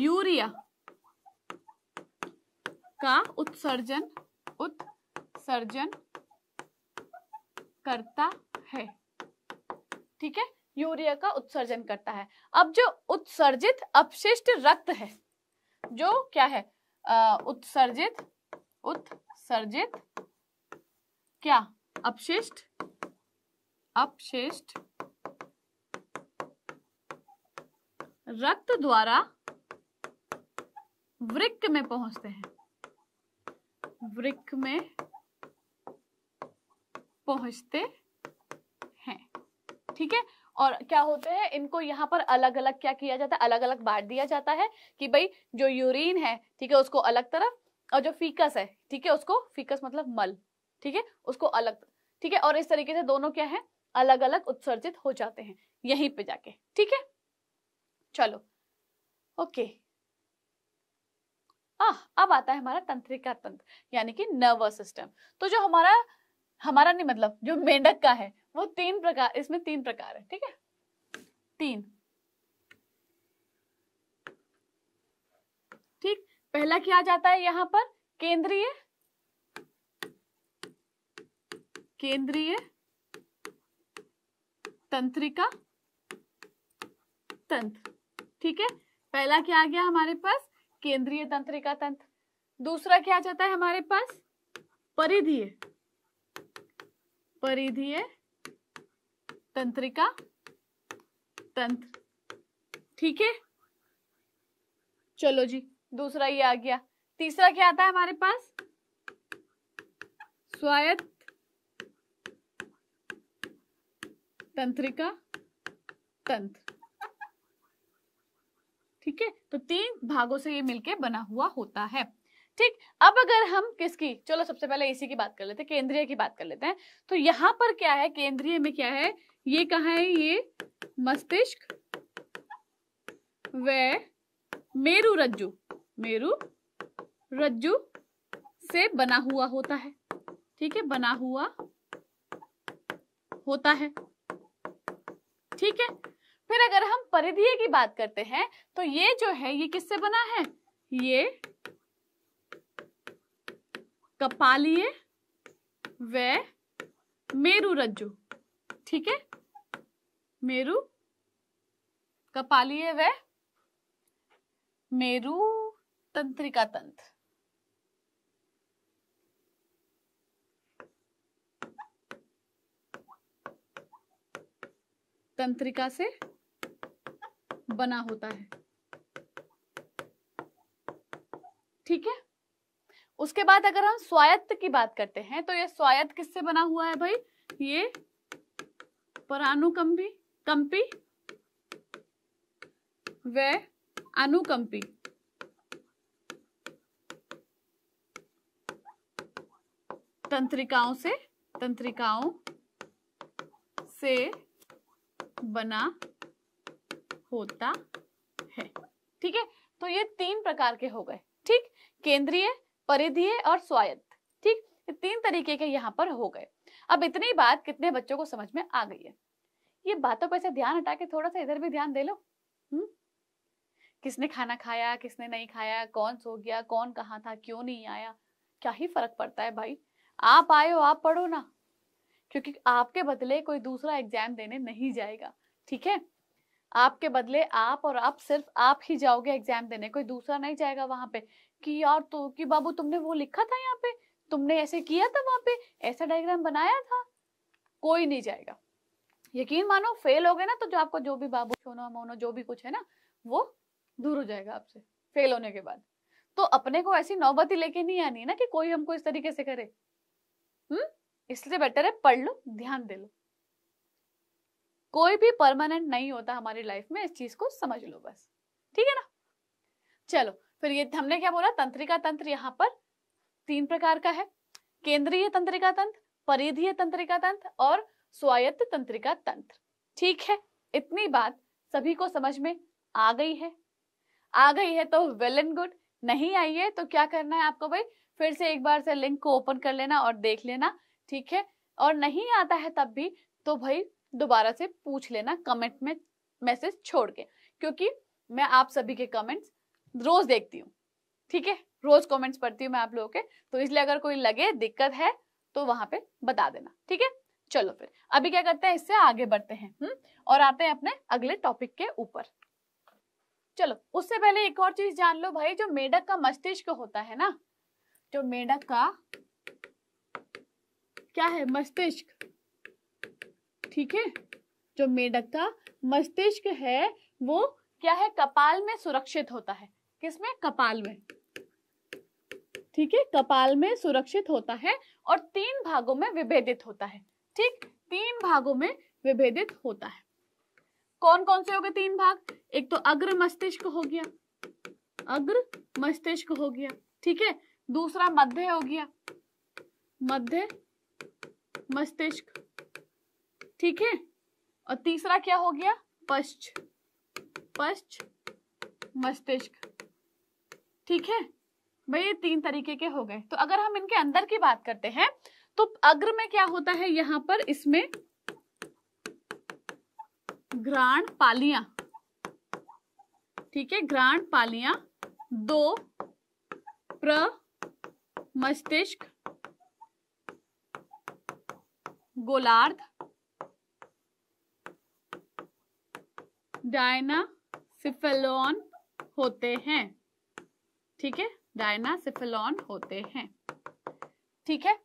यूरिया का उत्सर्जन उत्सर्जन करता है ठीक है यूरिया का उत्सर्जन करता है अब जो उत्सर्जित अपशिष्ट रक्त है जो क्या है उत्सर्जित उत्सर्जित क्या अपशिष्ट अपशिष्ट रक्त द्वारा वृक्क में पहुंचते हैं वृक्क में पहुंचते हैं ठीक है और क्या होते हैं इनको यहाँ पर अलग अलग क्या किया जाता है अलग अलग बांट दिया जाता है कि भाई जो यूरिन है ठीक है उसको अलग तरफ और जो फीकस है ठीक है उसको फीकस मतलब मल ठीक है उसको अलग ठीक है और इस तरीके से दोनों क्या है अलग अलग उत्सर्जित हो जाते हैं यहीं पे जाके ठीक है चलो ओके आ, अब आता है हमारा तंत्रिका तंत्र यानी कि नर्वस सिस्टम तो जो हमारा हमारा नहीं मतलब जो मेंढक का है वो तीन प्रकार इसमें तीन प्रकार है ठीक है तीन ठीक पहला क्या आ जाता है यहां पर केंद्रीय केंद्रीय तंत्रिका तंत्र ठीक है पहला क्या आ गया हमारे पास केंद्रीय तंत्रिका तंत्र दूसरा क्या आ जाता है हमारे पास परिधीय परिधीय तंत्रिका तंत्र ठीक है चलो जी दूसरा ये आ गया तीसरा क्या आता है हमारे पास स्वायत्त तंत्रिका तंत्र ठीक है तो तीन भागों से ये मिलके बना हुआ होता है ठीक अब अगर हम किसकी चलो सबसे पहले इसी की बात कर लेते हैं केंद्रीय की बात कर लेते हैं तो यहाँ पर क्या है केंद्रीय में क्या है ये कहा है ये मस्तिष्क व मेरु रज्जु मेरु रज्जु से बना हुआ होता है ठीक है बना हुआ होता है ठीक है फिर अगर हम परिधीय की बात करते हैं तो ये जो है ये किससे बना है ये कपालीय व मेरु रज्जु ठीक है मेरु कपालीय व मेरु तंत्रिका तंत्र तंत्रिका से बना होता है ठीक है उसके बाद अगर हम स्वायत्त की बात करते हैं तो ये स्वायत्त किससे बना हुआ है भाई ये परानुकंपी कंपी व अनुकंपी तंत्रिकाओं से तंत्रिकाओं से बना होता है ठीक है तो ये तीन प्रकार के हो गए ठीक केंद्रीय परिधीय और स्वायत्त ठीक ये तीन तरीके के यहाँ पर हो गए अब इतनी बात कितने बच्चों को समझ में आ गई है ये बातों पर से ध्यान हटा के थोड़ा सा इधर भी ध्यान दे लो हुँ? हम्म? किसने खाना खाया किसने नहीं खाया कौन सो गया कौन कहा था क्यों नहीं आया क्या ही फर्क पड़ता है भाई आप आए हो आप पढ़ो ना क्योंकि आपके बदले कोई दूसरा एग्जाम देने नहीं जाएगा ठीक है आपके बदले आप और आप सिर्फ आप ही जाओगे एग्जाम देने कोई दूसरा नहीं जाएगा वहां पे कि यार तो कि बाबू तुमने वो लिखा था यहाँ पे तुमने ऐसे किया था वहां पे ऐसा डायग्राम बनाया था कोई नहीं जाएगा यकीन मानो फेल हो गए ना तो जो आपको जो भी बाबू सोनो मोनो जो भी कुछ है ना वो दूर हो जाएगा आपसे फेल होने के बाद तो अपने को ऐसी नौबत ही लेके नहीं आनी ना कि कोई हमको इस तरीके से करे हम्म इसलिए बेटर है पढ़ लो ध्यान दे लो कोई भी परमानेंट नहीं होता हमारी लाइफ में इस चीज को समझ लो बस ठीक है ना चलो फिर ये हमने क्या बोला तंत्रिका तंत्र यहाँ पर तीन प्रकार का है केंद्रीय तंत्रिका तंत्र परिधीय तंत्रिका तंत्र और स्वायत्त तंत्रिका तंत्र ठीक है इतनी बात सभी को समझ में आ गई है आ गई है तो वेल एंड गुड नहीं आई है तो क्या करना है आपको भाई फिर से एक बार से लिंक को ओपन कर लेना और देख लेना ठीक है और नहीं आता है तब भी तो भाई दोबारा से पूछ लेना कमेंट में मैसेज छोड़ के क्योंकि मैं आप सभी के कमेंट्स रोज देखती हूँ ठीक है रोज कमेंट्स पढ़ती हूँ मैं आप लोगों के तो इसलिए अगर कोई लगे दिक्कत है तो वहां पे बता देना ठीक है चलो फिर अभी क्या करते हैं इससे आगे बढ़ते हैं हुँ? हम्म? और आते हैं अपने अगले टॉपिक के ऊपर चलो उससे पहले एक और चीज जान लो भाई जो मेढक का मस्तिष्क होता है ना जो मेढक का क्या है मस्तिष्क ठीक है जो मेढक का मस्तिष्क है वो क्या है कपाल में सुरक्षित होता है किसमें कपाल में ठीक है कपाल में सुरक्षित होता है और तीन भागों में विभेदित होता है ठीक तीन भागों में विभेदित होता है कौन कौन से हो गए तीन भाग एक तो अग्र मस्तिष्क हो गया अग्र मस्तिष्क हो गया ठीक है दूसरा मध्य हो गया मध्य मस्तिष्क ठीक है और तीसरा क्या हो गया पश्च पश्च मस्तिष्क ठीक है भाई ये तीन तरीके के हो गए तो अगर हम इनके अंदर की बात करते हैं तो अग्र में क्या होता है यहां पर इसमें ग्रांड पालियां ठीक है ग्रांड पालियां दो प्र मस्तिष्क गोलार्ध डायनासिफेलॉन होते हैं ठीक है डायनासिफेलॉन होते हैं ठीक है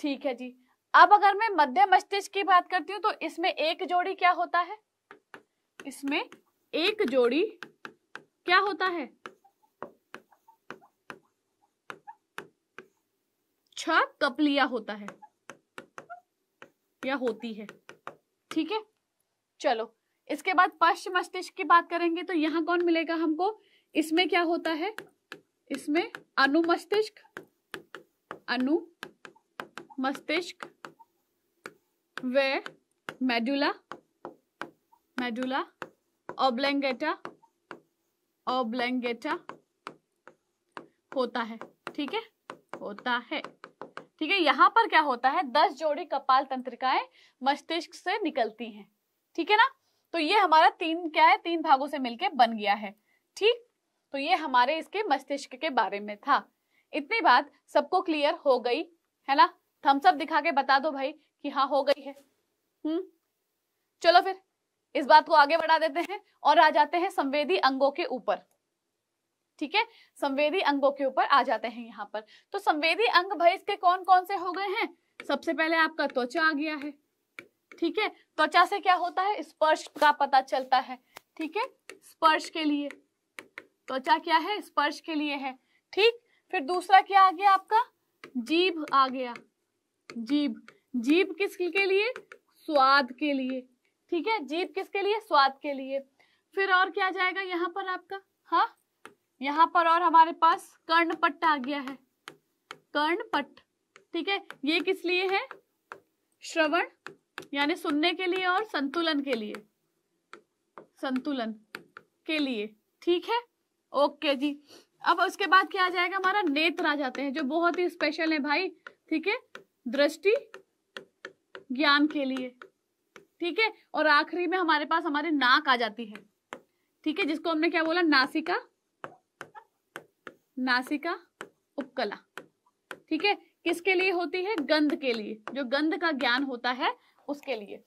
ठीक है जी अब अगर मैं मध्य मस्तिष्क की बात करती हूँ तो इसमें एक जोड़ी क्या होता है इसमें एक जोड़ी क्या होता है छ कपलिया होता है या होती है ठीक है चलो इसके बाद पश्च मस्तिष्क की बात करेंगे तो यहाँ कौन मिलेगा हमको इसमें क्या होता है इसमें अनु मस्तिष्क अनु मस्तिष्क व मेडुला मेडुला ओब्लेंगेटा ओब्लेंगेटा होता है ठीक है होता है ठीक है यहां पर क्या होता है दस जोड़ी कपाल तंत्रिकाएं मस्तिष्क से निकलती हैं ठीक है ना तो ये हमारा तीन क्या है तीन भागों से मिलके बन गया है ठीक तो ये हमारे इसके मस्तिष्क के बारे में था इतनी बात सबको क्लियर हो गई है ना थम्सअप दिखा के बता दो भाई कि हाँ हो गई है हम्म चलो फिर इस बात को आगे बढ़ा देते हैं और आ जाते हैं संवेदी अंगों के ऊपर ठीक है संवेदी अंगों के ऊपर आ जाते हैं यहाँ पर तो संवेदी अंग भाई इसके कौन कौन से हो गए हैं सबसे पहले आपका त्वचा आ गया है ठीक है त्वचा से क्या होता है स्पर्श का पता चलता है ठीक है स्पर्श के लिए त्वचा क्या है स्पर्श के लिए है ठीक फिर दूसरा क्या आ गया आपका जीभ आ गया जीभ जीभ किसके लिए स्वाद के लिए ठीक है जीभ किसके लिए स्वाद के लिए फिर और क्या जाएगा यहाँ पर आपका हाँ यहाँ पर और हमारे पास कर्णपट्ट आ गया है कर्णपट्ट ठीक है ये किस लिए है श्रवण यानी सुनने के लिए और संतुलन के लिए संतुलन के लिए ठीक है ओके जी अब उसके बाद क्या आ जाएगा हमारा नेत्र आ जाते हैं जो बहुत ही स्पेशल है भाई ठीक है दृष्टि ज्ञान के लिए ठीक है और आखिरी में हमारे पास हमारे नाक आ जाती है ठीक है जिसको हमने क्या बोला नासिका नासिका उपकला ठीक है किसके लिए होती है गंध के लिए जो गंध का ज्ञान होता है उसके लिए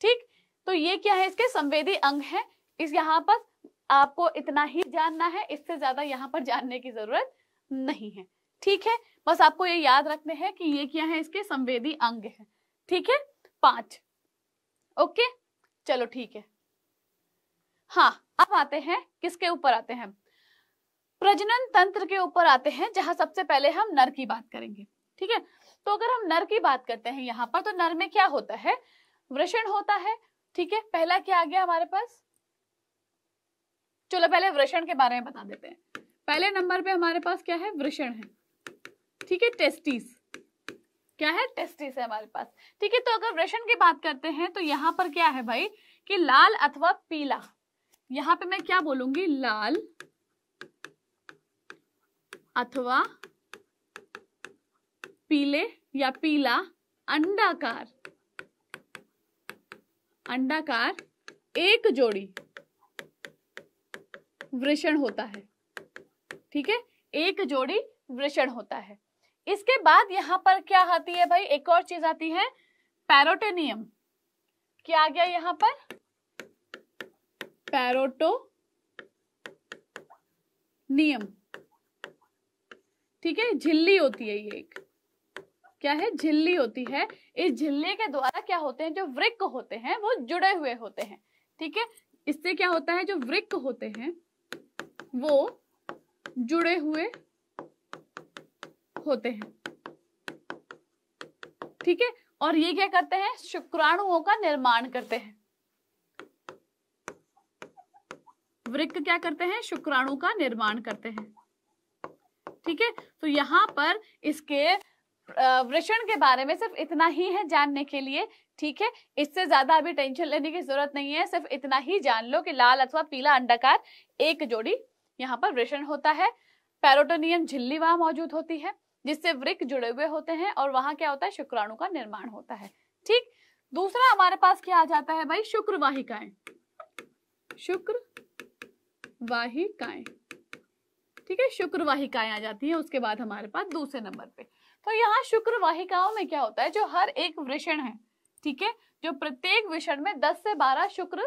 ठीक तो ये क्या है इसके संवेदी अंग है इस यहाँ पर आपको इतना ही जानना है इससे ज्यादा यहाँ पर जानने की जरूरत नहीं है ठीक है बस आपको ये याद रखने हैं कि ये क्या है इसके संवेदी अंग है ठीक है पांच ओके चलो ठीक है हाँ अब आते हैं किसके ऊपर आते हैं प्रजनन तंत्र के ऊपर आते हैं जहां सबसे पहले हम नर की बात करेंगे ठीक है तो अगर हम नर की बात करते हैं यहाँ पर तो नर में क्या होता है वृषण होता है ठीक है पहला क्या आ गया हमारे पास चलो पहले वृषण के बारे में बता देते हैं पहले नंबर पे हमारे पास क्या है वृषण है ठीक है टेस्टिस क्या है टेस्टिस है हमारे पास ठीक है तो अगर वृषण की बात करते हैं तो यहाँ पर क्या है भाई कि लाल अथवा पीला यहाँ पे मैं क्या बोलूंगी लाल अथवा पीले या पीला अंडाकार अंडाकार एक जोड़ी वृषण होता है ठीक है एक जोड़ी वृषण होता है इसके बाद यहां पर क्या आती है भाई एक और चीज आती है पैरोटेनियम क्या आ गया यहां पर पैरोटो नियम ठीक है झिल्ली होती है ये एक क्या है झिल्ली होती है इस झिल्ली के द्वारा क्या होते हैं जो वृक्क होते हैं वो जुड़े हुए होते हैं ठीक है इससे क्या होता है जो वृक्क होते हैं वो जुड़े हुए होते हैं ठीक है और ये क्या करते हैं शुक्राणुओं का निर्माण करते हैं वृक्क क्या करते हैं शुक्राणु का निर्माण करते हैं ठीक है तो यहां पर इसके वृषण के बारे में सिर्फ इतना ही है जानने के लिए ठीक है इससे ज्यादा अभी टेंशन लेने की जरूरत नहीं है सिर्फ इतना ही जान लो कि लाल अथवा पीला अंडाकार एक जोड़ी यहाँ पर वृषण होता है पैरोटोनियम झिल्ली वहां मौजूद होती है जिससे वृक्ष जुड़े हुए होते हैं और वहां क्या होता है शुक्राणु का निर्माण होता है ठीक दूसरा हमारे पास क्या आ जाता है भाई वाहिकाएं शुक्र वाहिकाएं ठीक है शुक्रवाहिकाएं आ जाती हैं उसके बाद हमारे पास दूसरे नंबर पे तो यहाँ शुक्र वाहिकाओं में क्या होता है जो हर एक वृषण है ठीक है जो प्रत्येक वृषण में 10 से 12 शुक्र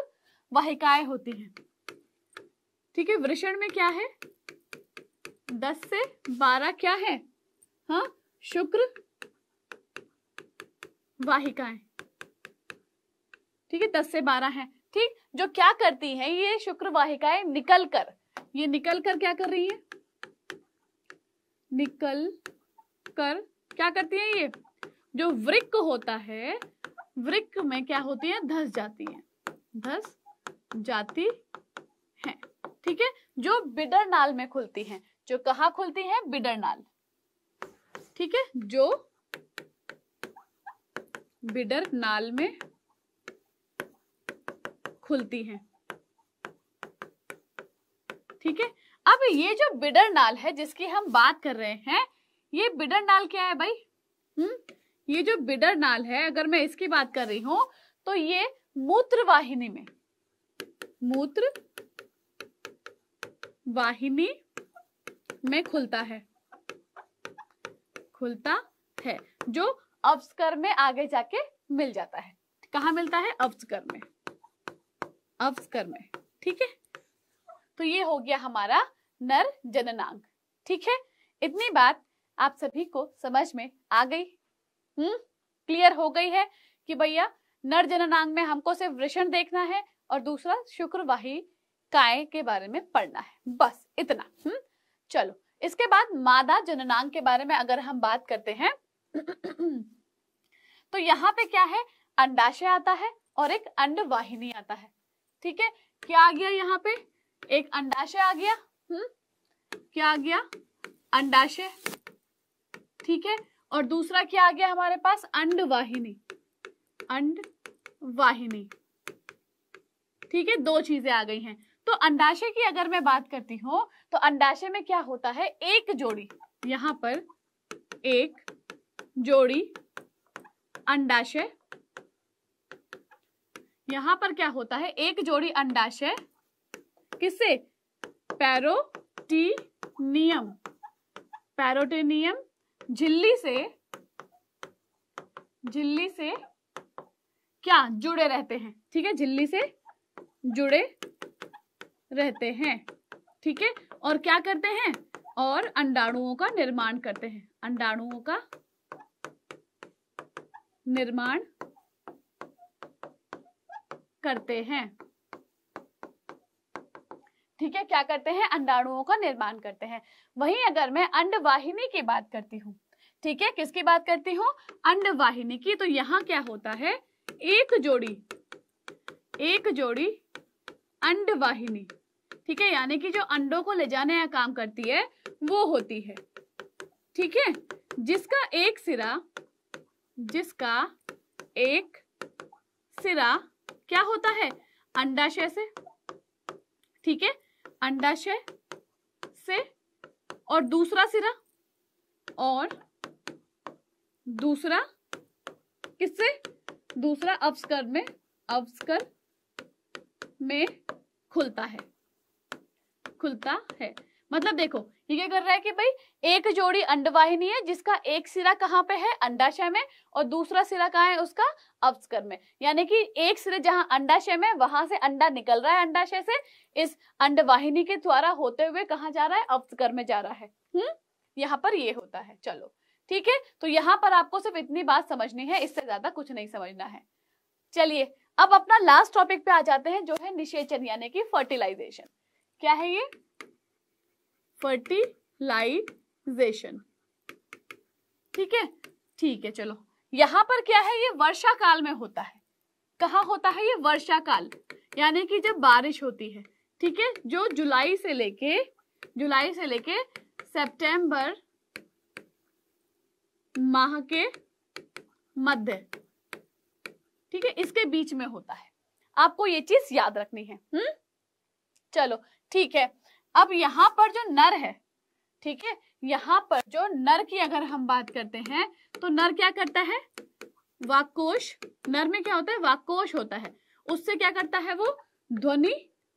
वाहिकाएं होती हैं ठीक है वृषण में क्या है 10 से 12 क्या है हा शुक्र वाहिकाएं ठीक है 10 से 12 है ठीक जो क्या करती है ये शुक्र वाहिकाएं निकल कर ये निकल कर क्या कर रही है निकल कर क्या करती है ये जो वृक्क होता है वृक्क में क्या होती है धस जाती है धस जाती है ठीक है जो बिडर नाल में खुलती है जो कहा खुलती है बिडर नाल ठीक है जो बिडर नाल में खुलती है ठीक है अब ये जो बिडर नाल है जिसकी हम बात कर रहे हैं ये बिडर नाल क्या है भाई हम्म ये जो बिडर नाल है अगर मैं इसकी बात कर रही हूं तो ये मूत्र वाहिनी में मूत्र वाहिनी में खुलता है खुलता है जो अवस्कर में आगे जाके मिल जाता है कहा मिलता है अवस्कर में अवस्कर में ठीक है तो ये हो गया हमारा नर जननांग ठीक है इतनी बात आप सभी को समझ में आ गई हम्म क्लियर हो गई है कि भैया नर जननांग में हमको सिर्फ वृषण देखना है और दूसरा शुक्रवाही काय के बारे में पढ़ना है बस इतना हम्म चलो इसके बाद मादा जननांग के बारे में अगर हम बात करते हैं तो यहाँ पे क्या है अंडाशय आता है और एक अंडवाहिनी आता है ठीक है क्या आ गया यहाँ पे एक अंडाशय आ गया हम्म क्या आ गया अंडाशय ठीक है और दूसरा क्या आ गया हमारे पास अंडवाहिनी अंडवाहिनी ठीक है दो चीजें आ गई हैं तो अंडाशय की अगर मैं बात करती हूं तो अंडाशय में क्या होता है एक जोड़ी यहां पर एक जोड़ी अंडाशय यहां पर क्या होता है एक जोड़ी अंडाशय किससे पैरोटीनियम पैरोटेनियम झिल्ली से झिल्ली से क्या जुड़े रहते हैं ठीक है झिल्ली से जुड़े रहते हैं ठीक है और क्या करते हैं और अंडाणुओं का निर्माण करते हैं अंडाणुओं का निर्माण करते हैं ठीक है क्या करते हैं अंडाणुओं का निर्माण करते हैं वहीं अगर मैं अंडवाहिनी की बात करती हूँ ठीक है किसकी बात करती हूँ अंडवाहिनी की तो यहाँ क्या होता है एक जोड़ी एक जोड़ी अंडवाहिनी ठीक है यानी कि जो अंडों को ले जाने का काम करती है वो होती है ठीक है जिसका एक सिरा जिसका एक सिरा क्या होता है अंडाशय से ठीक है अंडाशय से और दूसरा सिरा और दूसरा किससे दूसरा अवस्कर में अवस्कर में खुलता है खुलता है मतलब देखो ये क्या कर रहा है कि भाई एक जोड़ी अंडवाहिनी है जिसका एक सिरा कहाँ पे है अंडाशय में और दूसरा सिरा कहाँ है उसका अवस्कर में यानी कि एक सिरे जहाँ अंडाशय में वहां से अंडा निकल रहा है अंडाशय से इस अंडवाहिनी के द्वारा होते हुए कहाँ जा रहा है अवस्कर में जा रहा है हम्म यहाँ पर ये होता है चलो ठीक है तो यहाँ पर आपको सिर्फ इतनी बात समझनी है इससे ज्यादा कुछ नहीं समझना है चलिए अब अपना लास्ट टॉपिक पे आ जाते हैं जो है निषेचन यानी कि फर्टिलाइजेशन क्या है ये फर्टिलाइजेशन ठीक है ठीक है चलो यहां पर क्या है ये वर्षा काल में होता है कहा होता है ये वर्षा काल यानी कि जब बारिश होती है ठीक है जो जुलाई से लेके जुलाई से लेके सितंबर माह के मध्य ठीक है इसके बीच में होता है आपको ये चीज याद रखनी है हम्म चलो ठीक है अब यहाँ पर जो नर है ठीक है यहाँ पर जो नर की अगर हम बात करते हैं तो नर क्या करता है वाकोश नर में क्या होता है वाकोश होता है उससे क्या करता है वो ध्वनि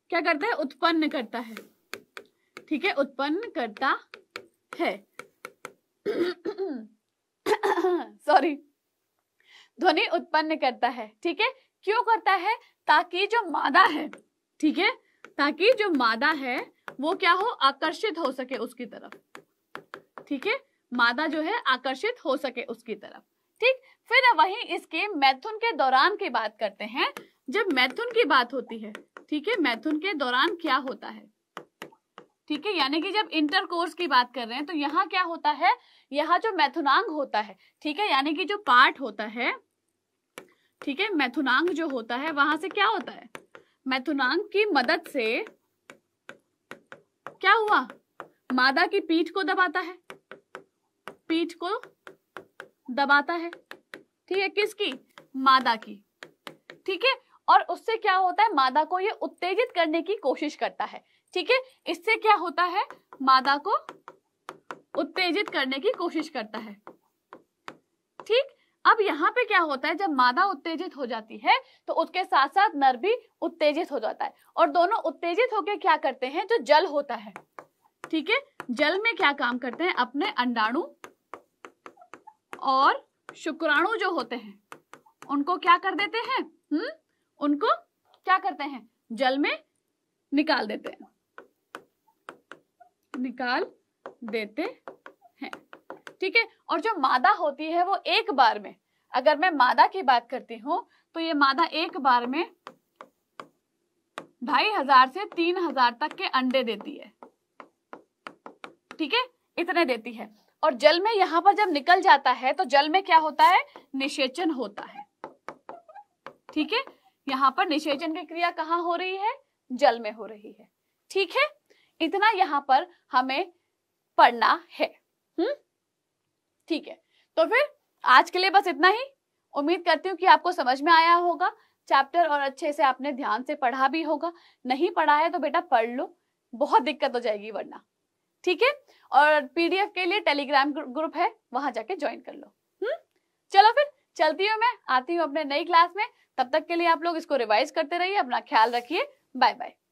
क्या करता है उत्पन्न करता है ठीक है उत्पन्न करता है सॉरी ध्वनि उत्पन्न करता है ठीक है क्यों करता है ताकि जो मादा है ठीक है ताकि जो मादा है वो क्या हो आकर्षित हो सके उसकी तरफ ठीक है मादा जो है आकर्षित हो सके उसकी तरफ ठीक फिर वही इसके मैथुन के दौरान की बात करते हैं जब मैथुन की बात होती है ठीक है मैथुन के दौरान क्या होता है ठीक है यानी कि जब इंटरकोर्स की बात कर रहे हैं तो यहाँ क्या होता है यहाँ जो मैथुनांग होता है ठीक है यानी कि जो पार्ट होता है ठीक है मैथुनांग जो होता है वहां से क्या होता है मैथुनांग की मदद से क्या हुआ मादा की पीठ को दबाता है पीठ को दबाता है ठीक है किसकी मादा की ठीक है और उससे क्या होता है मादा को ये उत्तेजित करने की कोशिश करता है ठीक है इससे क्या होता है मादा को उत्तेजित करने की कोशिश करता है ठीक अब यहाँ पे क्या होता है जब मादा उत्तेजित हो जाती है तो उसके साथ साथ नर भी उत्तेजित हो जाता है और दोनों उत्तेजित होकर क्या करते हैं जो जल होता है ठीक है जल में क्या काम करते हैं अपने अंडाणु और शुक्राणु जो होते हैं उनको क्या कर देते हैं हम्म उनको क्या करते हैं जल में निकाल देते हैं निकाल देते ठीक है और जो मादा होती है वो एक बार में अगर मैं मादा की बात करती हूं तो ये मादा एक बार में ढाई हजार से तीन हजार तक के अंडे देती है ठीक है इतने देती है और जल में यहां पर जब निकल जाता है तो जल में क्या होता है निषेचन होता है ठीक है यहां पर निषेचन की क्रिया कहां हो रही है जल में हो रही है ठीक है इतना यहां पर हमें पढ़ना है हम्म ठीक है तो फिर आज के लिए बस इतना ही उम्मीद करती हूँ कि आपको समझ में आया होगा चैप्टर और अच्छे से आपने ध्यान से पढ़ा भी होगा नहीं पढ़ा है तो बेटा पढ़ लो बहुत दिक्कत हो जाएगी वरना ठीक है और पीडीएफ के लिए टेलीग्राम ग्रुप है वहां जाके ज्वाइन कर लो हम्म चलो फिर चलती हूँ मैं आती हूँ अपने नई क्लास में तब तक के लिए आप लोग इसको रिवाइज करते रहिए अपना ख्याल रखिए बाय बाय